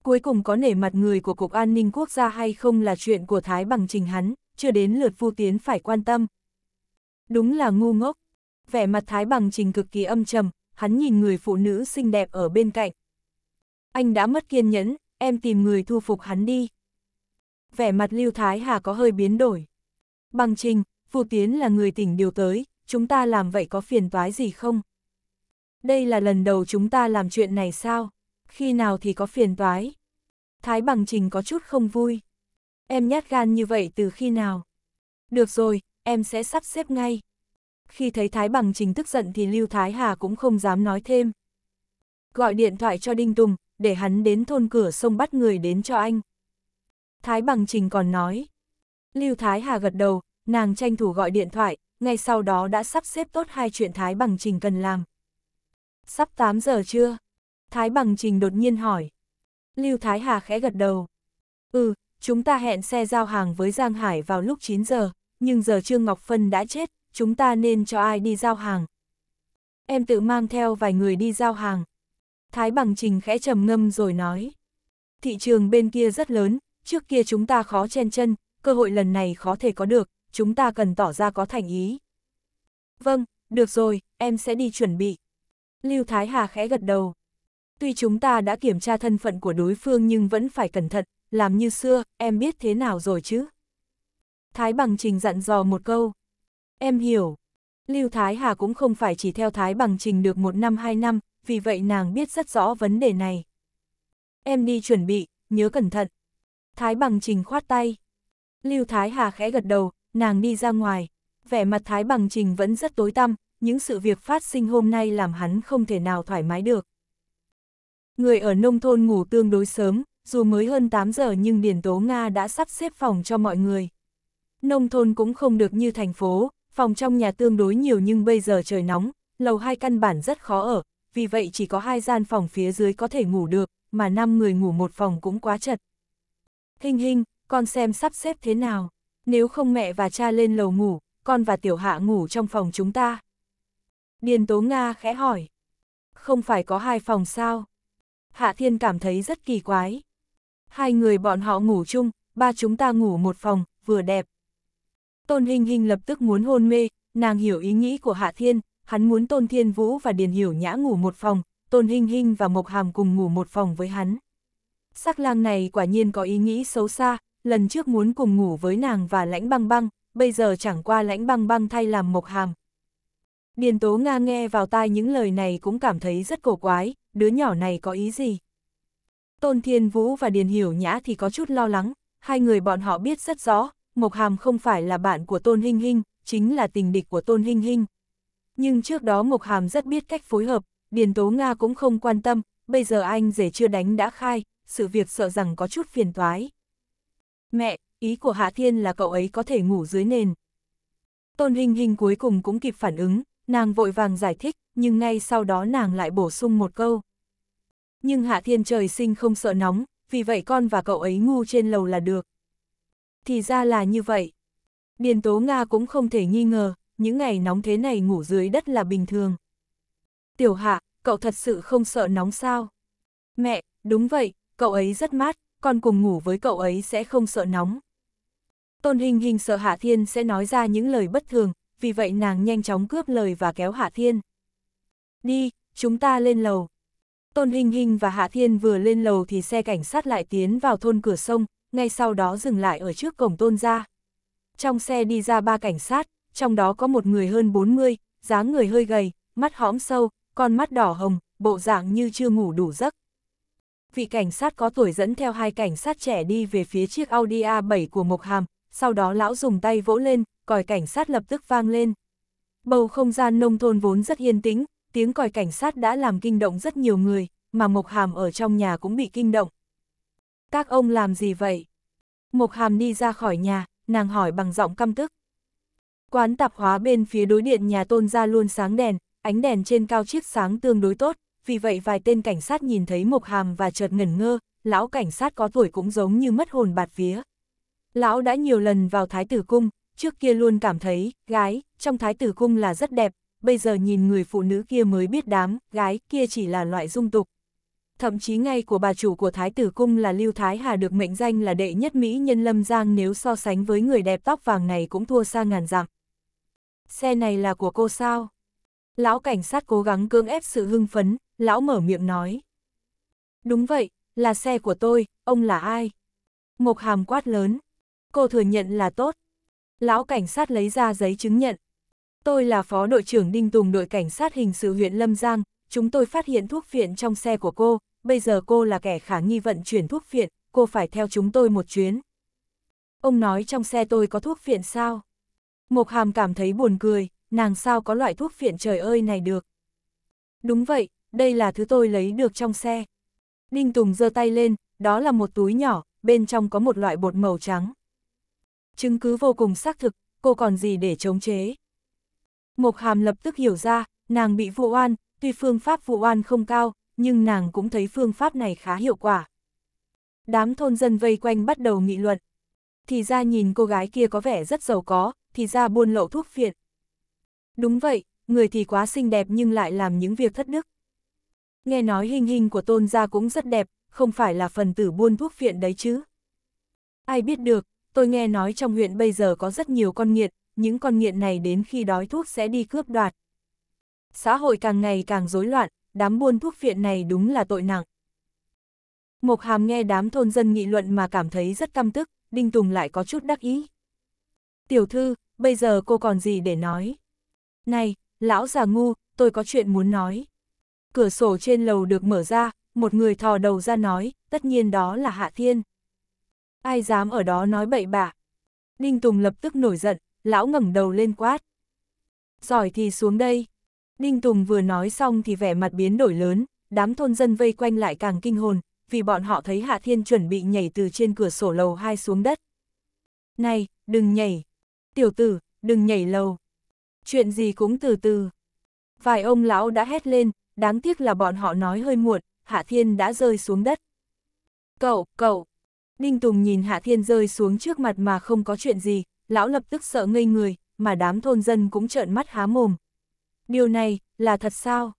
Cuối cùng có nể mặt người của Cục An ninh Quốc gia hay không là chuyện của Thái bằng trình hắn, chưa đến lượt Vu Tiến phải quan tâm. Đúng là ngu ngốc. Vẻ mặt Thái bằng trình cực kỳ âm trầm, hắn nhìn người phụ nữ xinh đẹp ở bên cạnh. Anh đã mất kiên nhẫn, em tìm người thu phục hắn đi. Vẻ mặt Lưu Thái Hà có hơi biến đổi. Bằng trình, Vu Tiến là người tỉnh điều tới, chúng ta làm vậy có phiền toái gì không? đây là lần đầu chúng ta làm chuyện này sao? Khi nào thì có phiền toái? Thái bằng trình có chút không vui. Em nhát gan như vậy từ khi nào? Được rồi, em sẽ sắp xếp ngay. Khi thấy Thái bằng trình tức giận thì Lưu Thái Hà cũng không dám nói thêm. Gọi điện thoại cho Đinh Tùng, để hắn đến thôn cửa sông bắt người đến cho anh. Thái bằng trình còn nói. Lưu Thái Hà gật đầu, nàng tranh thủ gọi điện thoại, ngay sau đó đã sắp xếp tốt hai chuyện Thái bằng trình cần làm. Sắp 8 giờ chưa? Thái Bằng Trình đột nhiên hỏi. Lưu Thái Hà khẽ gật đầu. Ừ, chúng ta hẹn xe giao hàng với Giang Hải vào lúc 9 giờ, nhưng giờ Trương Ngọc Phân đã chết, chúng ta nên cho ai đi giao hàng. Em tự mang theo vài người đi giao hàng. Thái Bằng Trình khẽ trầm ngâm rồi nói. Thị trường bên kia rất lớn, trước kia chúng ta khó chen chân, cơ hội lần này khó thể có được, chúng ta cần tỏ ra có thành ý. Vâng, được rồi, em sẽ đi chuẩn bị. Lưu Thái Hà khẽ gật đầu. Tuy chúng ta đã kiểm tra thân phận của đối phương nhưng vẫn phải cẩn thận, làm như xưa, em biết thế nào rồi chứ? Thái Bằng Trình dặn dò một câu. Em hiểu. Lưu Thái Hà cũng không phải chỉ theo Thái Bằng Trình được một năm hai năm, vì vậy nàng biết rất rõ vấn đề này. Em đi chuẩn bị, nhớ cẩn thận. Thái Bằng Trình khoát tay. Lưu Thái Hà khẽ gật đầu, nàng đi ra ngoài. Vẻ mặt Thái Bằng Trình vẫn rất tối tăm, những sự việc phát sinh hôm nay làm hắn không thể nào thoải mái được. Người ở nông thôn ngủ tương đối sớm, dù mới hơn 8 giờ nhưng Điền Tố Nga đã sắp xếp phòng cho mọi người. Nông thôn cũng không được như thành phố, phòng trong nhà tương đối nhiều nhưng bây giờ trời nóng, lầu hai căn bản rất khó ở, vì vậy chỉ có hai gian phòng phía dưới có thể ngủ được, mà năm người ngủ một phòng cũng quá chật. Hình hình, con xem sắp xếp thế nào, nếu không mẹ và cha lên lầu ngủ, con và tiểu hạ ngủ trong phòng chúng ta. Điền Tố Nga khẽ hỏi. Không phải có hai phòng sao? Hạ Thiên cảm thấy rất kỳ quái. Hai người bọn họ ngủ chung, ba chúng ta ngủ một phòng, vừa đẹp. Tôn Hình Hình lập tức muốn hôn mê, nàng hiểu ý nghĩ của Hạ Thiên, hắn muốn Tôn Thiên Vũ và Điền Hiểu Nhã ngủ một phòng, Tôn Hình Hình và Mộc Hàm cùng ngủ một phòng với hắn. Sắc lang này quả nhiên có ý nghĩ xấu xa, lần trước muốn cùng ngủ với nàng và lãnh băng băng, bây giờ chẳng qua lãnh băng băng thay làm Mộc Hàm, Điền Tố Nga nghe vào tai những lời này cũng cảm thấy rất cổ quái, đứa nhỏ này có ý gì? Tôn Thiên Vũ và Điền Hiểu Nhã thì có chút lo lắng, hai người bọn họ biết rất rõ, Mộc Hàm không phải là bạn của Tôn Hinh Hinh, chính là tình địch của Tôn Hinh Hinh. Nhưng trước đó Mộc Hàm rất biết cách phối hợp, Điền Tố Nga cũng không quan tâm, bây giờ anh rể chưa đánh đã khai, sự việc sợ rằng có chút phiền toái. Mẹ, ý của Hạ Thiên là cậu ấy có thể ngủ dưới nền. Tôn Hinh Hinh cuối cùng cũng kịp phản ứng, nàng vội vàng giải thích, nhưng ngay sau đó nàng lại bổ sung một câu. Nhưng Hạ Thiên trời sinh không sợ nóng, vì vậy con và cậu ấy ngu trên lầu là được. Thì ra là như vậy. Điền Tố Nga cũng không thể nghi ngờ, những ngày nóng thế này ngủ dưới đất là bình thường. Tiểu Hạ, cậu thật sự không sợ nóng sao? Mẹ, đúng vậy, cậu ấy rất mát, con cùng ngủ với cậu ấy sẽ không sợ nóng. Tôn Hình Hình sợ Hạ Thiên sẽ nói ra những lời bất thường, vì vậy nàng nhanh chóng cướp lời và kéo Hạ Thiên. Đi, chúng ta lên lầu. Tôn Hình Hình và Hạ Thiên vừa lên lầu thì xe cảnh sát lại tiến vào thôn cửa sông, ngay sau đó dừng lại ở trước cổng tôn ra. Trong xe đi ra ba cảnh sát, trong đó có một người hơn 40, dáng người hơi gầy, mắt hõm sâu, con mắt đỏ hồng, bộ dạng như chưa ngủ đủ giấc. Vị cảnh sát có tuổi dẫn theo hai cảnh sát trẻ đi về phía chiếc Audi A7 của Mộc Hàm, sau đó lão dùng tay vỗ lên, còi cảnh sát lập tức vang lên. Bầu không gian nông thôn vốn rất yên tĩnh, tiếng còi cảnh sát đã làm kinh động rất nhiều người, mà Mộc Hàm ở trong nhà cũng bị kinh động. Các ông làm gì vậy? Mộc Hàm đi ra khỏi nhà, nàng hỏi bằng giọng căm tức. Quán tạp hóa bên phía đối điện nhà tôn ra luôn sáng đèn, ánh đèn trên cao chiếc sáng tương đối tốt, vì vậy vài tên cảnh sát nhìn thấy Mộc Hàm và chợt ngẩn ngơ, lão cảnh sát có tuổi cũng giống như mất hồn bạt vía. Lão đã nhiều lần vào thái tử cung, trước kia luôn cảm thấy, gái, trong thái tử cung là rất đẹp, bây giờ nhìn người phụ nữ kia mới biết đám, gái kia chỉ là loại dung tục. Thậm chí ngay của bà chủ của thái tử cung là Lưu Thái Hà được mệnh danh là đệ nhất Mỹ nhân Lâm Giang nếu so sánh với người đẹp tóc vàng này cũng thua xa ngàn dặm. Xe này là của cô sao? Lão cảnh sát cố gắng cưỡng ép sự hưng phấn, lão mở miệng nói. Đúng vậy, là xe của tôi, ông là ai? Mộc hàm quát lớn. Cô thừa nhận là tốt. Lão cảnh sát lấy ra giấy chứng nhận. Tôi là phó đội trưởng Đinh Tùng đội cảnh sát hình sự huyện Lâm Giang, chúng tôi phát hiện thuốc phiện trong xe của cô, bây giờ cô là kẻ khả nghi vận chuyển thuốc phiện, cô phải theo chúng tôi một chuyến. Ông nói trong xe tôi có thuốc phiện sao? Mộc Hàm cảm thấy buồn cười, nàng sao có loại thuốc phiện trời ơi này được. Đúng vậy, đây là thứ tôi lấy được trong xe. Đinh Tùng giơ tay lên, đó là một túi nhỏ, bên trong có một loại bột màu trắng chứng cứ vô cùng xác thực, cô còn gì để chống chế. Mộc Hàm lập tức hiểu ra, nàng bị vụ oan, tuy phương pháp vụ oan không cao, nhưng nàng cũng thấy phương pháp này khá hiệu quả. Đám thôn dân vây quanh bắt đầu nghị luận. Thì ra nhìn cô gái kia có vẻ rất giàu có, thì ra buôn lậu thuốc phiện. Đúng vậy, người thì quá xinh đẹp nhưng lại làm những việc thất đức. Nghe nói hình hình của tôn gia cũng rất đẹp, không phải là phần tử buôn thuốc phiện đấy chứ. Ai biết được, tôi nghe nói trong huyện bây giờ có rất nhiều con nghiện, những con nghiện này đến khi đói thuốc sẽ đi cướp đoạt. Xã hội càng ngày càng rối loạn, đám buôn thuốc viện này đúng là tội nặng. Mộc Hàm nghe đám thôn dân nghị luận mà cảm thấy rất căm tức, Đinh Tùng lại có chút đắc ý. Tiểu thư, bây giờ cô còn gì để nói? Này, lão già ngu, tôi có chuyện muốn nói. Cửa sổ trên lầu được mở ra, một người thò đầu ra nói, tất nhiên đó là Hạ Thiên ai dám ở đó nói bậy bạ. Đinh Tùng lập tức nổi giận, lão ngẩng đầu lên quát. Giỏi thì xuống đây. Đinh Tùng vừa nói xong thì vẻ mặt biến đổi lớn, đám thôn dân vây quanh lại càng kinh hồn, vì bọn họ thấy Hạ Thiên chuẩn bị nhảy từ trên cửa sổ lầu 2 xuống đất. Này, đừng nhảy. Tiểu tử, đừng nhảy lầu. Chuyện gì cũng từ từ. Vài ông lão đã hét lên, đáng tiếc là bọn họ nói hơi muộn, Hạ Thiên đã rơi xuống đất. Cậu, cậu, Đinh Tùng nhìn Hạ Thiên rơi xuống trước mặt mà không có chuyện gì, lão lập tức sợ ngây người, mà đám thôn dân cũng trợn mắt há mồm. Điều này, là thật sao?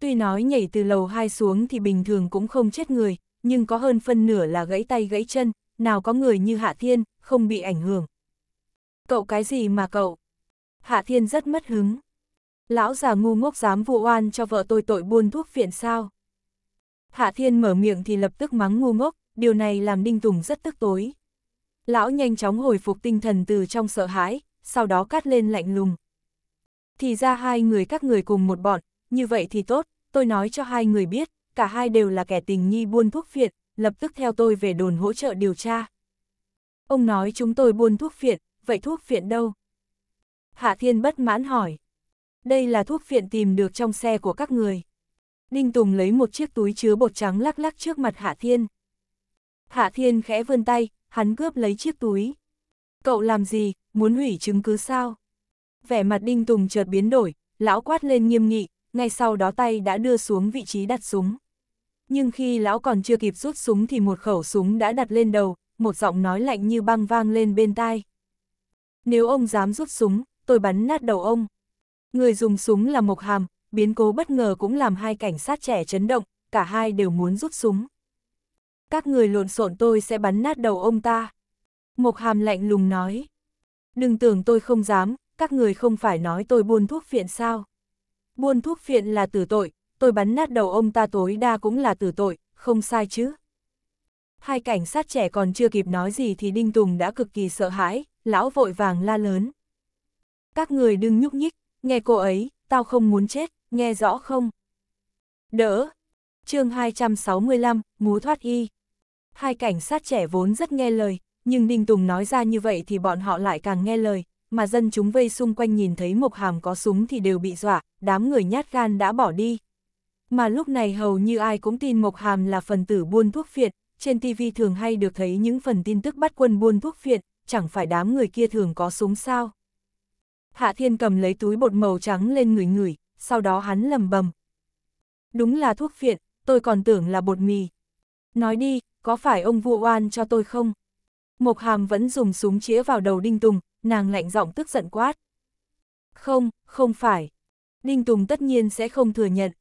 Tuy nói nhảy từ lầu 2 xuống thì bình thường cũng không chết người, nhưng có hơn phân nửa là gãy tay gãy chân, nào có người như Hạ Thiên, không bị ảnh hưởng. Cậu cái gì mà cậu? Hạ Thiên rất mất hứng. Lão già ngu ngốc dám vụ oan cho vợ tôi tội buôn thuốc phiện sao? Hạ Thiên mở miệng thì lập tức mắng ngu ngốc, điều này làm Đinh Tùng rất tức tối. Lão nhanh chóng hồi phục tinh thần từ trong sợ hãi, sau đó cắt lên lạnh lùng. Thì ra hai người các người cùng một bọn, như vậy thì tốt, tôi nói cho hai người biết, cả hai đều là kẻ tình nghi buôn thuốc phiện, lập tức theo tôi về đồn hỗ trợ điều tra. Ông nói chúng tôi buôn thuốc phiện, vậy thuốc phiện đâu? Hạ Thiên bất mãn hỏi. Đây là thuốc phiện tìm được trong xe của các người. đinh Tùng lấy một chiếc túi chứa bột trắng lắc lắc trước mặt Hạ Thiên. Hạ Thiên khẽ vươn tay, hắn cướp lấy chiếc túi. Cậu làm gì, muốn hủy chứng cứ sao? Vẻ mặt Đinh Tùng chợt biến đổi, lão quát lên nghiêm nghị, ngay sau đó tay đã đưa xuống vị trí đặt súng. Nhưng khi lão còn chưa kịp rút súng thì một khẩu súng đã đặt lên đầu, một giọng nói lạnh như băng vang lên bên tai. Nếu ông dám rút súng, tôi bắn nát đầu ông. Người dùng súng là Mộc Hàm, biến cố bất ngờ cũng làm hai cảnh sát trẻ chấn động, cả hai đều muốn rút súng các người lộn xộn tôi sẽ bắn nát đầu ông ta. Mộc hàm lạnh lùng nói. Đừng tưởng tôi không dám, các người không phải nói tôi buôn thuốc phiện sao. Buôn thuốc phiện là tử tội, tôi bắn nát đầu ông ta tối đa cũng là tử tội, không sai chứ. Hai cảnh sát trẻ còn chưa kịp nói gì thì Đinh Tùng đã cực kỳ sợ hãi, lão vội vàng la lớn. Các người đừng nhúc nhích, nghe cô ấy, tao không muốn chết, nghe rõ không? Đỡ! chương 265, Ngú Thoát Y Hai cảnh sát trẻ vốn rất nghe lời, nhưng Ninh Tùng nói ra như vậy thì bọn họ lại càng nghe lời, mà dân chúng vây xung quanh nhìn thấy Mộc Hàm có súng thì đều bị dọa, đám người nhát gan đã bỏ đi. Mà lúc này hầu như ai cũng tin Mộc Hàm là phần tử buôn thuốc phiện, trên TV thường hay được thấy những phần tin tức bắt quân buôn thuốc phiện, chẳng phải đám người kia thường có súng sao. Hạ Thiên cầm lấy túi bột màu trắng lên người người, sau đó hắn lầm bầm. Đúng là thuốc phiện, tôi còn tưởng là bột mì, Nói đi, có phải ông vu oan cho tôi không? Mộc hàm vẫn dùng súng chĩa vào đầu Đinh Tùng, nàng lạnh giọng tức giận quát. Không, không phải. Đinh Tùng tất nhiên sẽ không thừa nhận.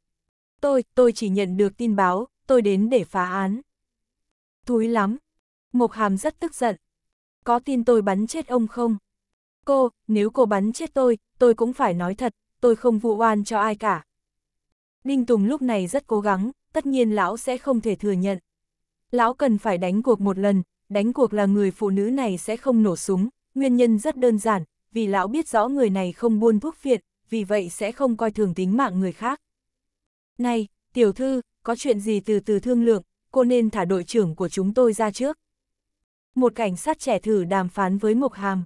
Tôi, tôi chỉ nhận được tin báo, tôi đến để phá án. Thúi lắm. Mộc hàm rất tức giận. Có tin tôi bắn chết ông không? Cô, nếu cô bắn chết tôi, tôi cũng phải nói thật, tôi không vụ oan cho ai cả. Đinh Tùng lúc này rất cố gắng, tất nhiên lão sẽ không thể thừa nhận lão cần phải đánh cuộc một lần, đánh cuộc là người phụ nữ này sẽ không nổ súng, nguyên nhân rất đơn giản, vì lão biết rõ người này không buôn thuốc phiện, vì vậy sẽ không coi thường tính mạng người khác. Này, tiểu thư, có chuyện gì từ từ thương lượng, cô nên thả đội trưởng của chúng tôi ra trước. Một cảnh sát trẻ thử đàm phán với Mộc Hàm.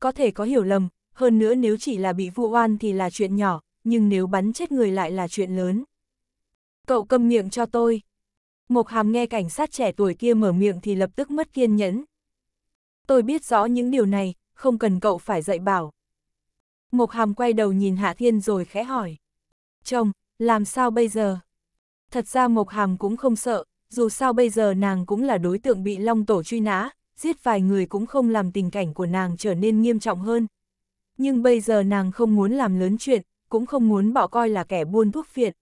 Có thể có hiểu lầm, hơn nữa nếu chỉ là bị vụ oan thì là chuyện nhỏ, nhưng nếu bắn chết người lại là chuyện lớn. Cậu câm miệng cho tôi. Mộc Hàm nghe cảnh sát trẻ tuổi kia mở miệng thì lập tức mất kiên nhẫn. Tôi biết rõ những điều này, không cần cậu phải dạy bảo. Mộc Hàm quay đầu nhìn Hạ Thiên rồi khẽ hỏi. Chồng, làm sao bây giờ? Thật ra Mộc Hàm cũng không sợ, dù sao bây giờ nàng cũng là đối tượng bị Long Tổ truy nã, giết vài người cũng không làm tình cảnh của nàng trở nên nghiêm trọng hơn. Nhưng bây giờ nàng không muốn làm lớn chuyện, cũng không muốn bỏ coi là kẻ buôn thuốc phiện.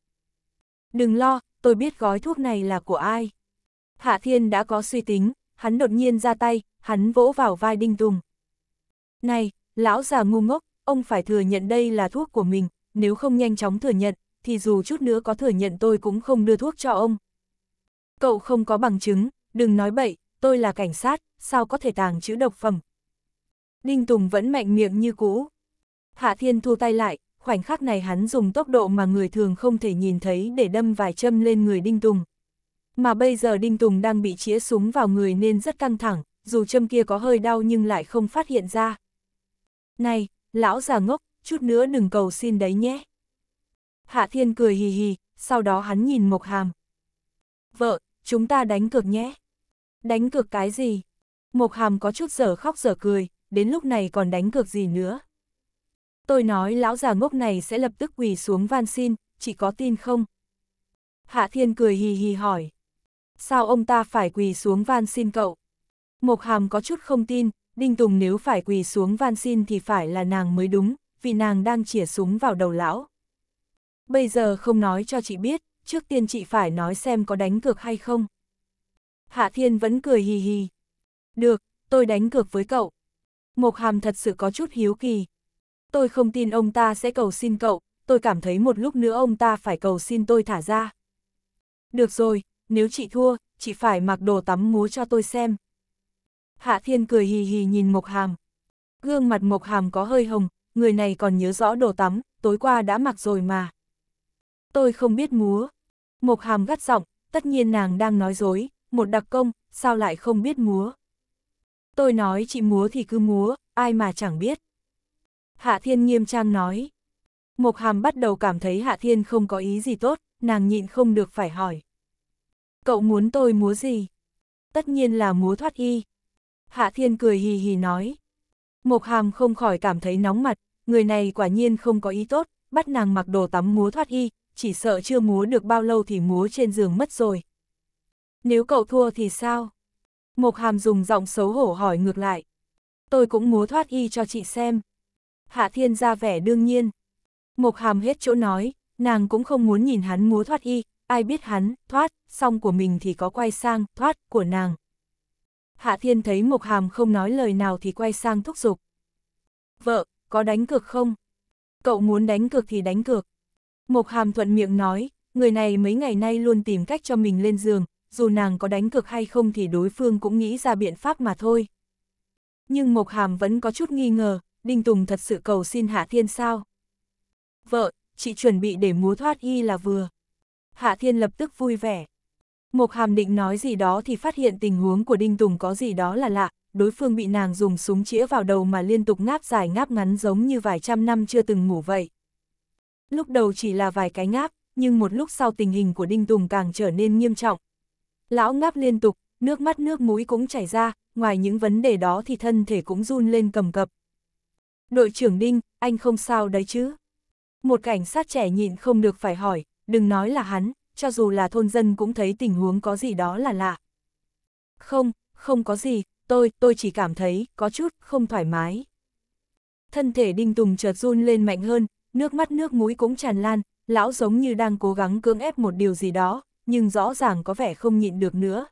Đừng lo, tôi biết gói thuốc này là của ai. Hạ Thiên đã có suy tính, hắn đột nhiên ra tay, hắn vỗ vào vai Đinh Tùng. Này, lão già ngu ngốc, ông phải thừa nhận đây là thuốc của mình, nếu không nhanh chóng thừa nhận, thì dù chút nữa có thừa nhận tôi cũng không đưa thuốc cho ông. Cậu không có bằng chứng, đừng nói bậy, tôi là cảnh sát, sao có thể tàng chữ độc phẩm. Đinh Tùng vẫn mạnh miệng như cũ. Hạ Thiên thu tay lại, khoảnh khắc này hắn dùng tốc độ mà người thường không thể nhìn thấy để đâm vài châm lên người Đinh Tùng. Mà bây giờ Đinh Tùng đang bị chĩa súng vào người nên rất căng thẳng, dù châm kia có hơi đau nhưng lại không phát hiện ra. Này, lão già ngốc, chút nữa đừng cầu xin đấy nhé. Hạ Thiên cười hì hì, sau đó hắn nhìn Mộc Hàm. Vợ, chúng ta đánh cược nhé. Đánh cược cái gì? Mộc Hàm có chút giở khóc giở cười, đến lúc này còn đánh cược gì nữa? Tôi nói lão già ngốc này sẽ lập tức quỳ xuống van xin, chỉ có tin không? Hạ Thiên cười hì hì hỏi. Sao ông ta phải quỳ xuống van xin cậu? Mộc Hàm có chút không tin, Đinh Tùng nếu phải quỳ xuống van xin thì phải là nàng mới đúng, vì nàng đang chỉa súng vào đầu lão. Bây giờ không nói cho chị biết, trước tiên chị phải nói xem có đánh cược hay không. Hạ Thiên vẫn cười hì hì. Được, tôi đánh cược với cậu. Mộc Hàm thật sự có chút hiếu kỳ, tôi không tin ông ta sẽ cầu xin cậu, tôi cảm thấy một lúc nữa ông ta phải cầu xin tôi thả ra. Được rồi, nếu chị thua, chị phải mặc đồ tắm múa cho tôi xem. Hạ Thiên cười hì hì nhìn Mộc Hàm. Gương mặt Mộc Hàm có hơi hồng, người này còn nhớ rõ đồ tắm, tối qua đã mặc rồi mà. Tôi không biết múa. Mộc Hàm gắt giọng, tất nhiên nàng đang nói dối, một đặc công, sao lại không biết múa. Tôi nói chị múa thì cứ múa, ai mà chẳng biết. Hạ Thiên nghiêm trang nói. Mộc Hàm bắt đầu cảm thấy Hạ Thiên không có ý gì tốt, nàng nhịn không được phải hỏi. Cậu muốn tôi múa gì? Tất nhiên là múa thoát y. Hạ Thiên cười hì hì nói. Mộc Hàm không khỏi cảm thấy nóng mặt, người này quả nhiên không có ý tốt, bắt nàng mặc đồ tắm múa thoát y, chỉ sợ chưa múa được bao lâu thì múa trên giường mất rồi. Nếu cậu thua thì sao? Mộc Hàm dùng giọng xấu hổ hỏi ngược lại. Tôi cũng múa thoát y cho chị xem. Hạ Thiên ra vẻ đương nhiên. Mộc Hàm hết chỗ nói, nàng cũng không muốn nhìn hắn múa thoát y, ai biết hắn, thoát, song của mình thì có quay sang, thoát, của nàng. Hạ Thiên thấy Mộc Hàm không nói lời nào thì quay sang thúc giục. Vợ, có đánh cược không? Cậu muốn đánh cược thì đánh cược. Mộc Hàm thuận miệng nói, người này mấy ngày nay luôn tìm cách cho mình lên giường, dù nàng có đánh cược hay không thì đối phương cũng nghĩ ra biện pháp mà thôi. Nhưng Mộc Hàm vẫn có chút nghi ngờ, Đinh Tùng thật sự cầu xin Hạ Thiên sao? Vợ, chị chuẩn bị để múa thoát y là vừa. Hạ Thiên lập tức vui vẻ. Mộc Hàm định nói gì đó thì phát hiện tình huống của Đinh Tùng có gì đó là lạ, đối phương bị nàng dùng súng chĩa vào đầu mà liên tục ngáp dài ngáp ngắn giống như vài trăm năm chưa từng ngủ vậy. Lúc đầu chỉ là vài cái ngáp, nhưng một lúc sau tình hình của Đinh Tùng càng trở nên nghiêm trọng. Lão ngáp liên tục, nước mắt nước mũi cũng chảy ra, ngoài những vấn đề đó thì thân thể cũng run lên cầm cập, đội trưởng Đinh, anh không sao đấy chứ? Một cảnh sát trẻ nhịn không được phải hỏi, đừng nói là hắn, cho dù là thôn dân cũng thấy tình huống có gì đó là lạ. Không, không có gì, tôi, tôi chỉ cảm thấy có chút không thoải mái. Thân thể Đinh Tùng chợt run lên mạnh hơn, nước mắt nước mũi cũng tràn lan, lão giống như đang cố gắng cưỡng ép một điều gì đó, nhưng rõ ràng có vẻ không nhịn được nữa.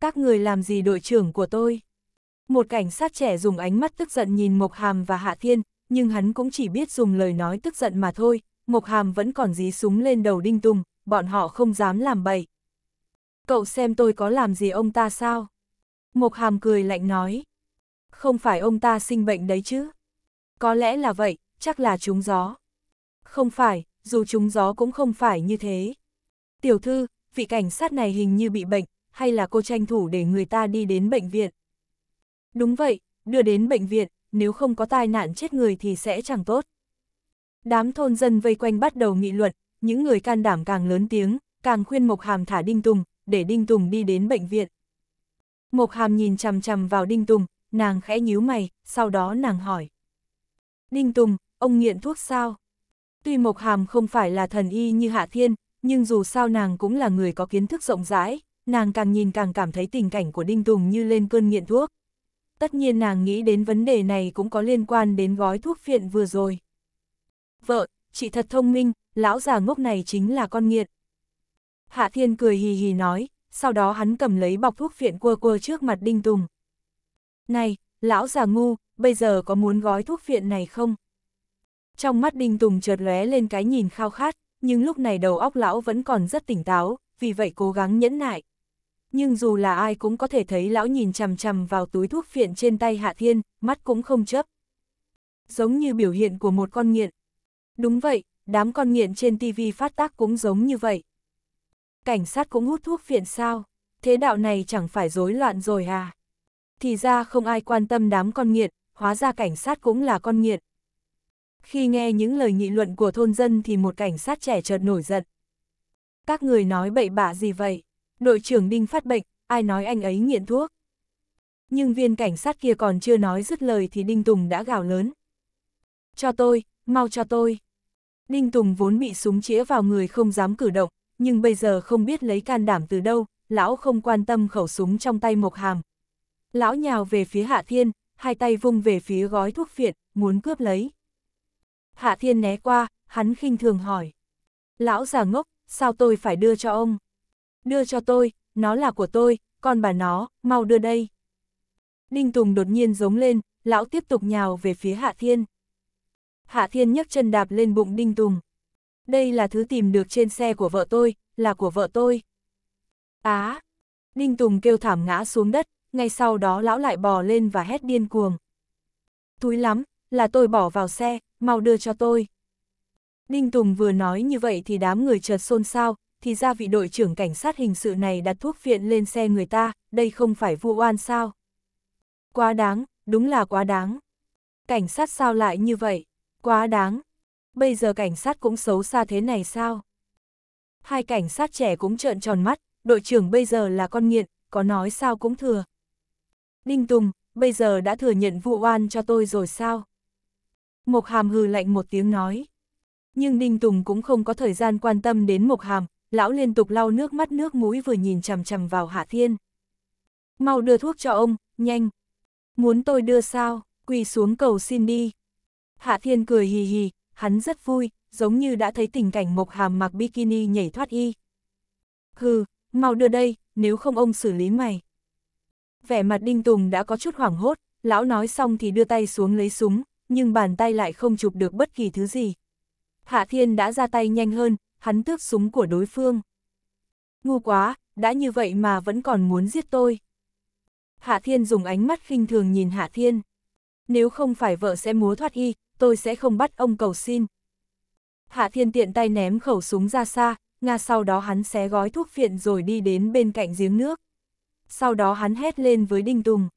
Các người làm gì đội trưởng của tôi? Một cảnh sát trẻ dùng ánh mắt tức giận nhìn Mộc Hàm và Hạ Thiên, nhưng hắn cũng chỉ biết dùng lời nói tức giận mà thôi, Mộc Hàm vẫn còn dí súng lên đầu Đinh Tùng, bọn họ không dám làm bậy. Cậu xem tôi có làm gì ông ta sao? Mộc Hàm cười lạnh nói. Không phải ông ta sinh bệnh đấy chứ? Có lẽ là vậy, chắc là trúng gió. Không phải, dù trúng gió cũng không phải như thế. Tiểu thư, vị cảnh sát này hình như bị bệnh, hay là cô tranh thủ để người ta đi đến bệnh viện? Đúng vậy, đưa đến bệnh viện, nếu không có tai nạn chết người thì sẽ chẳng tốt. Đám thôn dân vây quanh bắt đầu nghị luận, những người can đảm càng lớn tiếng, càng khuyên Mộc Hàm thả Đinh Tùng, để Đinh Tùng đi đến bệnh viện. Mộc Hàm nhìn chằm chằm vào Đinh Tùng, nàng khẽ nhíu mày, sau đó nàng hỏi. Đinh Tùng, ông nghiện thuốc sao? Tuy Mộc Hàm không phải là thần y như Hạ Thiên, nhưng dù sao nàng cũng là người có kiến thức rộng rãi, nàng càng nhìn càng cảm thấy tình cảnh của Đinh Tùng như lên cơn nghiện thuốc tất nhiên nàng nghĩ đến vấn đề này cũng có liên quan đến gói thuốc phiện vừa rồi. Vợ, chị thật thông minh, lão già ngốc này chính là con nghiện. Hạ Thiên cười hì hì nói, sau đó hắn cầm lấy bọc thuốc phiện quơ quơ trước mặt Đinh Tùng. Này, lão già ngu, bây giờ có muốn gói thuốc phiện này không? Trong mắt Đinh Tùng chợt lóe lên cái nhìn khao khát, nhưng lúc này đầu óc lão vẫn còn rất tỉnh táo, vì vậy cố gắng nhẫn nại nhưng dù là ai cũng có thể thấy lão nhìn chằm chằm vào túi thuốc phiện trên tay Hạ Thiên, mắt cũng không chấp. Giống như biểu hiện của một con nghiện. Đúng vậy, đám con nghiện trên TV phát tác cũng giống như vậy. Cảnh sát cũng hút thuốc phiện sao, thế đạo này chẳng phải rối loạn rồi à. Thì ra không ai quan tâm đám con nghiện, hóa ra cảnh sát cũng là con nghiện. Khi nghe những lời nghị luận của thôn dân thì một cảnh sát trẻ chợt nổi giận. Các người nói bậy bạ gì vậy? đội trưởng Đinh phát bệnh, ai nói anh ấy nghiện thuốc. Nhưng viên cảnh sát kia còn chưa nói dứt lời thì Đinh Tùng đã gào lớn. Cho tôi, mau cho tôi. Đinh Tùng vốn bị súng chĩa vào người không dám cử động, nhưng bây giờ không biết lấy can đảm từ đâu, lão không quan tâm khẩu súng trong tay Mộc Hàm. Lão nhào về phía Hạ Thiên, hai tay vung về phía gói thuốc phiện, muốn cướp lấy. Hạ Thiên né qua, hắn khinh thường hỏi. Lão già ngốc, sao tôi phải đưa cho ông? đưa cho tôi, nó là của tôi, còn bà nó, mau đưa đây. Đinh Tùng đột nhiên giống lên, lão tiếp tục nhào về phía Hạ Thiên. Hạ Thiên nhấc chân đạp lên bụng Đinh Tùng. Đây là thứ tìm được trên xe của vợ tôi, là của vợ tôi. Á! À, Đinh Tùng kêu thảm ngã xuống đất, ngay sau đó lão lại bò lên và hét điên cuồng. Túi lắm, là tôi bỏ vào xe, mau đưa cho tôi. Đinh Tùng vừa nói như vậy thì đám người chợt xôn xao, thì ra vị đội trưởng cảnh sát hình sự này đặt thuốc viện lên xe người ta, đây không phải vu oan sao? Quá đáng, đúng là quá đáng. Cảnh sát sao lại như vậy? Quá đáng. Bây giờ cảnh sát cũng xấu xa thế này sao? Hai cảnh sát trẻ cũng trợn tròn mắt, đội trưởng bây giờ là con nghiện, có nói sao cũng thừa. Đinh Tùng, bây giờ đã thừa nhận vụ oan cho tôi rồi sao? Mộc Hàm hừ lạnh một tiếng nói. Nhưng Đinh Tùng cũng không có thời gian quan tâm đến Mộc Hàm, lão liên tục lau nước mắt nước mũi vừa nhìn chằm chằm vào Hạ Thiên. Mau đưa thuốc cho ông, nhanh. Muốn tôi đưa sao, quỳ xuống cầu xin đi. Hạ Thiên cười hì hì, hắn rất vui, giống như đã thấy tình cảnh Mộc Hàm mặc bikini nhảy thoát y. Hừ, mau đưa đây, nếu không ông xử lý mày. Vẻ mặt Đinh Tùng đã có chút hoảng hốt, lão nói xong thì đưa tay xuống lấy súng, nhưng bàn tay lại không chụp được bất kỳ thứ gì. Hạ Thiên đã ra tay nhanh hơn, hắn tước súng của đối phương. Ngu quá, đã như vậy mà vẫn còn muốn giết tôi. Hạ Thiên dùng ánh mắt khinh thường nhìn Hạ Thiên. Nếu không phải vợ sẽ múa thoát y, tôi sẽ không bắt ông cầu xin. Hạ Thiên tiện tay ném khẩu súng ra xa, Nga sau đó hắn xé gói thuốc phiện rồi đi đến bên cạnh giếng nước. Sau đó hắn hét lên với Đinh Tùng.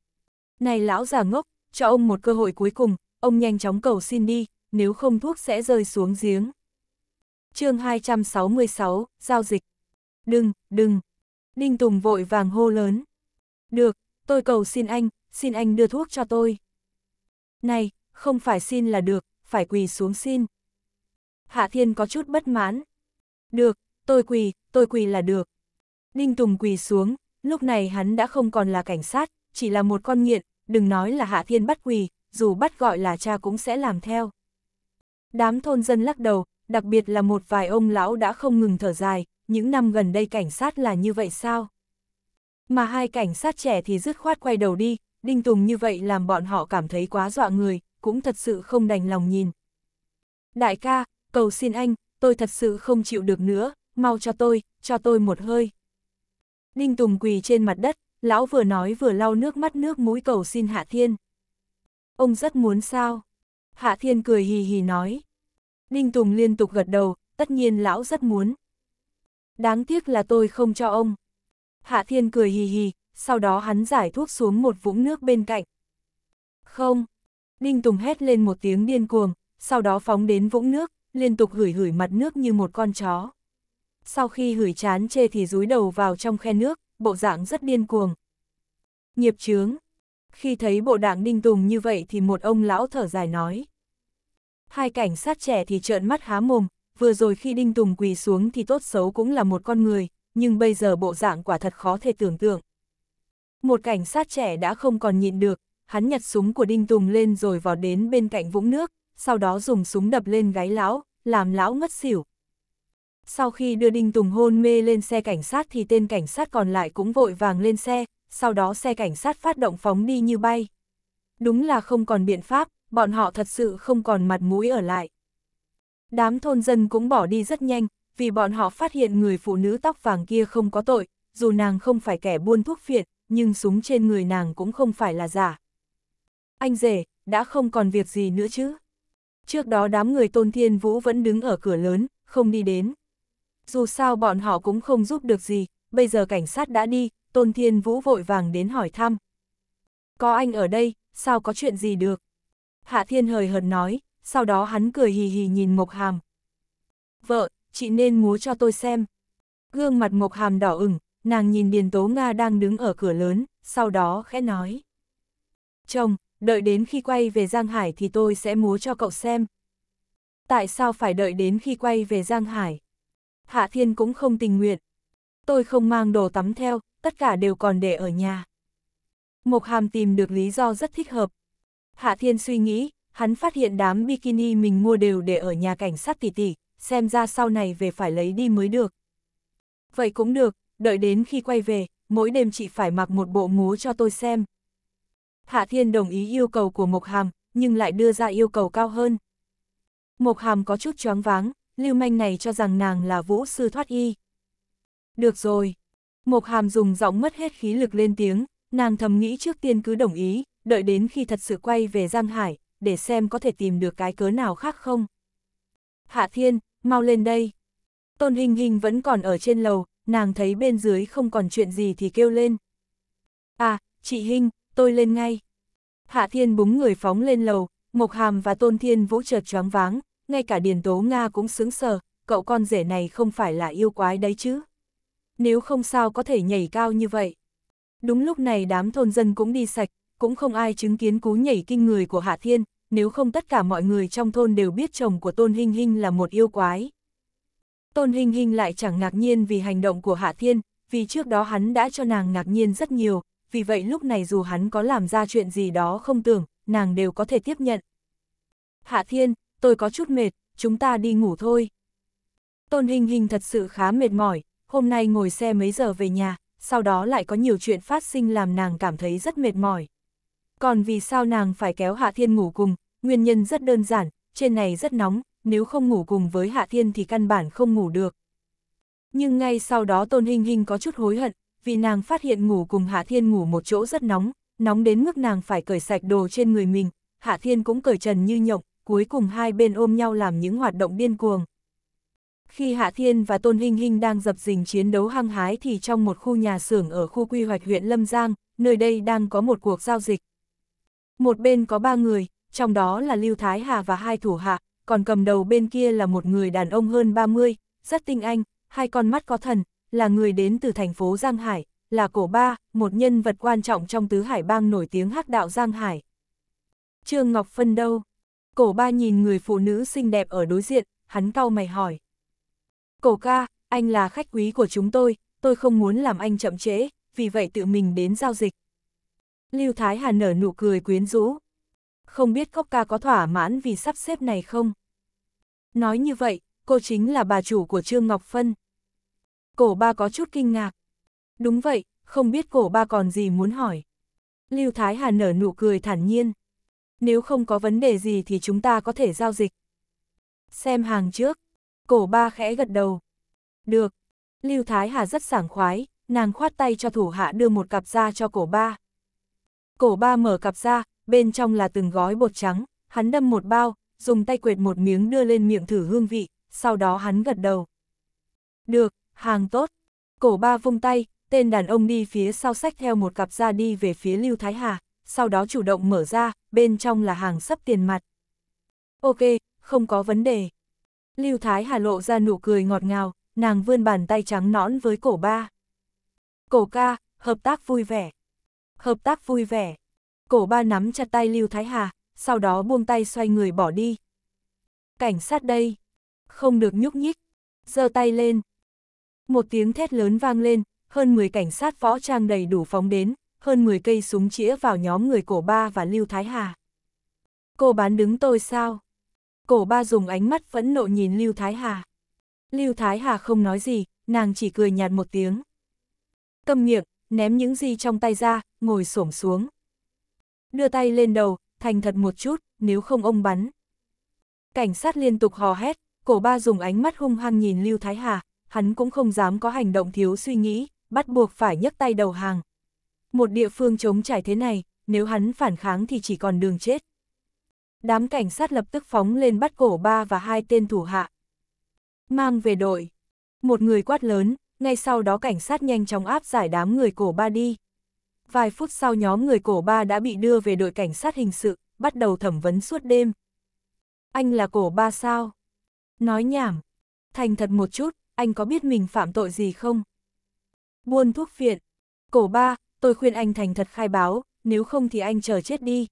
Này lão già ngốc, cho ông một cơ hội cuối cùng, ông nhanh chóng cầu xin đi, nếu không thuốc sẽ rơi xuống giếng chương 266, giao dịch. Đừng, đừng. Đinh Tùng vội vàng hô lớn. Được, tôi cầu xin anh, xin anh đưa thuốc cho tôi. Này, không phải xin là được, phải quỳ xuống xin. Hạ Thiên có chút bất mãn. Được, tôi quỳ, tôi quỳ là được. Đinh Tùng quỳ xuống, lúc này hắn đã không còn là cảnh sát, chỉ là một con nghiện, đừng nói là Hạ Thiên bắt quỳ, dù bắt gọi là cha cũng sẽ làm theo. Đám thôn dân lắc đầu, đặc biệt là một vài ông lão đã không ngừng thở dài, những năm gần đây cảnh sát là như vậy sao? Mà hai cảnh sát trẻ thì dứt khoát quay đầu đi, Đinh Tùng như vậy làm bọn họ cảm thấy quá dọa người, cũng thật sự không đành lòng nhìn. Đại ca, cầu xin anh, tôi thật sự không chịu được nữa, mau cho tôi, cho tôi một hơi. Đinh Tùng quỳ trên mặt đất, lão vừa nói vừa lau nước mắt nước mũi cầu xin Hạ Thiên. Ông rất muốn sao? Hạ Thiên cười hì hì nói. Ninh Tùng liên tục gật đầu, tất nhiên lão rất muốn. Đáng tiếc là tôi không cho ông. Hạ Thiên cười hì hì, sau đó hắn giải thuốc xuống một vũng nước bên cạnh. Không. Ninh Tùng hét lên một tiếng điên cuồng, sau đó phóng đến vũng nước, liên tục hửi hửi mặt nước như một con chó. Sau khi hửi chán chê thì rúi đầu vào trong khe nước, bộ dạng rất điên cuồng. Nghiệp chướng. Khi thấy bộ đảng Ninh Tùng như vậy thì một ông lão thở dài nói hai cảnh sát trẻ thì trợn mắt há mồm, vừa rồi khi Đinh Tùng quỳ xuống thì tốt xấu cũng là một con người, nhưng bây giờ bộ dạng quả thật khó thể tưởng tượng. Một cảnh sát trẻ đã không còn nhịn được, hắn nhặt súng của Đinh Tùng lên rồi vào đến bên cạnh vũng nước, sau đó dùng súng đập lên gáy lão, làm lão ngất xỉu. Sau khi đưa Đinh Tùng hôn mê lên xe cảnh sát thì tên cảnh sát còn lại cũng vội vàng lên xe, sau đó xe cảnh sát phát động phóng đi như bay. Đúng là không còn biện pháp, bọn họ thật sự không còn mặt mũi ở lại. Đám thôn dân cũng bỏ đi rất nhanh, vì bọn họ phát hiện người phụ nữ tóc vàng kia không có tội, dù nàng không phải kẻ buôn thuốc phiện, nhưng súng trên người nàng cũng không phải là giả. Anh rể, đã không còn việc gì nữa chứ? Trước đó đám người tôn thiên vũ vẫn đứng ở cửa lớn, không đi đến. Dù sao bọn họ cũng không giúp được gì, bây giờ cảnh sát đã đi, tôn thiên vũ vội vàng đến hỏi thăm. Có anh ở đây, sao có chuyện gì được? Hạ Thiên hời hợt nói, sau đó hắn cười hì hì nhìn Mộc Hàm. Vợ, chị nên múa cho tôi xem. Gương mặt Mộc Hàm đỏ ửng, nàng nhìn Điền Tố Nga đang đứng ở cửa lớn, sau đó khẽ nói. Chồng, đợi đến khi quay về Giang Hải thì tôi sẽ múa cho cậu xem. Tại sao phải đợi đến khi quay về Giang Hải? Hạ Thiên cũng không tình nguyện. Tôi không mang đồ tắm theo, tất cả đều còn để ở nhà. Mộc Hàm tìm được lý do rất thích hợp, Hạ Thiên suy nghĩ, hắn phát hiện đám bikini mình mua đều để ở nhà cảnh sát tỷ tỷ, xem ra sau này về phải lấy đi mới được. Vậy cũng được, đợi đến khi quay về, mỗi đêm chị phải mặc một bộ múa cho tôi xem. Hạ Thiên đồng ý yêu cầu của Mộc Hàm, nhưng lại đưa ra yêu cầu cao hơn. Mộc Hàm có chút choáng váng, lưu manh này cho rằng nàng là vũ sư thoát y. Được rồi. Mộc Hàm dùng giọng mất hết khí lực lên tiếng, nàng thầm nghĩ trước tiên cứ đồng ý, đợi đến khi thật sự quay về Giang Hải, để xem có thể tìm được cái cớ nào khác không. Hạ Thiên, mau lên đây. Tôn Hình Hình vẫn còn ở trên lầu, nàng thấy bên dưới không còn chuyện gì thì kêu lên. À, chị Hình, tôi lên ngay. Hạ Thiên búng người phóng lên lầu, Mộc Hàm và Tôn Thiên Vũ chợt choáng váng, ngay cả Điền Tố Nga cũng sướng sờ, cậu con rể này không phải là yêu quái đấy chứ. Nếu không sao có thể nhảy cao như vậy. Đúng lúc này đám thôn dân cũng đi sạch, cũng không ai chứng kiến cú nhảy kinh người của Hạ Thiên, nếu không tất cả mọi người trong thôn đều biết chồng của Tôn Hinh Hinh là một yêu quái. Tôn Hinh Hinh lại chẳng ngạc nhiên vì hành động của Hạ Thiên, vì trước đó hắn đã cho nàng ngạc nhiên rất nhiều, vì vậy lúc này dù hắn có làm ra chuyện gì đó không tưởng, nàng đều có thể tiếp nhận. Hạ Thiên, tôi có chút mệt, chúng ta đi ngủ thôi. Tôn Hinh Hinh thật sự khá mệt mỏi, hôm nay ngồi xe mấy giờ về nhà, sau đó lại có nhiều chuyện phát sinh làm nàng cảm thấy rất mệt mỏi. Còn vì sao nàng phải kéo Hạ Thiên ngủ cùng, nguyên nhân rất đơn giản, trên này rất nóng, nếu không ngủ cùng với Hạ Thiên thì căn bản không ngủ được. Nhưng ngay sau đó Tôn Hinh Hinh có chút hối hận, vì nàng phát hiện ngủ cùng Hạ Thiên ngủ một chỗ rất nóng, nóng đến mức nàng phải cởi sạch đồ trên người mình, Hạ Thiên cũng cởi trần như nhộng, cuối cùng hai bên ôm nhau làm những hoạt động điên cuồng. Khi Hạ Thiên và Tôn Hinh Hinh đang dập dình chiến đấu hăng hái thì trong một khu nhà xưởng ở khu quy hoạch huyện Lâm Giang, nơi đây đang có một cuộc giao dịch. Một bên có ba người, trong đó là Lưu Thái Hà và hai thủ hạ, còn cầm đầu bên kia là một người đàn ông hơn 30, rất tinh anh, hai con mắt có thần, là người đến từ thành phố Giang Hải, là cổ ba, một nhân vật quan trọng trong tứ hải bang nổi tiếng hắc đạo Giang Hải. Trương Ngọc Phân đâu? Cổ ba nhìn người phụ nữ xinh đẹp ở đối diện, hắn cau mày hỏi. Cổ ca, anh là khách quý của chúng tôi, tôi không muốn làm anh chậm trễ, vì vậy tự mình đến giao dịch. Lưu Thái Hà nở nụ cười quyến rũ. Không biết Cốc Ca có thỏa mãn vì sắp xếp này không? Nói như vậy, cô chính là bà chủ của Trương Ngọc Phân. Cổ ba có chút kinh ngạc. Đúng vậy, không biết cổ ba còn gì muốn hỏi. Lưu Thái Hà nở nụ cười thản nhiên. Nếu không có vấn đề gì thì chúng ta có thể giao dịch. Xem hàng trước. Cổ ba khẽ gật đầu. Được. Lưu Thái Hà rất sảng khoái, nàng khoát tay cho thủ hạ đưa một cặp ra cho cổ ba. Cổ ba mở cặp ra, bên trong là từng gói bột trắng, hắn đâm một bao, dùng tay quệt một miếng đưa lên miệng thử hương vị, sau đó hắn gật đầu. Được, hàng tốt. Cổ ba vung tay, tên đàn ông đi phía sau sách theo một cặp ra đi về phía Lưu Thái Hà, sau đó chủ động mở ra, bên trong là hàng sắp tiền mặt. Ok, không có vấn đề. Lưu Thái Hà lộ ra nụ cười ngọt ngào, nàng vươn bàn tay trắng nõn với cổ ba. Cổ ca, hợp tác vui vẻ hợp tác vui vẻ. Cổ ba nắm chặt tay Lưu Thái Hà, sau đó buông tay xoay người bỏ đi. Cảnh sát đây, không được nhúc nhích, giơ tay lên. Một tiếng thét lớn vang lên, hơn 10 cảnh sát võ trang đầy đủ phóng đến, hơn 10 cây súng chĩa vào nhóm người cổ ba và Lưu Thái Hà. Cô bán đứng tôi sao? Cổ ba dùng ánh mắt phẫn nộ nhìn Lưu Thái Hà. Lưu Thái Hà không nói gì, nàng chỉ cười nhạt một tiếng. Câm miệng, ném những gì trong tay ra, ngồi xổm xuống. Đưa tay lên đầu, thành thật một chút, nếu không ông bắn. Cảnh sát liên tục hò hét, cổ ba dùng ánh mắt hung hăng nhìn Lưu Thái Hà, hắn cũng không dám có hành động thiếu suy nghĩ, bắt buộc phải nhấc tay đầu hàng. Một địa phương chống trải thế này, nếu hắn phản kháng thì chỉ còn đường chết. Đám cảnh sát lập tức phóng lên bắt cổ ba và hai tên thủ hạ. Mang về đội. Một người quát lớn, ngay sau đó cảnh sát nhanh chóng áp giải đám người cổ ba đi. Vài phút sau nhóm người cổ ba đã bị đưa về đội cảnh sát hình sự, bắt đầu thẩm vấn suốt đêm. Anh là cổ ba sao? Nói nhảm. Thành thật một chút, anh có biết mình phạm tội gì không? Buôn thuốc phiện Cổ ba, tôi khuyên anh thành thật khai báo, nếu không thì anh chờ chết đi.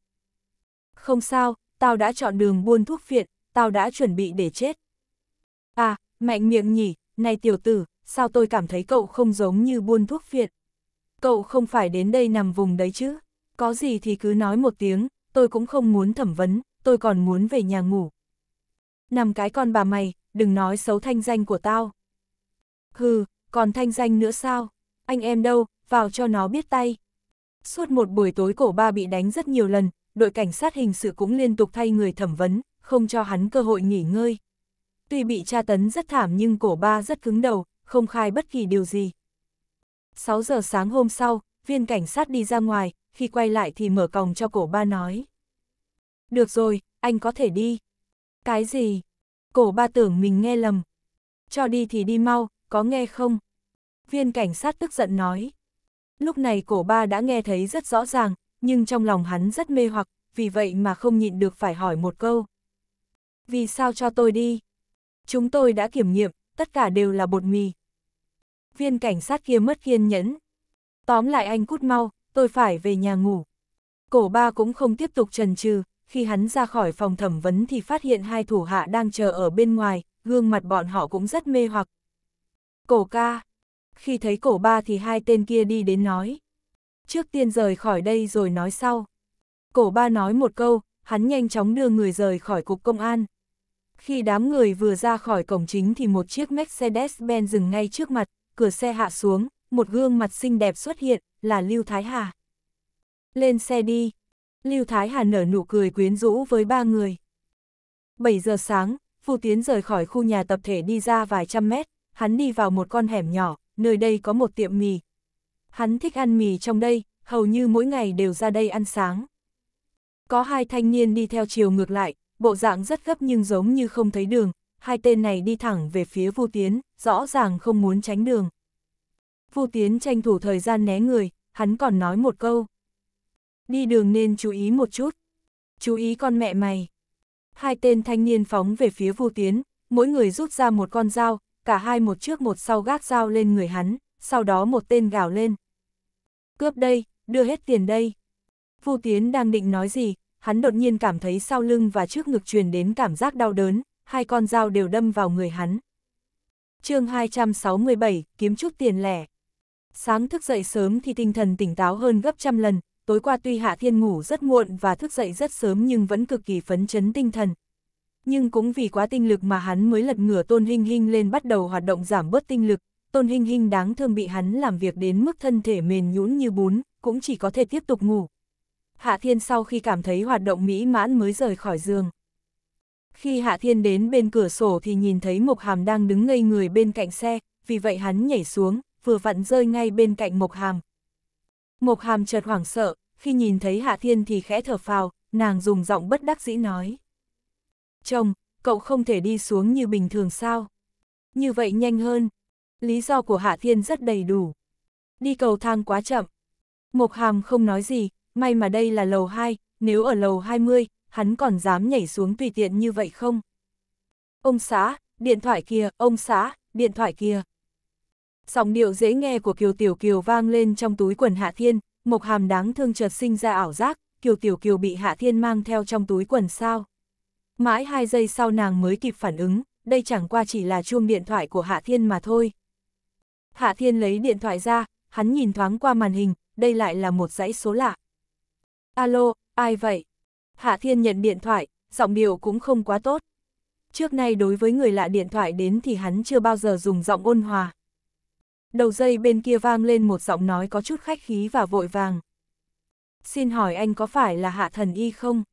Không sao, tao đã chọn đường buôn thuốc phiện tao đã chuẩn bị để chết. À, mạnh miệng nhỉ, này tiểu tử, sao tôi cảm thấy cậu không giống như buôn thuốc phiện. Cậu không phải đến đây nằm vùng đấy chứ, có gì thì cứ nói một tiếng, tôi cũng không muốn thẩm vấn, tôi còn muốn về nhà ngủ. Nằm cái con bà mày, đừng nói xấu thanh danh của tao. Hừ, còn thanh danh nữa sao? Anh em đâu, vào cho nó biết tay. Suốt một buổi tối cổ ba bị đánh rất nhiều lần, đội cảnh sát hình sự cũng liên tục thay người thẩm vấn, không cho hắn cơ hội nghỉ ngơi. Tuy bị tra tấn rất thảm nhưng cổ ba rất cứng đầu, không khai bất kỳ điều gì. 6 giờ sáng hôm sau, viên cảnh sát đi ra ngoài, khi quay lại thì mở còng cho cổ ba nói. Được rồi, anh có thể đi. Cái gì? Cổ ba tưởng mình nghe lầm. Cho đi thì đi mau, có nghe không? Viên cảnh sát tức giận nói. Lúc này cổ ba đã nghe thấy rất rõ ràng, nhưng trong lòng hắn rất mê hoặc, vì vậy mà không nhịn được phải hỏi một câu. Vì sao cho tôi đi? Chúng tôi đã kiểm nghiệm, tất cả đều là bột mì viên cảnh sát kia mất kiên nhẫn. Tóm lại anh cút mau, tôi phải về nhà ngủ. Cổ ba cũng không tiếp tục trần trừ, khi hắn ra khỏi phòng thẩm vấn thì phát hiện hai thủ hạ đang chờ ở bên ngoài, gương mặt bọn họ cũng rất mê hoặc. Cổ ca. Khi thấy cổ ba thì hai tên kia đi đến nói. Trước tiên rời khỏi đây rồi nói sau. Cổ ba nói một câu, hắn nhanh chóng đưa người rời khỏi cục công an. Khi đám người vừa ra khỏi cổng chính thì một chiếc Mercedes-Benz dừng ngay trước mặt, cửa xe hạ xuống, một gương mặt xinh đẹp xuất hiện, là Lưu Thái Hà. Lên xe đi. Lưu Thái Hà nở nụ cười quyến rũ với ba người. 7 giờ sáng, Phù Tiến rời khỏi khu nhà tập thể đi ra vài trăm mét, hắn đi vào một con hẻm nhỏ, nơi đây có một tiệm mì. Hắn thích ăn mì trong đây, hầu như mỗi ngày đều ra đây ăn sáng. Có hai thanh niên đi theo chiều ngược lại, bộ dạng rất gấp nhưng giống như không thấy đường, hai tên này đi thẳng về phía Vu Tiến, rõ ràng không muốn tránh đường. Vu Tiến tranh thủ thời gian né người, hắn còn nói một câu. Đi đường nên chú ý một chút. Chú ý con mẹ mày. Hai tên thanh niên phóng về phía Vu Tiến, mỗi người rút ra một con dao, cả hai một trước một sau gác dao lên người hắn, sau đó một tên gào lên. Cướp đây, đưa hết tiền đây. Vu Tiến đang định nói gì, hắn đột nhiên cảm thấy sau lưng và trước ngực truyền đến cảm giác đau đớn, hai con dao đều đâm vào người hắn. chương 267, kiếm chút tiền lẻ. Sáng thức dậy sớm thì tinh thần tỉnh táo hơn gấp trăm lần, tối qua tuy Hạ Thiên ngủ rất muộn và thức dậy rất sớm nhưng vẫn cực kỳ phấn chấn tinh thần. Nhưng cũng vì quá tinh lực mà hắn mới lật ngửa Tôn Hinh Hinh lên bắt đầu hoạt động giảm bớt tinh lực, Tôn Hinh Hinh đáng thương bị hắn làm việc đến mức thân thể mềm nhũn như bún, cũng chỉ có thể tiếp tục ngủ. Hạ Thiên sau khi cảm thấy hoạt động mỹ mãn mới rời khỏi giường. Khi Hạ Thiên đến bên cửa sổ thì nhìn thấy Mộc Hàm đang đứng ngây người bên cạnh xe, vì vậy hắn nhảy xuống, vừa vặn rơi ngay bên cạnh Mộc Hàm. Mộc Hàm chợt hoảng sợ, khi nhìn thấy Hạ Thiên thì khẽ thở phào, nàng dùng giọng bất đắc dĩ nói. Chồng, cậu không thể đi xuống như bình thường sao? Như vậy nhanh hơn. Lý do của Hạ Thiên rất đầy đủ. Đi cầu thang quá chậm. Mộc Hàm không nói gì, may mà đây là lầu 2, nếu ở lầu 20, hắn còn dám nhảy xuống tùy tiện như vậy không? Ông xã, điện thoại kia, ông xã, điện thoại kia. Sòng điệu dễ nghe của Kiều Tiểu Kiều vang lên trong túi quần Hạ Thiên, Mộc Hàm đáng thương chợt sinh ra ảo giác, Kiều Tiểu Kiều bị Hạ Thiên mang theo trong túi quần sao. Mãi hai giây sau nàng mới kịp phản ứng, đây chẳng qua chỉ là chuông điện thoại của Hạ Thiên mà thôi. Hạ Thiên lấy điện thoại ra, hắn nhìn thoáng qua màn hình, đây lại là một dãy số lạ. Alo, ai vậy? Hạ Thiên nhận điện thoại, giọng điệu cũng không quá tốt. Trước nay đối với người lạ điện thoại đến thì hắn chưa bao giờ dùng giọng ôn hòa. Đầu dây bên kia vang lên một giọng nói có chút khách khí và vội vàng. Xin hỏi anh có phải là Hạ Thần Y không?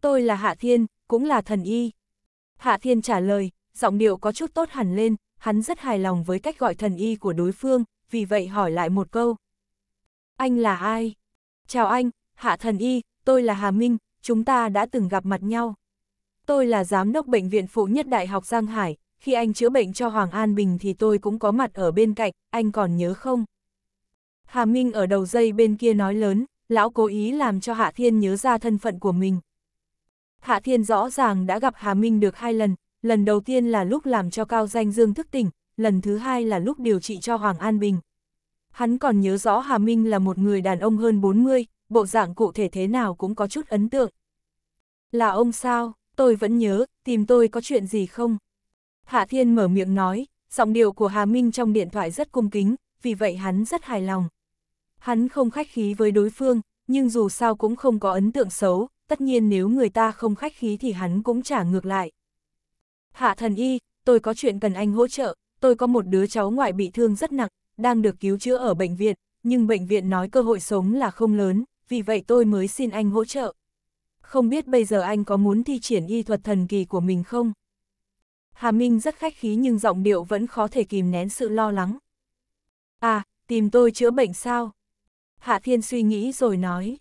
Tôi là Hạ Thiên, cũng là Thần Y. Hạ Thiên trả lời, giọng điệu có chút tốt hẳn lên, hắn rất hài lòng với cách gọi Thần Y của đối phương, vì vậy hỏi lại một câu. Anh là ai? Chào anh, Hạ Thần Y, tôi là Hà Minh, chúng ta đã từng gặp mặt nhau. Tôi là giám đốc bệnh viện phụ nhất Đại học Giang Hải, khi anh chữa bệnh cho Hoàng An Bình thì tôi cũng có mặt ở bên cạnh, anh còn nhớ không? Hà Minh ở đầu dây bên kia nói lớn, lão cố ý làm cho Hạ Thiên nhớ ra thân phận của mình. Hạ Thiên rõ ràng đã gặp Hà Minh được hai lần, lần đầu tiên là lúc làm cho Cao Danh Dương thức tỉnh, lần thứ hai là lúc điều trị cho Hoàng An Bình. Hắn còn nhớ rõ Hà Minh là một người đàn ông hơn 40, bộ dạng cụ thể thế nào cũng có chút ấn tượng. Là ông sao, tôi vẫn nhớ, tìm tôi có chuyện gì không? Hạ Thiên mở miệng nói, giọng điệu của Hà Minh trong điện thoại rất cung kính, vì vậy hắn rất hài lòng. Hắn không khách khí với đối phương, nhưng dù sao cũng không có ấn tượng xấu, tất nhiên nếu người ta không khách khí thì hắn cũng trả ngược lại. Hạ thần y, tôi có chuyện cần anh hỗ trợ, tôi có một đứa cháu ngoại bị thương rất nặng, đang được cứu chữa ở bệnh viện, nhưng bệnh viện nói cơ hội sống là không lớn, vì vậy tôi mới xin anh hỗ trợ. Không biết bây giờ anh có muốn thi triển y thuật thần kỳ của mình không? Hà Minh rất khách khí nhưng giọng điệu vẫn khó thể kìm nén sự lo lắng. À, tìm tôi chữa bệnh sao? Hạ Thiên suy nghĩ rồi nói.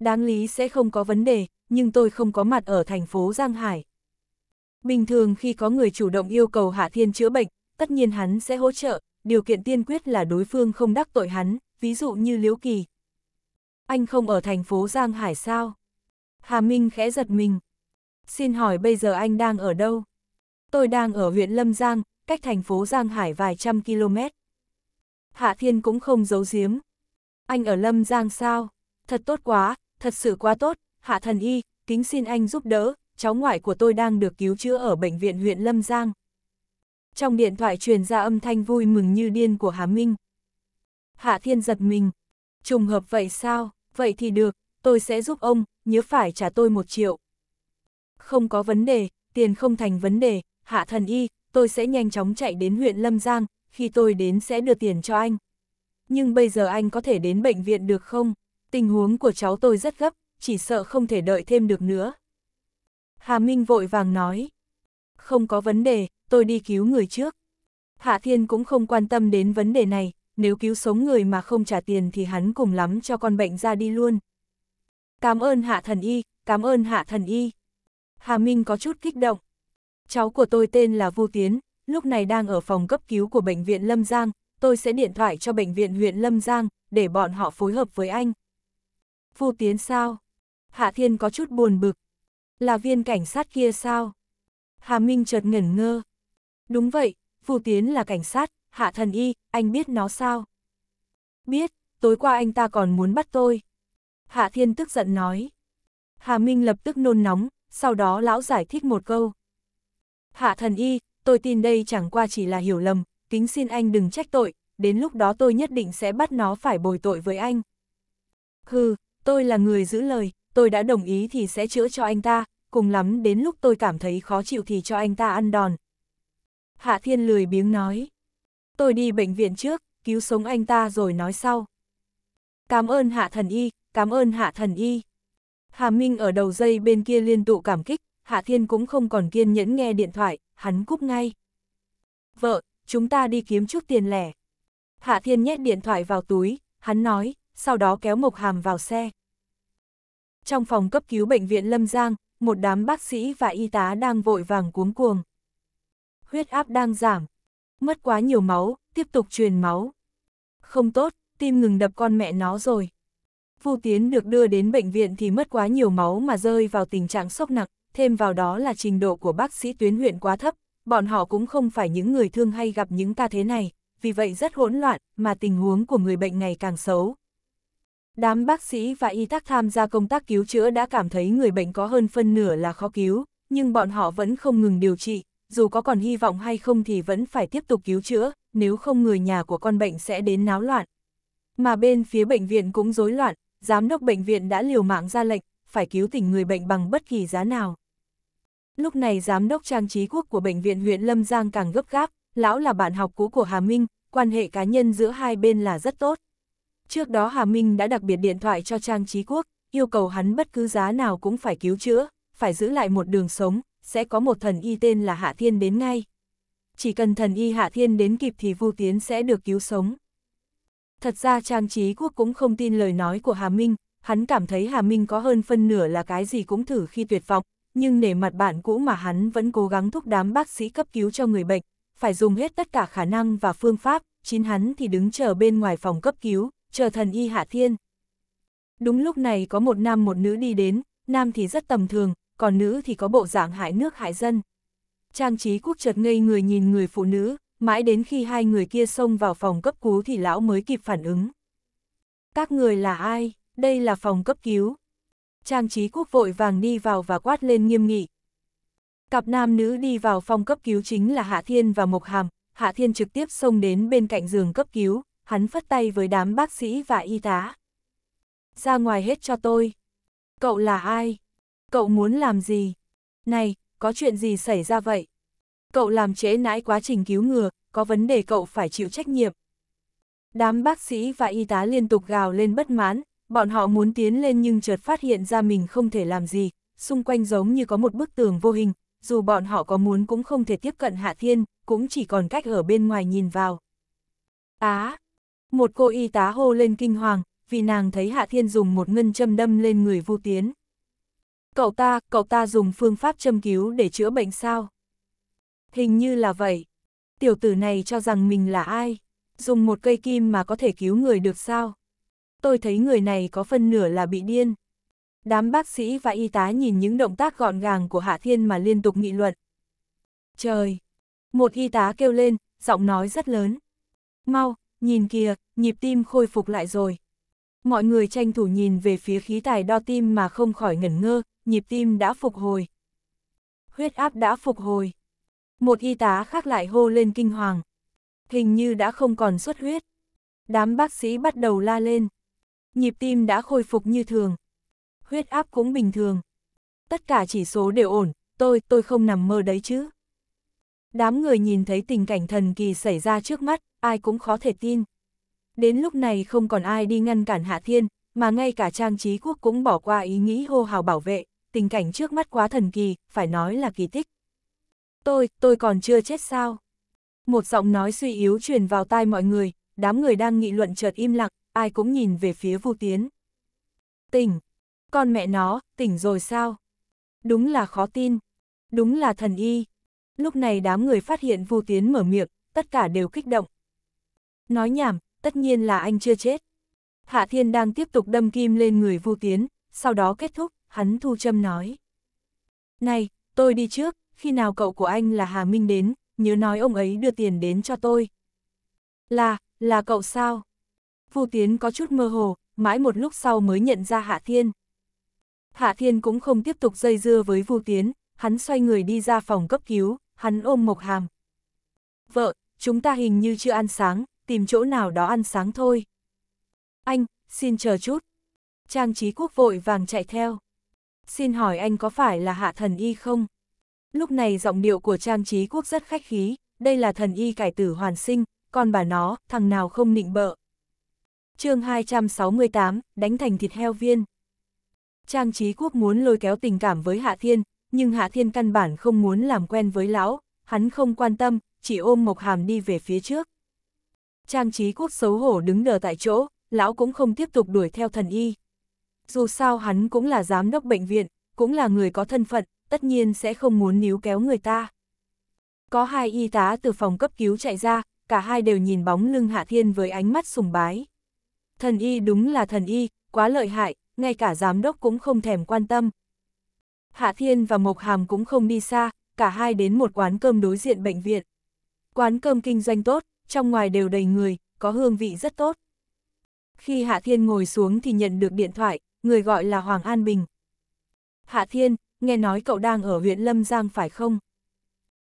Đáng lý sẽ không có vấn đề, nhưng tôi không có mặt ở thành phố Giang Hải. Bình thường khi có người chủ động yêu cầu Hạ Thiên chữa bệnh, tất nhiên hắn sẽ hỗ trợ, điều kiện tiên quyết là đối phương không đắc tội hắn, ví dụ như Liễu Kỳ, anh không ở thành phố Giang Hải sao? Hà Minh khẽ giật mình. Xin hỏi bây giờ anh đang ở đâu? Tôi đang ở huyện Lâm Giang, cách thành phố Giang Hải vài trăm km. Hạ Thiên cũng không giấu giếm. Anh ở Lâm Giang sao? Thật tốt quá, thật sự quá tốt, Hạ Thần Y, kính xin anh giúp đỡ, cháu ngoại của tôi đang được cứu chữa ở bệnh viện huyện Lâm Giang. Trong điện thoại truyền ra âm thanh vui mừng như điên của Hà Minh. Hạ Thiên giật mình, Trùng hợp vậy sao, vậy thì được, tôi sẽ giúp ông, nhớ phải trả tôi một triệu. Không có vấn đề, tiền không thành vấn đề, hạ thần y, tôi sẽ nhanh chóng chạy đến huyện Lâm Giang, khi tôi đến sẽ đưa tiền cho anh. Nhưng bây giờ anh có thể đến bệnh viện được không? Tình huống của cháu tôi rất gấp, chỉ sợ không thể đợi thêm được nữa. Hà Minh vội vàng nói. Không có vấn đề, tôi đi cứu người trước. Hạ Thiên cũng không quan tâm đến vấn đề này, nếu cứu sống người mà không trả tiền thì hắn cùng lắm cho con bệnh ra đi luôn. Cảm ơn hạ thần y, cảm ơn hạ thần y. Hà Minh có chút kích động. Cháu của tôi tên là Vu Tiến, lúc này đang ở phòng cấp cứu của bệnh viện Lâm Giang, tôi sẽ điện thoại cho bệnh viện huyện Lâm Giang, để bọn họ phối hợp với anh. Vu Tiến sao? Hạ Thiên có chút buồn bực. Là viên cảnh sát kia sao? Hà Minh chợt ngẩn ngơ. Đúng vậy, Vu Tiến là cảnh sát, hạ thần y, anh biết nó sao? Biết, tối qua anh ta còn muốn bắt tôi. Hạ thiên tức giận nói. Hà Minh lập tức nôn nóng, sau đó lão giải thích một câu. Hạ thần y, tôi tin đây chẳng qua chỉ là hiểu lầm, kính xin anh đừng trách tội, đến lúc đó tôi nhất định sẽ bắt nó phải bồi tội với anh. Hừ, tôi là người giữ lời, tôi đã đồng ý thì sẽ chữa cho anh ta, cùng lắm đến lúc tôi cảm thấy khó chịu thì cho anh ta ăn đòn. Hạ Thiên lười biếng nói. Tôi đi bệnh viện trước, cứu sống anh ta rồi nói sau. Cảm ơn hạ thần y, cảm ơn hạ thần y. Hà Minh ở đầu dây bên kia liên tụ cảm kích, Hạ Thiên cũng không còn kiên nhẫn nghe điện thoại, hắn cúp ngay. Vợ, chúng ta đi kiếm chút tiền lẻ. Hạ Thiên nhét điện thoại vào túi, hắn nói, sau đó kéo Mộc Hàm vào xe. Trong phòng cấp cứu bệnh viện Lâm Giang, một đám bác sĩ và y tá đang vội vàng cuống cuồng. Huyết áp đang giảm, mất quá nhiều máu, tiếp tục truyền máu. Không tốt, tim ngừng đập con mẹ nó rồi. Vu Tiến được đưa đến bệnh viện thì mất quá nhiều máu mà rơi vào tình trạng sốc nặng, thêm vào đó là trình độ của bác sĩ tuyến huyện quá thấp, bọn họ cũng không phải những người thương hay gặp những ca thế này, vì vậy rất hỗn loạn, mà tình huống của người bệnh ngày càng xấu. Đám bác sĩ và y tác tham gia công tác cứu chữa đã cảm thấy người bệnh có hơn phân nửa là khó cứu, nhưng bọn họ vẫn không ngừng điều trị, dù có còn hy vọng hay không thì vẫn phải tiếp tục cứu chữa, nếu không người nhà của con bệnh sẽ đến náo loạn. Mà bên phía bệnh viện cũng rối loạn, giám đốc bệnh viện đã liều mạng ra lệnh, phải cứu tỉnh người bệnh bằng bất kỳ giá nào. Lúc này giám đốc trang trí quốc của bệnh viện huyện Lâm Giang càng gấp gáp, lão là bạn học cũ của Hà Minh, quan hệ cá nhân giữa hai bên là rất tốt. Trước đó Hà Minh đã đặc biệt điện thoại cho trang trí quốc, yêu cầu hắn bất cứ giá nào cũng phải cứu chữa, phải giữ lại một đường sống, sẽ có một thần y tên là Hạ Thiên đến ngay. Chỉ cần thần y Hạ Thiên đến kịp thì Vu Tiến sẽ được cứu sống. Thật ra Trang Trí Quốc cũng không tin lời nói của Hà Minh, hắn cảm thấy Hà Minh có hơn phân nửa là cái gì cũng thử khi tuyệt vọng, nhưng nể mặt bạn cũ mà hắn vẫn cố gắng thúc đám bác sĩ cấp cứu cho người bệnh, phải dùng hết tất cả khả năng và phương pháp, chính hắn thì đứng chờ bên ngoài phòng cấp cứu, chờ thần y Hạ Thiên. Đúng lúc này có một nam một nữ đi đến, nam thì rất tầm thường, còn nữ thì có bộ dạng hại nước hại dân. Trang trí quốc chợt ngây người nhìn người phụ nữ, mãi đến khi hai người kia xông vào phòng cấp cứu thì lão mới kịp phản ứng. Các người là ai? Đây là phòng cấp cứu. Trang trí quốc vội vàng đi vào và quát lên nghiêm nghị. Cặp nam nữ đi vào phòng cấp cứu chính là Hạ Thiên và Mộc Hàm, Hạ Thiên trực tiếp xông đến bên cạnh giường cấp cứu, hắn phất tay với đám bác sĩ và y tá. Ra ngoài hết cho tôi. Cậu là ai? Cậu muốn làm gì? Này, có chuyện gì xảy ra vậy? Cậu làm trễ nãi quá trình cứu ngừa, có vấn đề cậu phải chịu trách nhiệm. Đám bác sĩ và y tá liên tục gào lên bất mãn, bọn họ muốn tiến lên nhưng chợt phát hiện ra mình không thể làm gì, xung quanh giống như có một bức tường vô hình, dù bọn họ có muốn cũng không thể tiếp cận Hạ Thiên, cũng chỉ còn cách ở bên ngoài nhìn vào. Á! một cô y tá hô lên kinh hoàng, vì nàng thấy Hạ Thiên dùng một ngân châm đâm lên người Vu Tiến. Cậu ta, cậu ta dùng phương pháp châm cứu để chữa bệnh sao? Hình như là vậy. Tiểu tử này cho rằng mình là ai? Dùng một cây kim mà có thể cứu người được sao? Tôi thấy người này có phân nửa là bị điên. Đám bác sĩ và y tá nhìn những động tác gọn gàng của Hạ Thiên mà liên tục nghị luận. Trời! Một y tá kêu lên, giọng nói rất lớn. Mau, nhìn kìa, nhịp tim khôi phục lại rồi. Mọi người tranh thủ nhìn về phía khí tài đo tim mà không khỏi ngẩn ngơ, nhịp tim đã phục hồi. Huyết áp đã phục hồi. Một y tá khác lại hô lên kinh hoàng. Hình như đã không còn xuất huyết. Đám bác sĩ bắt đầu la lên. Nhịp tim đã khôi phục như thường. Huyết áp cũng bình thường. Tất cả chỉ số đều ổn, tôi, tôi không nằm mơ đấy chứ. Đám người nhìn thấy tình cảnh thần kỳ xảy ra trước mắt, ai cũng khó thể tin. Đến lúc này không còn ai đi ngăn cản Hạ Thiên, mà ngay cả trang trí quốc cũng bỏ qua ý nghĩ hô hào bảo vệ tình cảnh trước mắt quá thần kỳ, phải nói là kỳ tích. Tôi, tôi còn chưa chết sao? Một giọng nói suy yếu truyền vào tai mọi người, đám người đang nghị luận chợt im lặng, ai cũng nhìn về phía Vu Tiến. Tỉnh! Con mẹ nó, tỉnh rồi sao? Đúng là khó tin. Đúng là thần y. Lúc này đám người phát hiện Vu Tiến mở miệng, tất cả đều kích động. Nói nhảm, tất nhiên là anh chưa chết. Hạ Thiên đang tiếp tục đâm kim lên người Vu Tiến, sau đó kết thúc hắn thu châm nói. Này, tôi đi trước, khi nào cậu của anh là Hà Minh đến, nhớ nói ông ấy đưa tiền đến cho tôi. Là, là cậu sao? Vu Tiến có chút mơ hồ, mãi một lúc sau mới nhận ra Hạ Thiên. Hạ Thiên cũng không tiếp tục dây dưa với Vu Tiến, hắn xoay người đi ra phòng cấp cứu, hắn ôm Mộc Hàm. Vợ, chúng ta hình như chưa ăn sáng, tìm chỗ nào đó ăn sáng thôi. Anh, xin chờ chút. Trang trí quốc vội vàng chạy theo. Xin hỏi anh có phải là hạ thần y không? Lúc này giọng điệu của trang trí quốc rất khách khí, đây là thần y cải tử hoàn sinh, còn bà nó, thằng nào không nịnh bợ. chương 268, đánh thành thịt heo viên. Trang trí quốc muốn lôi kéo tình cảm với Hạ Thiên, nhưng Hạ Thiên căn bản không muốn làm quen với lão, hắn không quan tâm, chỉ ôm Mộc Hàm đi về phía trước. Trang trí quốc xấu hổ đứng đờ tại chỗ, lão cũng không tiếp tục đuổi theo thần y. Dù sao hắn cũng là giám đốc bệnh viện, cũng là người có thân phận, tất nhiên sẽ không muốn níu kéo người ta. Có hai y tá từ phòng cấp cứu chạy ra, cả hai đều nhìn bóng lưng Hạ Thiên với ánh mắt sùng bái. Thần y đúng là thần y, quá lợi hại, ngay cả giám đốc cũng không thèm quan tâm. Hạ Thiên và Mộc Hàm cũng không đi xa, cả hai đến một quán cơm đối diện bệnh viện. Quán cơm kinh doanh tốt, trong ngoài đều đầy người, có hương vị rất tốt. Khi Hạ Thiên ngồi xuống thì nhận được điện thoại, người gọi là Hoàng An Bình. Hạ Thiên, nghe nói cậu đang ở huyện Lâm Giang phải không?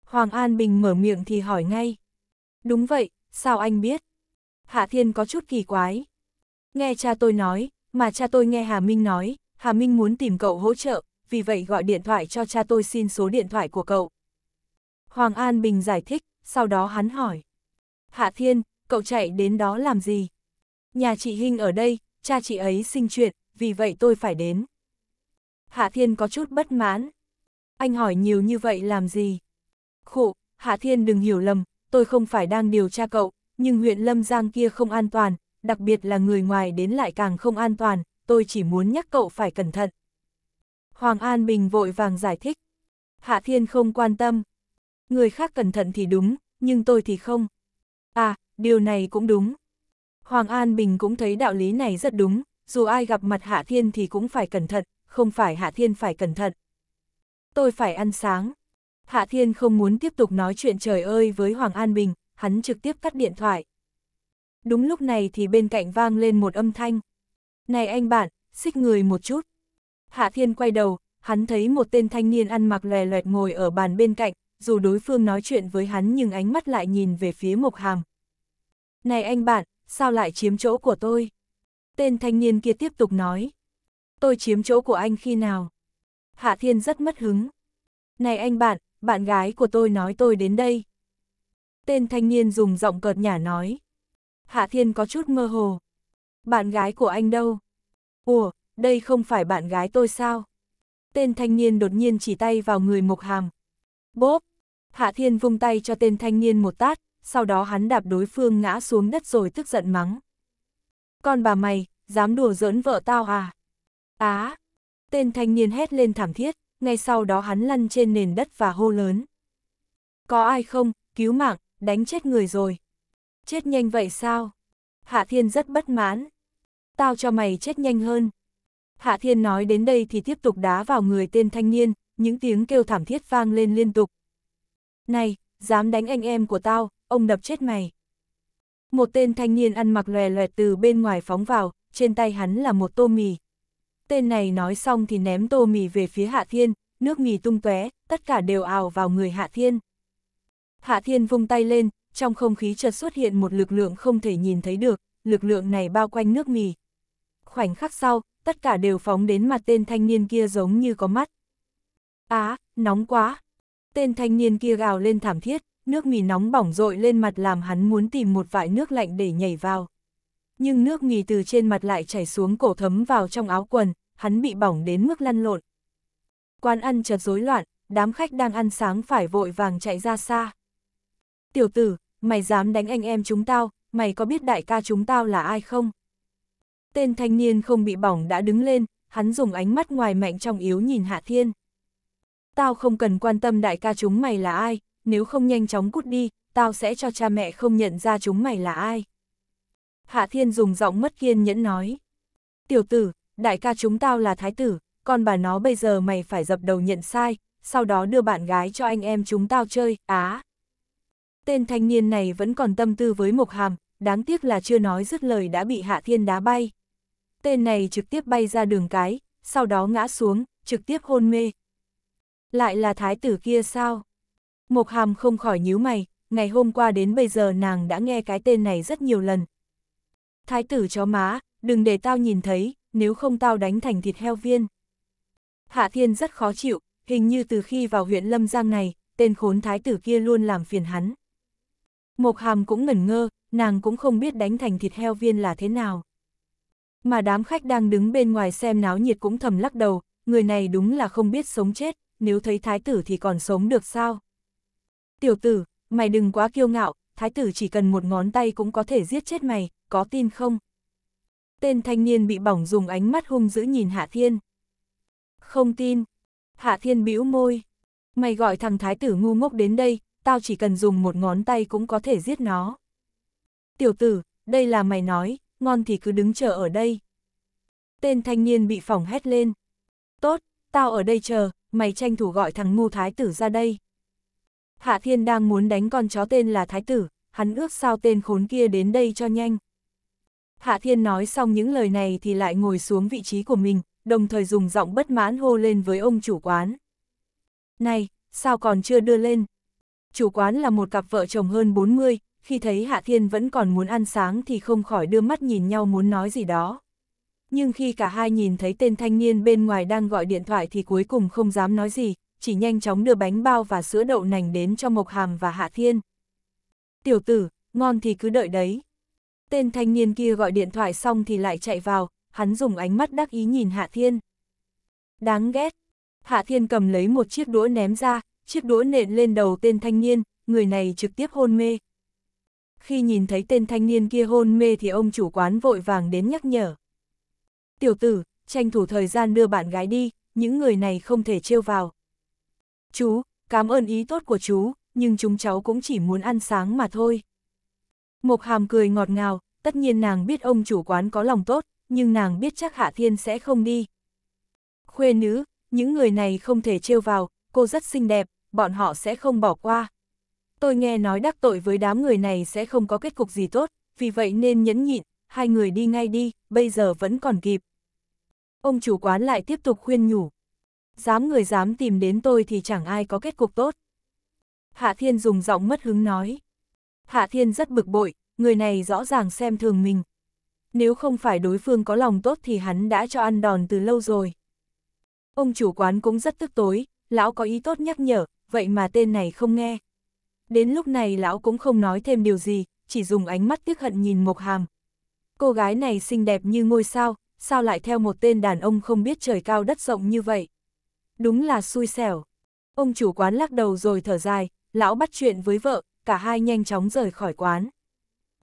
Hoàng An Bình mở miệng thì hỏi ngay. Đúng vậy, sao anh biết? Hạ Thiên có chút kỳ quái. Nghe cha tôi nói, mà cha tôi nghe Hà Minh nói, Hà Minh muốn tìm cậu hỗ trợ, vì vậy gọi điện thoại cho cha tôi xin số điện thoại của cậu. Hoàng An Bình giải thích, sau đó hắn hỏi. Hạ Thiên, cậu chạy đến đó làm gì? Nhà chị Hinh ở đây, cha chị ấy sinh chuyện, vì vậy tôi phải đến. Hạ Thiên có chút bất mãn. Anh hỏi nhiều như vậy làm gì? khổ, Hạ Thiên đừng hiểu lầm, tôi không phải đang điều tra cậu, nhưng huyện Lâm Giang kia không an toàn, đặc biệt là người ngoài đến lại càng không an toàn, tôi chỉ muốn nhắc cậu phải cẩn thận. Hoàng An Bình vội vàng giải thích. Hạ Thiên không quan tâm. Người khác cẩn thận thì đúng, nhưng tôi thì không. À, điều này cũng đúng. Hoàng An Bình cũng thấy đạo lý này rất đúng, dù ai gặp mặt Hạ Thiên thì cũng phải cẩn thận, không phải Hạ Thiên phải cẩn thận. Tôi phải ăn sáng. Hạ Thiên không muốn tiếp tục nói chuyện trời ơi với Hoàng An Bình, hắn trực tiếp cắt điện thoại. Đúng lúc này thì bên cạnh vang lên một âm thanh. Này anh bạn, xích người một chút. Hạ Thiên quay đầu, hắn thấy một tên thanh niên ăn mặc lè loẹt ngồi ở bàn bên cạnh, dù đối phương nói chuyện với hắn nhưng ánh mắt lại nhìn về phía Mộc Hàm. Này anh bạn, sao lại chiếm chỗ của tôi? tên thanh niên kia tiếp tục nói. Tôi chiếm chỗ của anh khi nào? Hạ Thiên rất mất hứng. Này anh bạn, bạn gái của tôi nói tôi đến đây. Tên thanh niên dùng giọng cợt nhả nói. Hạ Thiên có chút mơ hồ. Bạn gái của anh đâu? Ủa, đây không phải bạn gái tôi sao? Tên thanh niên đột nhiên chỉ tay vào người Mộc Hàm. Bốp! Hạ Thiên vung tay cho tên thanh niên một tát, sau đó hắn đạp đối phương ngã xuống đất rồi tức giận mắng. Con bà mày, dám đùa giỡn vợ tao à? Á! tên thanh niên hét lên thảm thiết, ngay sau đó hắn lăn trên nền đất và hô lớn. Có ai không, cứu mạng, đánh chết người rồi. Chết nhanh vậy sao? Hạ Thiên rất bất mãn. Tao cho mày chết nhanh hơn. Hạ Thiên nói đến đây thì tiếp tục đá vào người tên thanh niên, những tiếng kêu thảm thiết vang lên liên tục. Này, dám đánh anh em của tao, ông đập chết mày. Một tên thanh niên ăn mặc lòe loẹt từ bên ngoài phóng vào, trên tay hắn là một tô mì. Tên này nói xong thì ném tô mì về phía Hạ Thiên, nước mì tung tóe, tất cả đều ào vào người Hạ Thiên. Hạ Thiên vung tay lên, trong không khí chợt xuất hiện một lực lượng không thể nhìn thấy được, lực lượng này bao quanh nước mì. Khoảnh khắc sau, tất cả đều phóng đến mặt tên thanh niên kia giống như có mắt. Á, nóng quá! Tên thanh niên kia gào lên thảm thiết, nước mì nóng bỏng rội lên mặt làm hắn muốn tìm một vại nước lạnh để nhảy vào. Nhưng nước mì từ trên mặt lại chảy xuống cổ thấm vào trong áo quần, hắn bị bỏng đến mức lăn lộn. Quán ăn chợt rối loạn, đám khách đang ăn sáng phải vội vàng chạy ra xa. Tiểu tử, mày dám đánh anh em chúng tao, mày có biết đại ca chúng tao là ai không? Tên thanh niên không bị bỏng đã đứng lên, hắn dùng ánh mắt ngoài mạnh trong yếu nhìn Hạ Thiên. Tao không cần quan tâm đại ca chúng mày là ai, nếu không nhanh chóng cút đi, tao sẽ cho cha mẹ không nhận ra chúng mày là ai. Hạ Thiên dùng giọng mất kiên nhẫn nói. Tiểu tử, đại ca chúng tao là thái tử, còn bà nó bây giờ mày phải dập đầu nhận sai, sau đó đưa bạn gái cho anh em chúng tao chơi, á. À. Tên thanh niên này vẫn còn tâm tư với Mộc Hàm, đáng tiếc là chưa nói dứt lời đã bị Hạ Thiên đá bay. Tên này trực tiếp bay ra đường cái, sau đó ngã xuống, trực tiếp hôn mê. Lại là thái tử kia sao? Mộc Hàm không khỏi nhíu mày, ngày hôm qua đến bây giờ nàng đã nghe cái tên này rất nhiều lần. Thái tử chó má, đừng để tao nhìn thấy, nếu không tao đánh thành thịt heo viên. Hạ Thiên rất khó chịu, hình như từ khi vào huyện Lâm Giang này, tên khốn thái tử kia luôn làm phiền hắn. Mộc Hàm cũng ngẩn ngơ, nàng cũng không biết đánh thành thịt heo viên là thế nào. Mà đám khách đang đứng bên ngoài xem náo nhiệt cũng thầm lắc đầu, người này đúng là không biết sống chết, nếu thấy thái tử thì còn sống được sao. Tiểu tử, mày đừng quá kiêu ngạo, thái tử chỉ cần một ngón tay cũng có thể giết chết mày, có tin không? Tên thanh niên bị bỏng dùng ánh mắt hung dữ nhìn Hạ Thiên. Không tin. Hạ Thiên bĩu môi. Mày gọi thằng thái tử ngu ngốc đến đây, tao chỉ cần dùng một ngón tay cũng có thể giết nó. Tiểu tử, đây là mày nói, ngon thì cứ đứng chờ ở đây. Tên thanh niên bị phỏng hét lên. Tốt, tao ở đây chờ, mày tranh thủ gọi thằng ngu thái tử ra đây. Hạ Thiên đang muốn đánh con chó tên là Thái Tử, hắn ước sao tên khốn kia đến đây cho nhanh. Hạ Thiên nói xong những lời này thì lại ngồi xuống vị trí của mình, đồng thời dùng giọng bất mãn hô lên với ông chủ quán. Này, sao còn chưa đưa lên? Chủ quán là một cặp vợ chồng hơn 40, khi thấy Hạ Thiên vẫn còn muốn ăn sáng thì không khỏi đưa mắt nhìn nhau muốn nói gì đó. Nhưng khi cả hai nhìn thấy tên thanh niên bên ngoài đang gọi điện thoại thì cuối cùng không dám nói gì, chỉ nhanh chóng đưa bánh bao và sữa đậu nành đến cho Mộc Hàm và Hạ Thiên. Tiểu tử, ngon thì cứ đợi đấy. Tên thanh niên kia gọi điện thoại xong thì lại chạy vào, hắn dùng ánh mắt đắc ý nhìn Hạ Thiên. Đáng ghét. Hạ Thiên cầm lấy một chiếc đũa ném ra, chiếc đũa nện lên đầu tên thanh niên, người này trực tiếp hôn mê. Khi nhìn thấy tên thanh niên kia hôn mê thì ông chủ quán vội vàng đến nhắc nhở. Tiểu tử, tranh thủ thời gian đưa bạn gái đi, những người này không thể trêu vào. Chú, cảm ơn ý tốt của chú, nhưng chúng cháu cũng chỉ muốn ăn sáng mà thôi. Mộc hàm cười ngọt ngào, tất nhiên nàng biết ông chủ quán có lòng tốt, nhưng nàng biết chắc Hạ Thiên sẽ không đi. Khuê nữ, những người này không thể trêu vào, cô rất xinh đẹp, bọn họ sẽ không bỏ qua. Tôi nghe nói đắc tội với đám người này sẽ không có kết cục gì tốt, vì vậy nên nhẫn nhịn, hai người đi ngay đi, bây giờ vẫn còn kịp. Ông chủ quán lại tiếp tục khuyên nhủ, dám người dám tìm đến tôi thì chẳng ai có kết cục tốt. Hạ Thiên dùng giọng mất hứng nói. Hạ Thiên rất bực bội, người này rõ ràng xem thường mình. Nếu không phải đối phương có lòng tốt thì hắn đã cho ăn đòn từ lâu rồi. Ông chủ quán cũng rất tức tối, lão có ý tốt nhắc nhở, vậy mà tên này không nghe. Đến lúc này lão cũng không nói thêm điều gì, chỉ dùng ánh mắt tiếc hận nhìn Mộc Hàm. Cô gái này xinh đẹp như ngôi sao, sao lại theo một tên đàn ông không biết trời cao đất rộng như vậy? đúng là xui xẻo. Ông chủ quán lắc đầu rồi thở dài, lão bắt chuyện với vợ, cả hai nhanh chóng rời khỏi quán.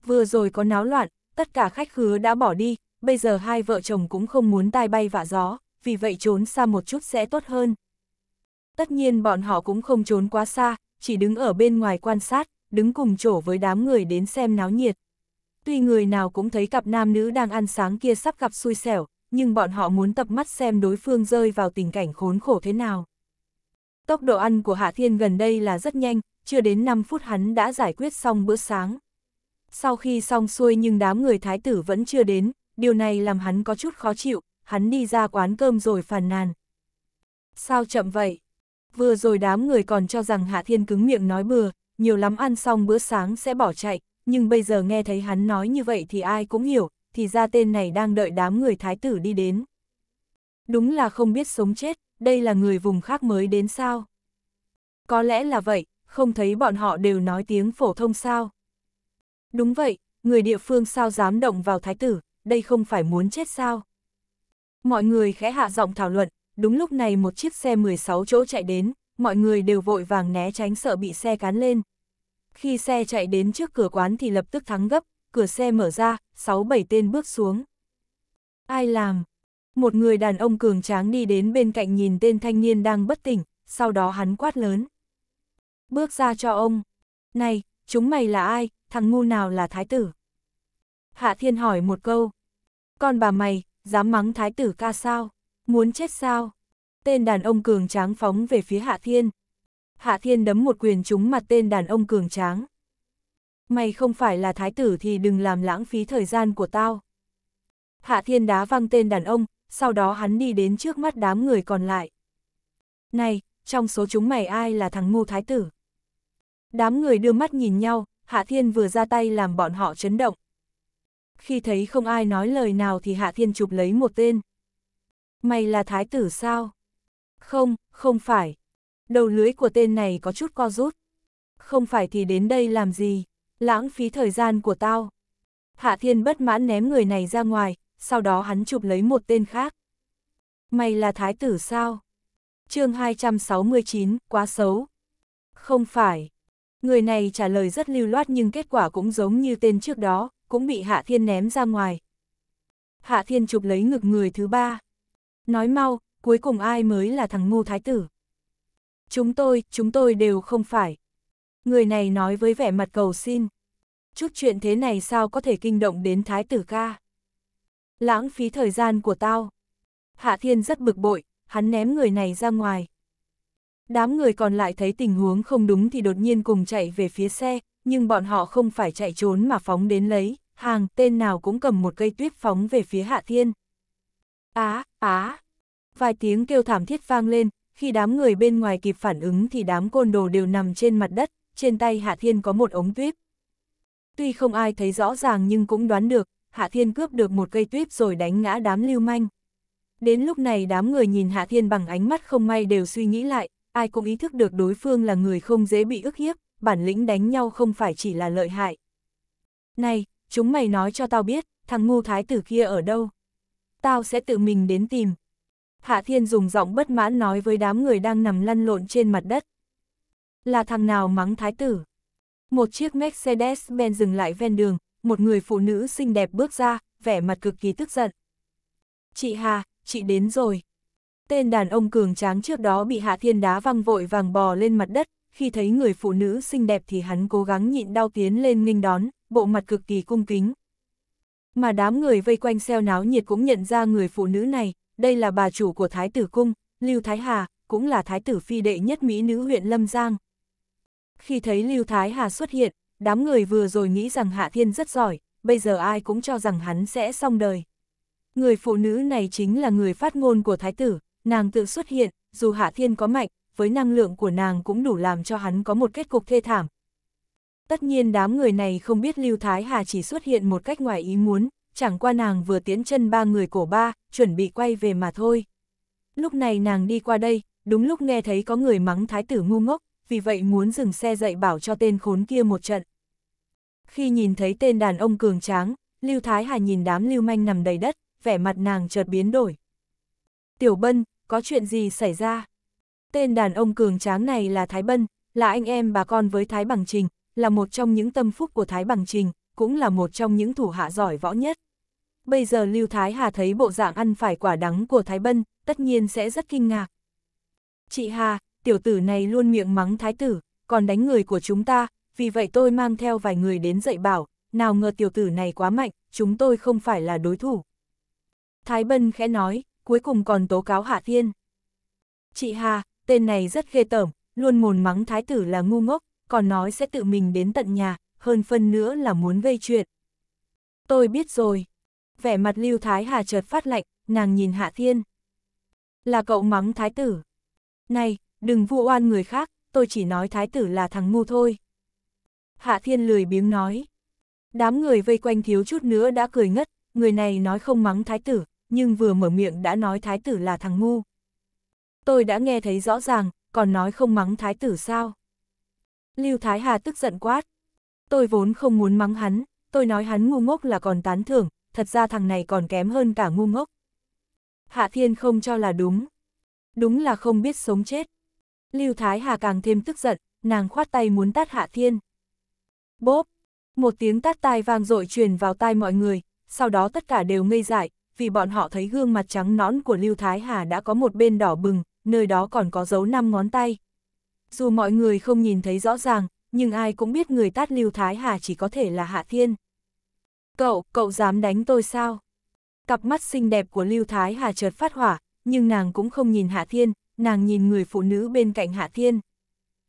Vừa rồi có náo loạn, tất cả khách khứa đã bỏ đi, bây giờ hai vợ chồng cũng không muốn tai bay vạ gió, vì vậy trốn xa một chút sẽ tốt hơn. Tất nhiên bọn họ cũng không trốn quá xa, chỉ đứng ở bên ngoài quan sát, đứng cùng chỗ với đám người đến xem náo nhiệt. Tuy người nào cũng thấy cặp nam nữ đang ăn sáng kia sắp gặp xui xẻo, nhưng bọn họ muốn tập mắt xem đối phương rơi vào tình cảnh khốn khổ thế nào. Tốc độ ăn của Hạ Thiên gần đây là rất nhanh, chưa đến 5 phút hắn đã giải quyết xong bữa sáng. Sau khi xong xuôi nhưng đám người thái tử vẫn chưa đến, điều này làm hắn có chút khó chịu, hắn đi ra quán cơm rồi phàn nàn. Sao chậm vậy? Vừa rồi đám người còn cho rằng Hạ Thiên cứng miệng nói bừa, nhiều lắm ăn xong bữa sáng sẽ bỏ chạy, nhưng bây giờ nghe thấy hắn nói như vậy thì ai cũng hiểu, thì ra tên này đang đợi đám người thái tử đi đến. Đúng là không biết sống chết, đây là người vùng khác mới đến sao. Có lẽ là vậy, không thấy bọn họ đều nói tiếng phổ thông sao. Đúng vậy, người địa phương sao dám động vào thái tử, đây không phải muốn chết sao. Mọi người khẽ hạ giọng thảo luận, đúng lúc này một chiếc xe 16 chỗ chạy đến, mọi người đều vội vàng né tránh sợ bị xe cán lên. Khi xe chạy đến trước cửa quán thì lập tức thắng gấp, cửa xe mở ra, sáu bảy tên bước xuống. Ai làm? Một người đàn ông cường tráng đi đến bên cạnh nhìn tên thanh niên đang bất tỉnh, sau đó hắn quát lớn. Bước ra cho ông. Này, chúng mày là ai, thằng ngu nào là thái tử? Hạ thiên hỏi một câu. Con bà mày, dám mắng thái tử ca sao? Muốn chết sao? Tên đàn ông cường tráng phóng về phía Hạ Thiên. Hạ Thiên đấm một quyền trúng mặt tên đàn ông cường tráng. Mày không phải là thái tử thì đừng làm lãng phí thời gian của tao. Hạ thiên đá văng tên đàn ông, sau đó hắn đi đến trước mắt đám người còn lại. Này, trong số chúng mày ai là thằng ngu thái tử? Đám người đưa mắt nhìn nhau, Hạ Thiên vừa ra tay làm bọn họ chấn động. Khi thấy không ai nói lời nào thì Hạ Thiên chụp lấy một tên. Mày là thái tử sao? Không, không phải. Đầu lưới của tên này có chút co rút. Không phải thì đến đây làm gì? lãng phí thời gian của tao. Hạ Thiên bất mãn ném người này ra ngoài, sau đó hắn chụp lấy một tên khác. Mày là thái tử sao? chương 269, quá xấu. Không phải. Người này trả lời rất lưu loát nhưng kết quả cũng giống như tên trước đó, cũng bị Hạ Thiên ném ra ngoài. Hạ Thiên chụp lấy ngực người thứ ba. Nói mau, cuối cùng ai mới là thằng ngu thái tử? Chúng tôi, chúng tôi đều không phải người này nói với vẻ mặt cầu xin. Chút chuyện thế này sao có thể kinh động đến thái tử ca? Lãng phí thời gian của tao. Hạ thiên rất bực bội, hắn ném người này ra ngoài. Đám người còn lại thấy tình huống không đúng thì đột nhiên cùng chạy về phía xe, nhưng bọn họ không phải chạy trốn mà phóng đến lấy, hàng tên nào cũng cầm một cây tuyết phóng về phía hạ thiên. Á, á, vài tiếng kêu thảm thiết vang lên, khi đám người bên ngoài kịp phản ứng thì đám côn đồ đều nằm trên mặt đất, trên tay Hạ Thiên có một ống tuyếp. Tuy không ai thấy rõ ràng nhưng cũng đoán được, Hạ Thiên cướp được một cây tuyếp rồi đánh ngã đám lưu manh. Đến lúc này đám người nhìn Hạ Thiên bằng ánh mắt không may đều suy nghĩ lại, ai cũng ý thức được đối phương là người không dễ bị ức hiếp, bản lĩnh đánh nhau không phải chỉ là lợi hại. Này, chúng mày nói cho tao biết, thằng ngu thái tử kia ở đâu? Tao sẽ tự mình đến tìm. Hạ Thiên dùng giọng bất mãn nói với đám người đang nằm lăn lộn trên mặt đất là thằng nào mắng thái tử. Một chiếc Mercedes-Benz dừng lại ven đường, một người phụ nữ xinh đẹp bước ra, vẻ mặt cực kỳ tức giận. Chị Hà, chị đến rồi. Tên đàn ông cường tráng trước đó bị Hạ Thiên đá văng vội vàng bò lên mặt đất, khi thấy người phụ nữ xinh đẹp thì hắn cố gắng nhịn đau tiến lên nghênh đón, bộ mặt cực kỳ cung kính. Mà đám người vây quanh xeo náo nhiệt cũng nhận ra người phụ nữ này, đây là bà chủ của Thái tử Cung, Lưu Thái Hà, cũng là Thái tử Phi đệ nhất Mỹ nữ huyện Lâm Giang. Khi thấy Lưu Thái Hà xuất hiện, đám người vừa rồi nghĩ rằng Hạ Thiên rất giỏi, bây giờ ai cũng cho rằng hắn sẽ xong đời. Người phụ nữ này chính là người phát ngôn của Thái tử, nàng tự xuất hiện, dù Hạ Thiên có mạnh, với năng lượng của nàng cũng đủ làm cho hắn có một kết cục thê thảm. Tất nhiên đám người này không biết Lưu Thái Hà chỉ xuất hiện một cách ngoài ý muốn, chẳng qua nàng vừa tiến chân ba người cổ ba, chuẩn bị quay về mà thôi. Lúc này nàng đi qua đây, đúng lúc nghe thấy có người mắng thái tử ngu ngốc, vì vậy muốn dừng xe dạy bảo cho tên khốn kia một trận. Khi nhìn thấy tên đàn ông cường tráng, Lưu Thái Hà nhìn đám lưu manh nằm đầy đất, vẻ mặt nàng chợt biến đổi. Tiểu Bân, có chuyện gì xảy ra? Tên đàn ông cường tráng này là Thái Bân, là anh em bà con với Thái Bằng Trình, là một trong những tâm phúc của Thái Bằng Trình, cũng là một trong những thủ hạ giỏi võ nhất. Bây giờ Lưu Thái Hà thấy bộ dạng ăn phải quả đắng của Thái Bân, tất nhiên sẽ rất kinh ngạc. Chị Hà, tiểu tử này luôn miệng mắng thái tử, còn đánh người của chúng ta, vì vậy tôi mang theo vài người đến dạy bảo, nào ngờ tiểu tử này quá mạnh, chúng tôi không phải là đối thủ. Thái Bân khẽ nói, cuối cùng còn tố cáo Hạ Thiên. Chị Hà, tên này rất ghê tởm, luôn mồn mắng thái tử là ngu ngốc, còn nói sẽ tự mình đến tận nhà, hơn phân nữa là muốn gây chuyện. Tôi biết rồi. Vẻ mặt Lưu Thái Hà chợt phát lạnh, nàng nhìn Hạ Thiên. Là cậu mắng thái tử. Này, đừng vu oan người khác, tôi chỉ nói thái tử là thằng ngu thôi. Hạ thiên lười biếng nói. Đám người vây quanh thiếu chút nữa đã cười ngất, người này nói không mắng thái tử, nhưng vừa mở miệng đã nói thái tử là thằng ngu. Tôi đã nghe thấy rõ ràng, còn nói không mắng thái tử sao? Lưu Thái Hà tức giận quát. Tôi vốn không muốn mắng hắn, tôi nói hắn ngu ngốc là còn tán thưởng, thật ra thằng này còn kém hơn cả ngu ngốc. Hạ Thiên không cho là đúng. Đúng là không biết sống chết. Lưu Thái Hà càng thêm tức giận, nàng khoát tay muốn tát Hạ Thiên. Bốp! Một tiếng tát tai vang dội truyền vào tai mọi người, sau đó tất cả đều ngây dại, vì bọn họ thấy gương mặt trắng nõn của Lưu Thái Hà đã có một bên đỏ bừng, nơi đó còn có dấu năm ngón tay. Dù mọi người không nhìn thấy rõ ràng, nhưng ai cũng biết người tát Lưu Thái Hà chỉ có thể là Hạ Thiên. Cậu, cậu dám đánh tôi sao? Cặp mắt xinh đẹp của Lưu Thái Hà chợt phát hỏa, nhưng nàng cũng không nhìn Hạ Thiên, nàng nhìn người phụ nữ bên cạnh Hạ Thiên.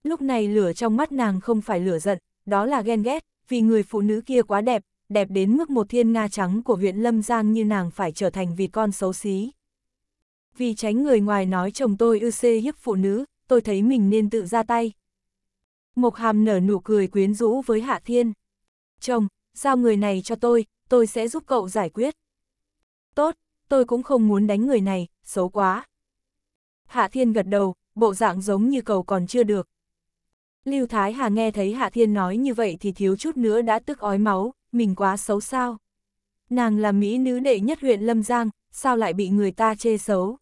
Lúc này lửa trong mắt nàng không phải lửa giận, đó là ghen ghét, vì người phụ nữ kia quá đẹp, đẹp đến mức một thiên nga trắng của huyện Lâm Giang như nàng phải trở thành vịt con xấu xí. Vì tránh người ngoài nói chồng tôi ư xê hiếp phụ nữ, tôi thấy mình nên tự ra tay. Mộc hàm nở nụ cười quyến rũ với Hạ Thiên. Chồng, giao người này cho tôi, tôi sẽ giúp cậu giải quyết. Tốt, tôi cũng không muốn đánh người này, xấu quá. Hạ Thiên gật đầu, bộ dạng giống như cầu còn chưa được. Lưu Thái Hà nghe thấy Hạ Thiên nói như vậy thì thiếu chút nữa đã tức ói máu, mình quá xấu sao. Nàng là mỹ nữ đệ nhất huyện Lâm Giang, sao lại bị người ta chê xấu.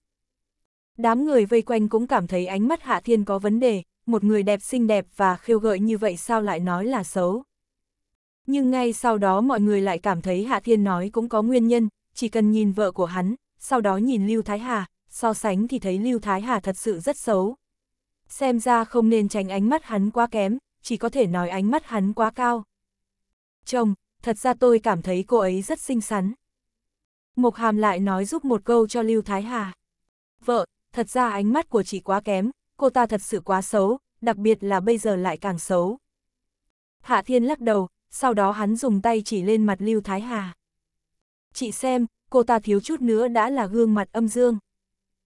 Đám người vây quanh cũng cảm thấy ánh mắt Hạ Thiên có vấn đề, một người đẹp xinh đẹp và khiêu gợi như vậy sao lại nói là xấu. Nhưng ngay sau đó mọi người lại cảm thấy Hạ Thiên nói cũng có nguyên nhân, chỉ cần nhìn vợ của hắn, sau đó nhìn Lưu Thái Hà, so sánh thì thấy Lưu Thái Hà thật sự rất xấu. Xem ra không nên tránh ánh mắt hắn quá kém, chỉ có thể nói ánh mắt hắn quá cao. Chồng, thật ra tôi cảm thấy cô ấy rất xinh xắn. Mộc Hàm lại nói giúp một câu cho Lưu Thái Hà. Vợ, thật ra ánh mắt của chị quá kém, cô ta thật sự quá xấu, đặc biệt là bây giờ lại càng xấu. Hạ Thiên lắc đầu, sau đó hắn dùng tay chỉ lên mặt Lưu Thái Hà. Chị xem, cô ta thiếu chút nữa đã là gương mặt âm dương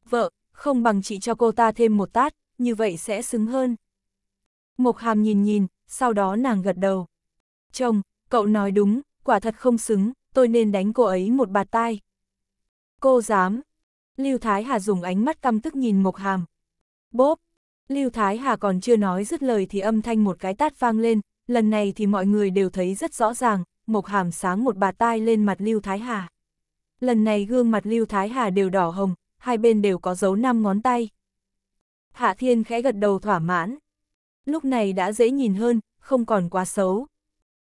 vợ, không bằng chị cho cô ta thêm một tát, như vậy sẽ xứng hơn. Mộc hàm nhìn nhìn, sau đó nàng gật đầu. Chồng, cậu nói đúng, quả thật không xứng, tôi nên đánh cô ấy một bạt tai. Cô dám. Lưu Thái Hà dùng ánh mắt căm tức nhìn Mộc Hàm. Bốp. Lưu Thái Hà còn chưa nói dứt lời thì âm thanh một cái tát vang lên, lần này thì mọi người đều thấy rất rõ ràng, Mộc Hàm sáng một bà tai lên mặt Lưu Thái Hà. Lần này gương mặt Lưu Thái Hà đều đỏ hồng, hai bên đều có dấu năm ngón tay. Hạ Thiên khẽ gật đầu thỏa mãn. Lúc này đã dễ nhìn hơn, không còn quá xấu.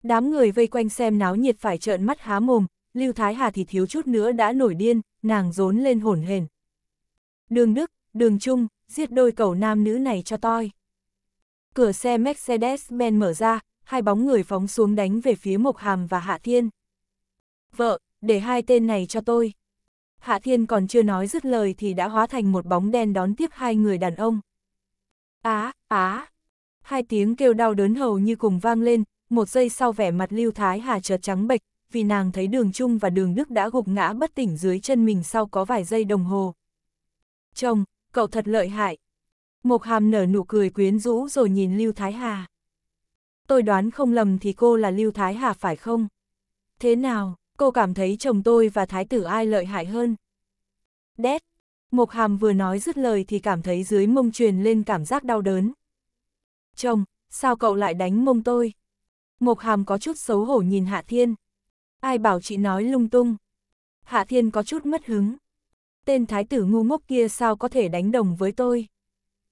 Đám người vây quanh xem náo nhiệt phải trợn mắt há mồm, Lưu Thái Hà thì thiếu chút nữa đã nổi điên, nàng rốn lên hổn hển. Đường Đức, Đường Trung, giết đôi cầu nam nữ này cho tôi. Cửa xe Mercedes-Benz mở ra, hai bóng người phóng xuống đánh về phía Mộc Hàm và Hạ Thiên. Vợ, để hai tên này cho tôi. Hạ Thiên còn chưa nói dứt lời thì đã hóa thành một bóng đen đón tiếp hai người đàn ông. Á, á, hai tiếng kêu đau đớn hầu như cùng vang lên, một giây sau vẻ mặt Lưu Thái Hà chợt trắng bệch, vì nàng thấy đường Trung và đường Đức đã gục ngã bất tỉnh dưới chân mình sau có vài giây đồng hồ. Chồng, cậu thật lợi hại. Mộc Hàm nở nụ cười quyến rũ rồi nhìn Lưu Thái Hà. Tôi đoán không lầm thì cô là Lưu Thái Hà phải không? Thế nào? cô cảm thấy chồng tôi và thái tử ai lợi hại hơn. Đét, Mộc Hàm vừa nói dứt lời thì cảm thấy dưới mông truyền lên cảm giác đau đớn. Chồng, sao cậu lại đánh mông tôi? Mộc Hàm có chút xấu hổ nhìn Hạ Thiên. Ai bảo chị nói lung tung? Hạ Thiên có chút mất hứng. Tên thái tử ngu ngốc kia sao có thể đánh đồng với tôi?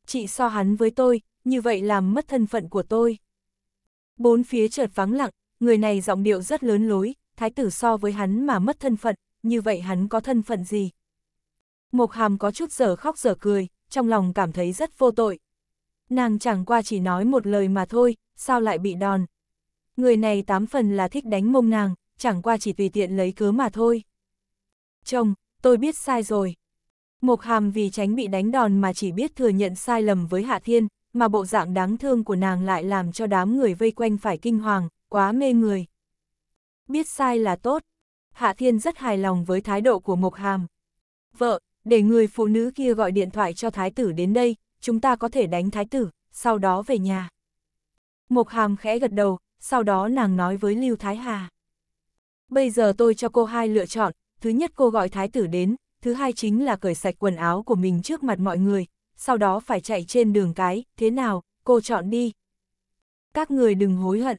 Chị so hắn với tôi, như vậy làm mất thân phận của tôi. Bốn phía chợt vắng lặng, người này giọng điệu rất lớn lối, thái tử so với hắn mà mất thân phận, như vậy hắn có thân phận gì? Mộc hàm có chút giờ khóc giờ cười, trong lòng cảm thấy rất vô tội. Nàng chẳng qua chỉ nói một lời mà thôi, sao lại bị đòn. Người này tám phần là thích đánh mông nàng, chẳng qua chỉ tùy tiện lấy cớ mà thôi. Chồng, tôi biết sai rồi. Mộc hàm vì tránh bị đánh đòn mà chỉ biết thừa nhận sai lầm với Hạ Thiên, mà bộ dạng đáng thương của nàng lại làm cho đám người vây quanh phải kinh hoàng, quá mê người biết sai là tốt. Hạ Thiên rất hài lòng với thái độ của Mộc Hàm. Vợ, để người phụ nữ kia gọi điện thoại cho thái tử đến đây, chúng ta có thể đánh thái tử, sau đó về nhà. Mộc Hàm khẽ gật đầu, sau đó nàng nói với Lưu Thái Hà. Bây giờ tôi cho cô hai lựa chọn, thứ nhất cô gọi thái tử đến, thứ hai chính là cởi sạch quần áo của mình trước mặt mọi người, sau đó phải chạy trên đường cái, thế nào, cô chọn đi. Các người đừng hối hận.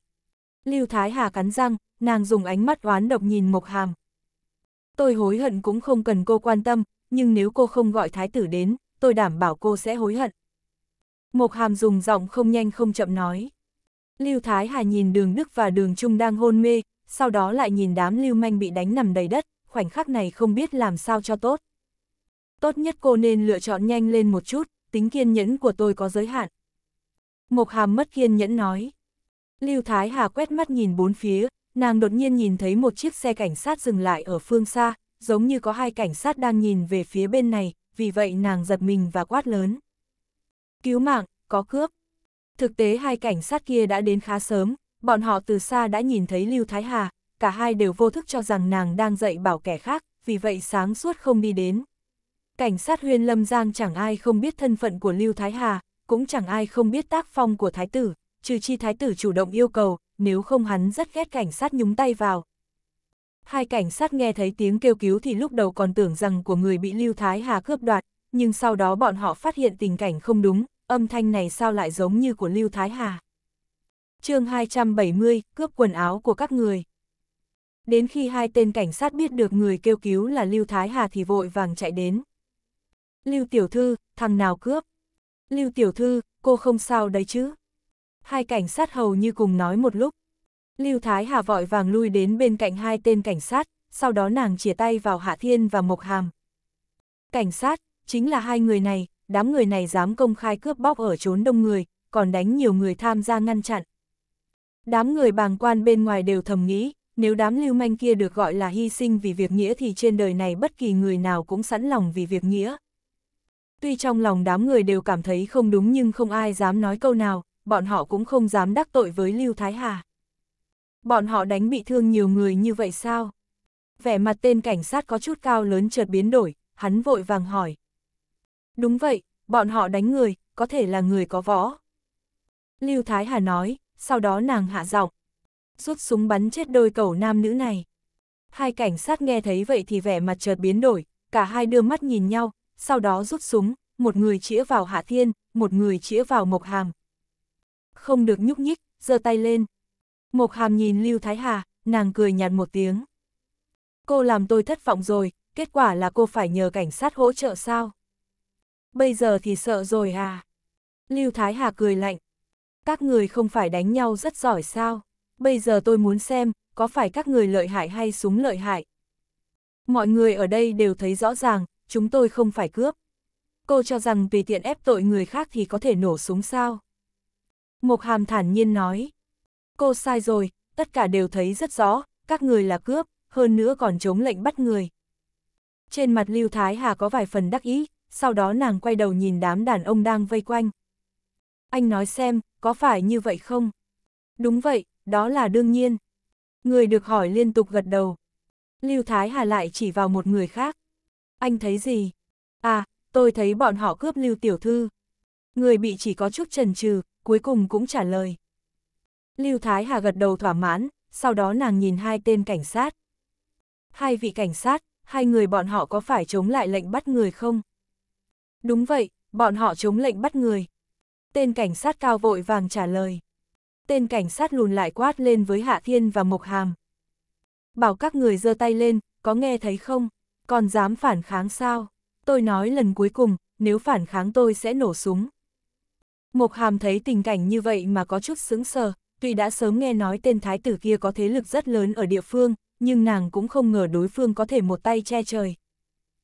Lưu Thái Hà cắn răng, nàng dùng ánh mắt oán độc nhìn Mộc Hàm. Tôi hối hận cũng không cần cô quan tâm, nhưng nếu cô không gọi thái tử đến, tôi đảm bảo cô sẽ hối hận. Mộc Hàm dùng giọng không nhanh không chậm nói. Lưu Thái Hà nhìn đường Đức và đường Trung đang hôn mê, sau đó lại nhìn đám lưu manh bị đánh nằm đầy đất, khoảnh khắc này không biết làm sao cho tốt. Tốt nhất cô nên lựa chọn nhanh lên một chút, tính kiên nhẫn của tôi có giới hạn. Mộc Hàm mất kiên nhẫn nói. Lưu Thái Hà quét mắt nhìn bốn phía, nàng đột nhiên nhìn thấy một chiếc xe cảnh sát dừng lại ở phương xa, giống như có hai cảnh sát đang nhìn về phía bên này, vì vậy nàng giật mình và quát lớn. Cứu mạng, có cướp. Thực tế hai cảnh sát kia đã đến khá sớm, bọn họ từ xa đã nhìn thấy Lưu Thái Hà, cả hai đều vô thức cho rằng nàng đang dạy bảo kẻ khác, vì vậy sáng suốt không đi đến. Cảnh sát huyên lâm giang chẳng ai không biết thân phận của Lưu Thái Hà, cũng chẳng ai không biết tác phong của thái tử, trừ chi thái tử chủ động yêu cầu, nếu không hắn rất ghét cảnh sát nhúng tay vào. Hai cảnh sát nghe thấy tiếng kêu cứu thì lúc đầu còn tưởng rằng của người bị Lưu Thái Hà cướp đoạt, nhưng sau đó bọn họ phát hiện tình cảnh không đúng, âm thanh này sao lại giống như của Lưu Thái Hà. chương 270, cướp quần áo của các người. Đến khi hai tên cảnh sát biết được người kêu cứu là Lưu Thái Hà thì vội vàng chạy đến. Lưu Tiểu Thư, thằng nào cướp? Lưu Tiểu Thư, cô không sao đấy chứ? hai cảnh sát hầu như cùng nói một lúc. Lưu Thái Hà vội vàng lui đến bên cạnh hai tên cảnh sát, sau đó nàng chia tay vào Hạ Thiên và Mộc Hàm. Cảnh sát, chính là hai người này, đám người này dám công khai cướp bóc ở trốn đông người, còn đánh nhiều người tham gia ngăn chặn. Đám người bàng quan bên ngoài đều thầm nghĩ, nếu đám lưu manh kia được gọi là hy sinh vì việc nghĩa thì trên đời này bất kỳ người nào cũng sẵn lòng vì việc nghĩa. Tuy trong lòng đám người đều cảm thấy không đúng nhưng không ai dám nói câu nào, bọn họ cũng không dám đắc tội với Lưu Thái Hà. Bọn họ đánh bị thương nhiều người như vậy sao? Vẻ mặt tên cảnh sát có chút cao lớn chợt biến đổi, hắn vội vàng hỏi. Đúng vậy, bọn họ đánh người, có thể là người có võ. Lưu Thái Hà nói, sau đó nàng hạ giọng, rút súng bắn chết đôi cầu nam nữ này. Hai cảnh sát nghe thấy vậy thì vẻ mặt chợt biến đổi, cả hai đưa mắt nhìn nhau, sau đó rút súng, một người chĩa vào Hạ Thiên, một người chĩa vào Mộc Hàm, không được nhúc nhích, giơ tay lên. Mộc hàm nhìn Lưu Thái Hà, nàng cười nhạt một tiếng. Cô làm tôi thất vọng rồi, kết quả là cô phải nhờ cảnh sát hỗ trợ sao? Bây giờ thì sợ rồi à? Lưu Thái Hà cười lạnh. Các người không phải đánh nhau rất giỏi sao? Bây giờ tôi muốn xem, có phải các người lợi hại hay súng lợi hại? Mọi người ở đây đều thấy rõ ràng, chúng tôi không phải cướp. Cô cho rằng vì tiện ép tội người khác thì có thể nổ súng sao? Mộc Hàm thản nhiên nói. Cô sai rồi, tất cả đều thấy rất rõ, các người là cướp, hơn nữa còn chống lệnh bắt người. Trên mặt Lưu Thái Hà có vài phần đắc ý, sau đó nàng quay đầu nhìn đám đàn ông đang vây quanh. Anh nói xem, có phải như vậy không? Đúng vậy, đó là đương nhiên. Người được hỏi liên tục gật đầu. Lưu Thái Hà lại chỉ vào một người khác. Anh thấy gì? À, tôi thấy bọn họ cướp Lưu Tiểu Thư. Người bị chỉ có chút trần trừ, cuối cùng cũng trả lời. Lưu Thái Hà gật đầu thỏa mãn, sau đó nàng nhìn hai tên cảnh sát. Hai vị cảnh sát, hai người bọn họ có phải chống lại lệnh bắt người không? Đúng vậy, bọn họ chống lệnh bắt người. Tên cảnh sát cao vội vàng trả lời. Tên cảnh sát lùn lại quát lên với Hạ Thiên và Mộc Hàm. Bảo các người giơ tay lên, có nghe thấy không? Còn dám phản kháng sao? Tôi nói lần cuối cùng, nếu phản kháng tôi sẽ nổ súng. Mộc Hàm thấy tình cảnh như vậy mà có chút sững sờ, tuy đã sớm nghe nói tên thái tử kia có thế lực rất lớn ở địa phương, nhưng nàng cũng không ngờ đối phương có thể một tay che trời.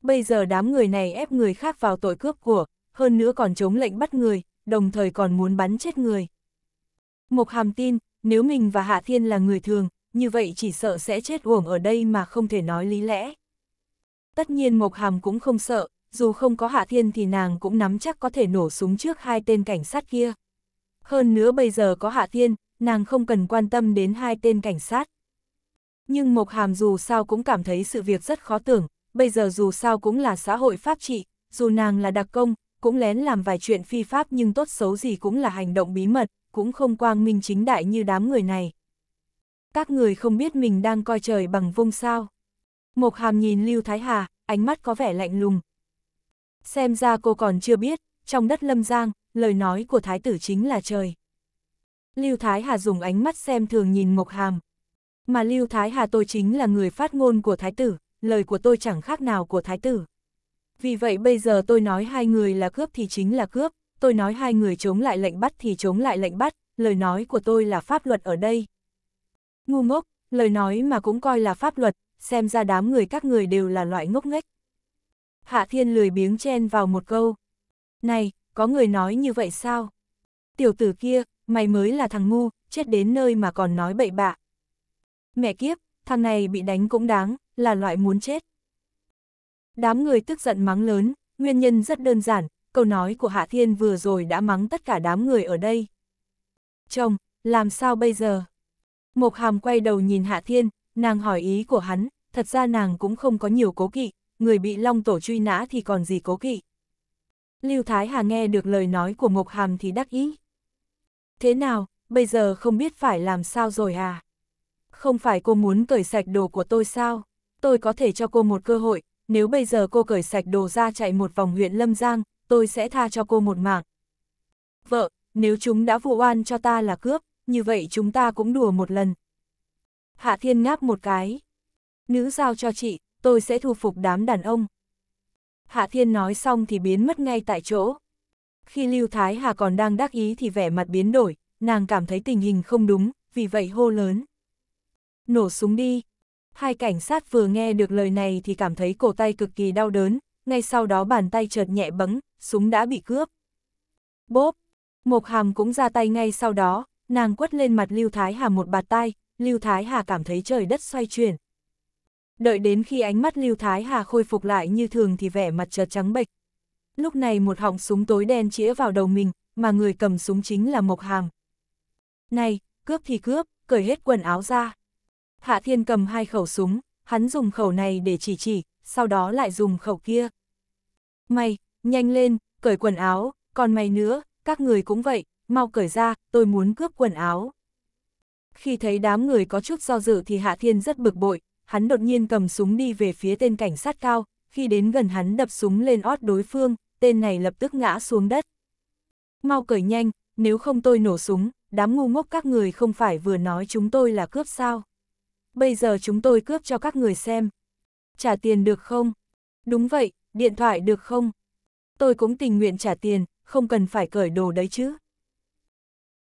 Bây giờ đám người này ép người khác vào tội cướp của, hơn nữa còn chống lệnh bắt người, đồng thời còn muốn bắn chết người. Mộc Hàm tin, nếu mình và Hạ Thiên là người thường, như vậy chỉ sợ sẽ chết uổng ở đây mà không thể nói lý lẽ. Tất nhiên Mộc Hàm cũng không sợ, dù không có Hạ Thiên thì nàng cũng nắm chắc có thể nổ súng trước hai tên cảnh sát kia. Hơn nữa bây giờ có Hạ Thiên, nàng không cần quan tâm đến hai tên cảnh sát. Nhưng Mộc Hàm dù sao cũng cảm thấy sự việc rất khó tưởng, bây giờ dù sao cũng là xã hội pháp trị, dù nàng là đặc công, cũng lén làm vài chuyện phi pháp nhưng tốt xấu gì cũng là hành động bí mật, cũng không quang minh chính đại như đám người này. Các người không biết mình đang coi trời bằng vung sao. Mộc Hàm nhìn Lưu Thái Hà, ánh mắt có vẻ lạnh lùng, Xem ra cô còn chưa biết, trong đất lâm giang, lời nói của thái tử chính là trời. Lưu Thái Hà dùng ánh mắt xem thường nhìn Mộc Hàm. Mà Lưu Thái Hà tôi chính là người phát ngôn của thái tử, lời của tôi chẳng khác nào của thái tử. Vì vậy bây giờ tôi nói hai người là cướp thì chính là cướp, tôi nói hai người chống lại lệnh bắt thì chống lại lệnh bắt, lời nói của tôi là pháp luật ở đây. Ngu ngốc, lời nói mà cũng coi là pháp luật, xem ra đám người các người đều là loại ngốc nghếch. Hạ Thiên lười biếng chen vào một câu. Này, có người nói như vậy sao? Tiểu tử kia, mày mới là thằng ngu, chết đến nơi mà còn nói bậy bạ. Mẹ kiếp, thằng này bị đánh cũng đáng, là loại muốn chết. Đám người tức giận mắng lớn, nguyên nhân rất đơn giản, câu nói của Hạ Thiên vừa rồi đã mắng tất cả đám người ở đây. Chồng, làm sao bây giờ? Mộc Hàm quay đầu nhìn Hạ Thiên, nàng hỏi ý của hắn, thật ra nàng cũng không có nhiều cố kỵ, người bị Long Tổ truy nã thì còn gì cố kỵ. Lưu Thái Hà nghe được lời nói của Mộc Hàm thì đắc ý. Thế nào, bây giờ không biết phải làm sao rồi à? Không phải cô muốn cởi sạch đồ của tôi sao? Tôi có thể cho cô một cơ hội, nếu bây giờ cô cởi sạch đồ ra chạy một vòng huyện Lâm Giang, tôi sẽ tha cho cô một mạng. Vợ, nếu chúng đã vụ oan cho ta là cướp, như vậy chúng ta cũng đùa một lần. Hạ Thiên ngáp một cái. Nữ giao cho chị, tôi sẽ thu phục đám đàn ông. Hạ Thiên nói xong thì biến mất ngay tại chỗ. Khi Lưu Thái Hà còn đang đắc ý thì vẻ mặt biến đổi, nàng cảm thấy tình hình không đúng, vì vậy hô lớn. Nổ súng đi. Hai cảnh sát vừa nghe được lời này thì cảm thấy cổ tay cực kỳ đau đớn, ngay sau đó bàn tay chợt nhẹ bấng, súng đã bị cướp. Bốp, Mộc Hàm cũng ra tay ngay sau đó, nàng quất lên mặt Lưu Thái Hà một bạt tay, Lưu Thái Hà cảm thấy trời đất xoay chuyển, đợi đến khi ánh mắt Lưu Thái Hà khôi phục lại như thường thì vẻ mặt chợt trắng bệch. Lúc này một họng súng tối đen chĩa vào đầu mình, mà người cầm súng chính là Mộc Hàm. Này, cướp thì cướp, cởi hết quần áo ra. Hạ Thiên cầm hai khẩu súng, hắn dùng khẩu này để chỉ chỉ, sau đó lại dùng khẩu kia. Mày, nhanh lên, cởi quần áo, còn mày nữa, các người cũng vậy, mau cởi ra, tôi muốn cướp quần áo. Khi thấy đám người có chút do dự thì Hạ Thiên rất bực bội, hắn đột nhiên cầm súng đi về phía tên cảnh sát cao, khi đến gần hắn đập súng lên ót đối phương, tên này lập tức ngã xuống đất. Mau cởi nhanh, nếu không tôi nổ súng, đám ngu ngốc các người không phải vừa nói chúng tôi là cướp sao. Bây giờ chúng tôi cướp cho các người xem. Trả tiền được không? Đúng vậy, điện thoại được không? Tôi cũng tình nguyện trả tiền, không cần phải cởi đồ đấy chứ.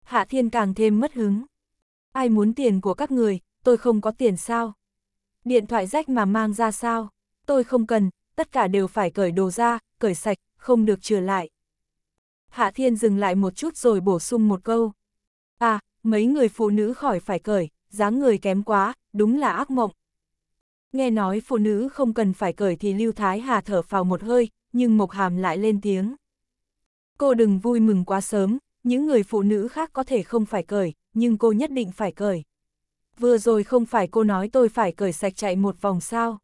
Hạ Thiên càng thêm mất hứng. Ai muốn tiền của các người, tôi không có tiền sao? Điện thoại rách mà mang ra sao? Tôi không cần, tất cả đều phải cởi đồ ra, cởi sạch, không được chừa lại. Hạ Thiên dừng lại một chút rồi bổ sung một câu. À, mấy người phụ nữ khỏi phải cởi, dáng người kém quá, đúng là ác mộng. Nghe nói phụ nữ không cần phải cởi thì Lưu Thái Hà thở phào một hơi, nhưng Mộc Hàm lại lên tiếng. Cô đừng vui mừng quá sớm, những người phụ nữ khác có thể không phải cởi, nhưng cô nhất định phải cởi vừa rồi không phải cô nói tôi phải cởi sạch chạy một vòng sao.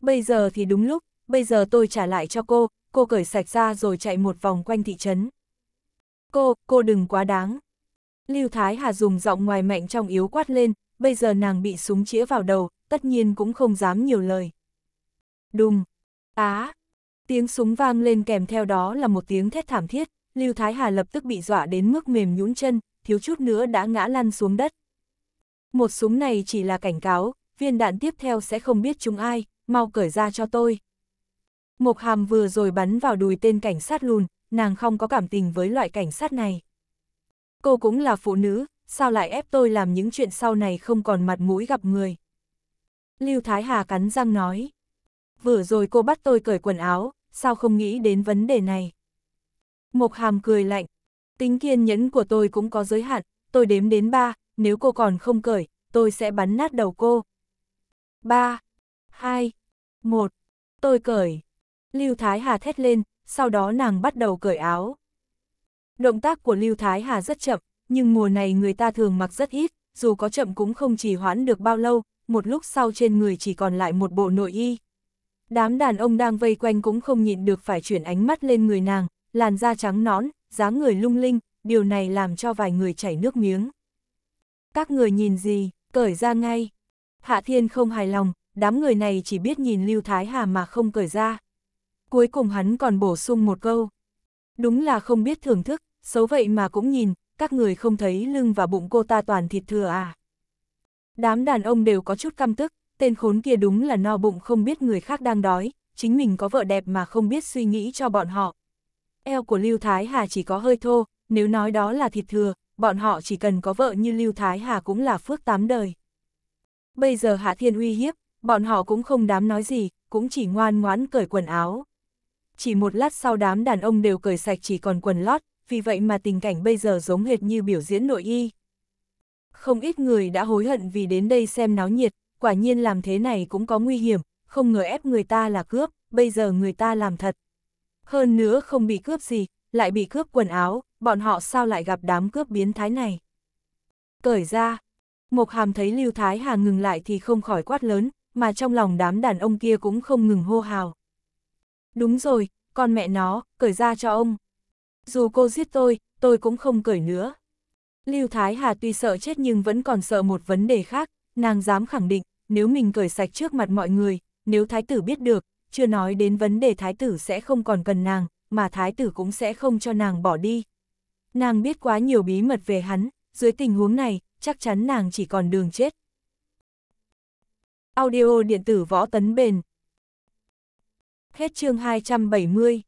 Bây giờ thì đúng lúc, bây giờ tôi trả lại cho cô, cô cởi sạch ra rồi chạy một vòng quanh thị trấn. Cô, cô đừng quá đáng. Lưu Thái Hà dùng giọng ngoài mạnh trong yếu quát lên, bây giờ nàng bị súng chĩa vào đầu, tất nhiên cũng không dám nhiều lời. Đùng, á, tiếng súng vang lên kèm theo đó là một tiếng thét thảm thiết, Lưu Thái Hà lập tức bị dọa đến mức mềm nhũn chân, thiếu chút nữa đã ngã lăn xuống đất. Một súng này chỉ là cảnh cáo, viên đạn tiếp theo sẽ không biết chúng ai, mau cởi ra cho tôi. Mộc hàm vừa rồi bắn vào đùi tên cảnh sát lùn, nàng không có cảm tình với loại cảnh sát này. Cô cũng là phụ nữ, sao lại ép tôi làm những chuyện sau này không còn mặt mũi gặp người. Lưu Thái Hà cắn răng nói. Vừa rồi cô bắt tôi cởi quần áo, sao không nghĩ đến vấn đề này. Mộc hàm cười lạnh. Tính kiên nhẫn của tôi cũng có giới hạn, tôi đếm đến ba, nếu cô còn không cởi, tôi sẽ bắn nát đầu cô. 3, 2, 1, tôi cởi. Lưu Thái Hà thét lên, sau đó nàng bắt đầu cởi áo. Động tác của Lưu Thái Hà rất chậm, nhưng mùa này người ta thường mặc rất ít, dù có chậm cũng không trì hoãn được bao lâu, một lúc sau trên người chỉ còn lại một bộ nội y. Đám đàn ông đang vây quanh cũng không nhịn được phải chuyển ánh mắt lên người nàng, làn da trắng nõn, dáng người lung linh, điều này làm cho vài người chảy nước miếng. Các người nhìn gì, cởi ra ngay. Hạ Thiên không hài lòng, đám người này chỉ biết nhìn Lưu Thái Hà mà không cởi ra. Cuối cùng hắn còn bổ sung một câu. Đúng là không biết thưởng thức, xấu vậy mà cũng nhìn, các người không thấy lưng và bụng cô ta toàn thịt thừa à. Đám đàn ông đều có chút căm tức, tên khốn kia đúng là no bụng không biết người khác đang đói, chính mình có vợ đẹp mà không biết suy nghĩ cho bọn họ. Eo của Lưu Thái Hà chỉ có hơi thô, nếu nói đó là thịt thừa, bọn họ chỉ cần có vợ như Lưu Thái Hà cũng là phước tám đời. Bây giờ Hạ Thiên uy hiếp, bọn họ cũng không dám nói gì, cũng chỉ ngoan ngoãn cởi quần áo. Chỉ một lát sau đám đàn ông đều cởi sạch chỉ còn quần lót, vì vậy mà tình cảnh bây giờ giống hệt như biểu diễn nội y. Không ít người đã hối hận vì đến đây xem náo nhiệt, quả nhiên làm thế này cũng có nguy hiểm, không ngờ ép người ta là cướp, bây giờ người ta làm thật. Hơn nữa không bị cướp gì, lại bị cướp quần áo, bọn họ sao lại gặp đám cướp biến thái này. Cởi ra, Mộc Hàm thấy Lưu Thái Hà ngừng lại thì không khỏi quát lớn, mà trong lòng đám đàn ông kia cũng không ngừng hô hào. Đúng rồi, con mẹ nó, cởi ra cho ông. Dù cô giết tôi, tôi cũng không cởi nữa. Lưu Thái Hà tuy sợ chết nhưng vẫn còn sợ một vấn đề khác, nàng dám khẳng định, nếu mình cởi sạch trước mặt mọi người, nếu thái tử biết được, chưa nói đến vấn đề thái tử sẽ không còn cần nàng, mà thái tử cũng sẽ không cho nàng bỏ đi. Nàng biết quá nhiều bí mật về hắn, dưới tình huống này, chắc chắn nàng chỉ còn đường chết. Audio điện tử võ tấn bền Hết chương 270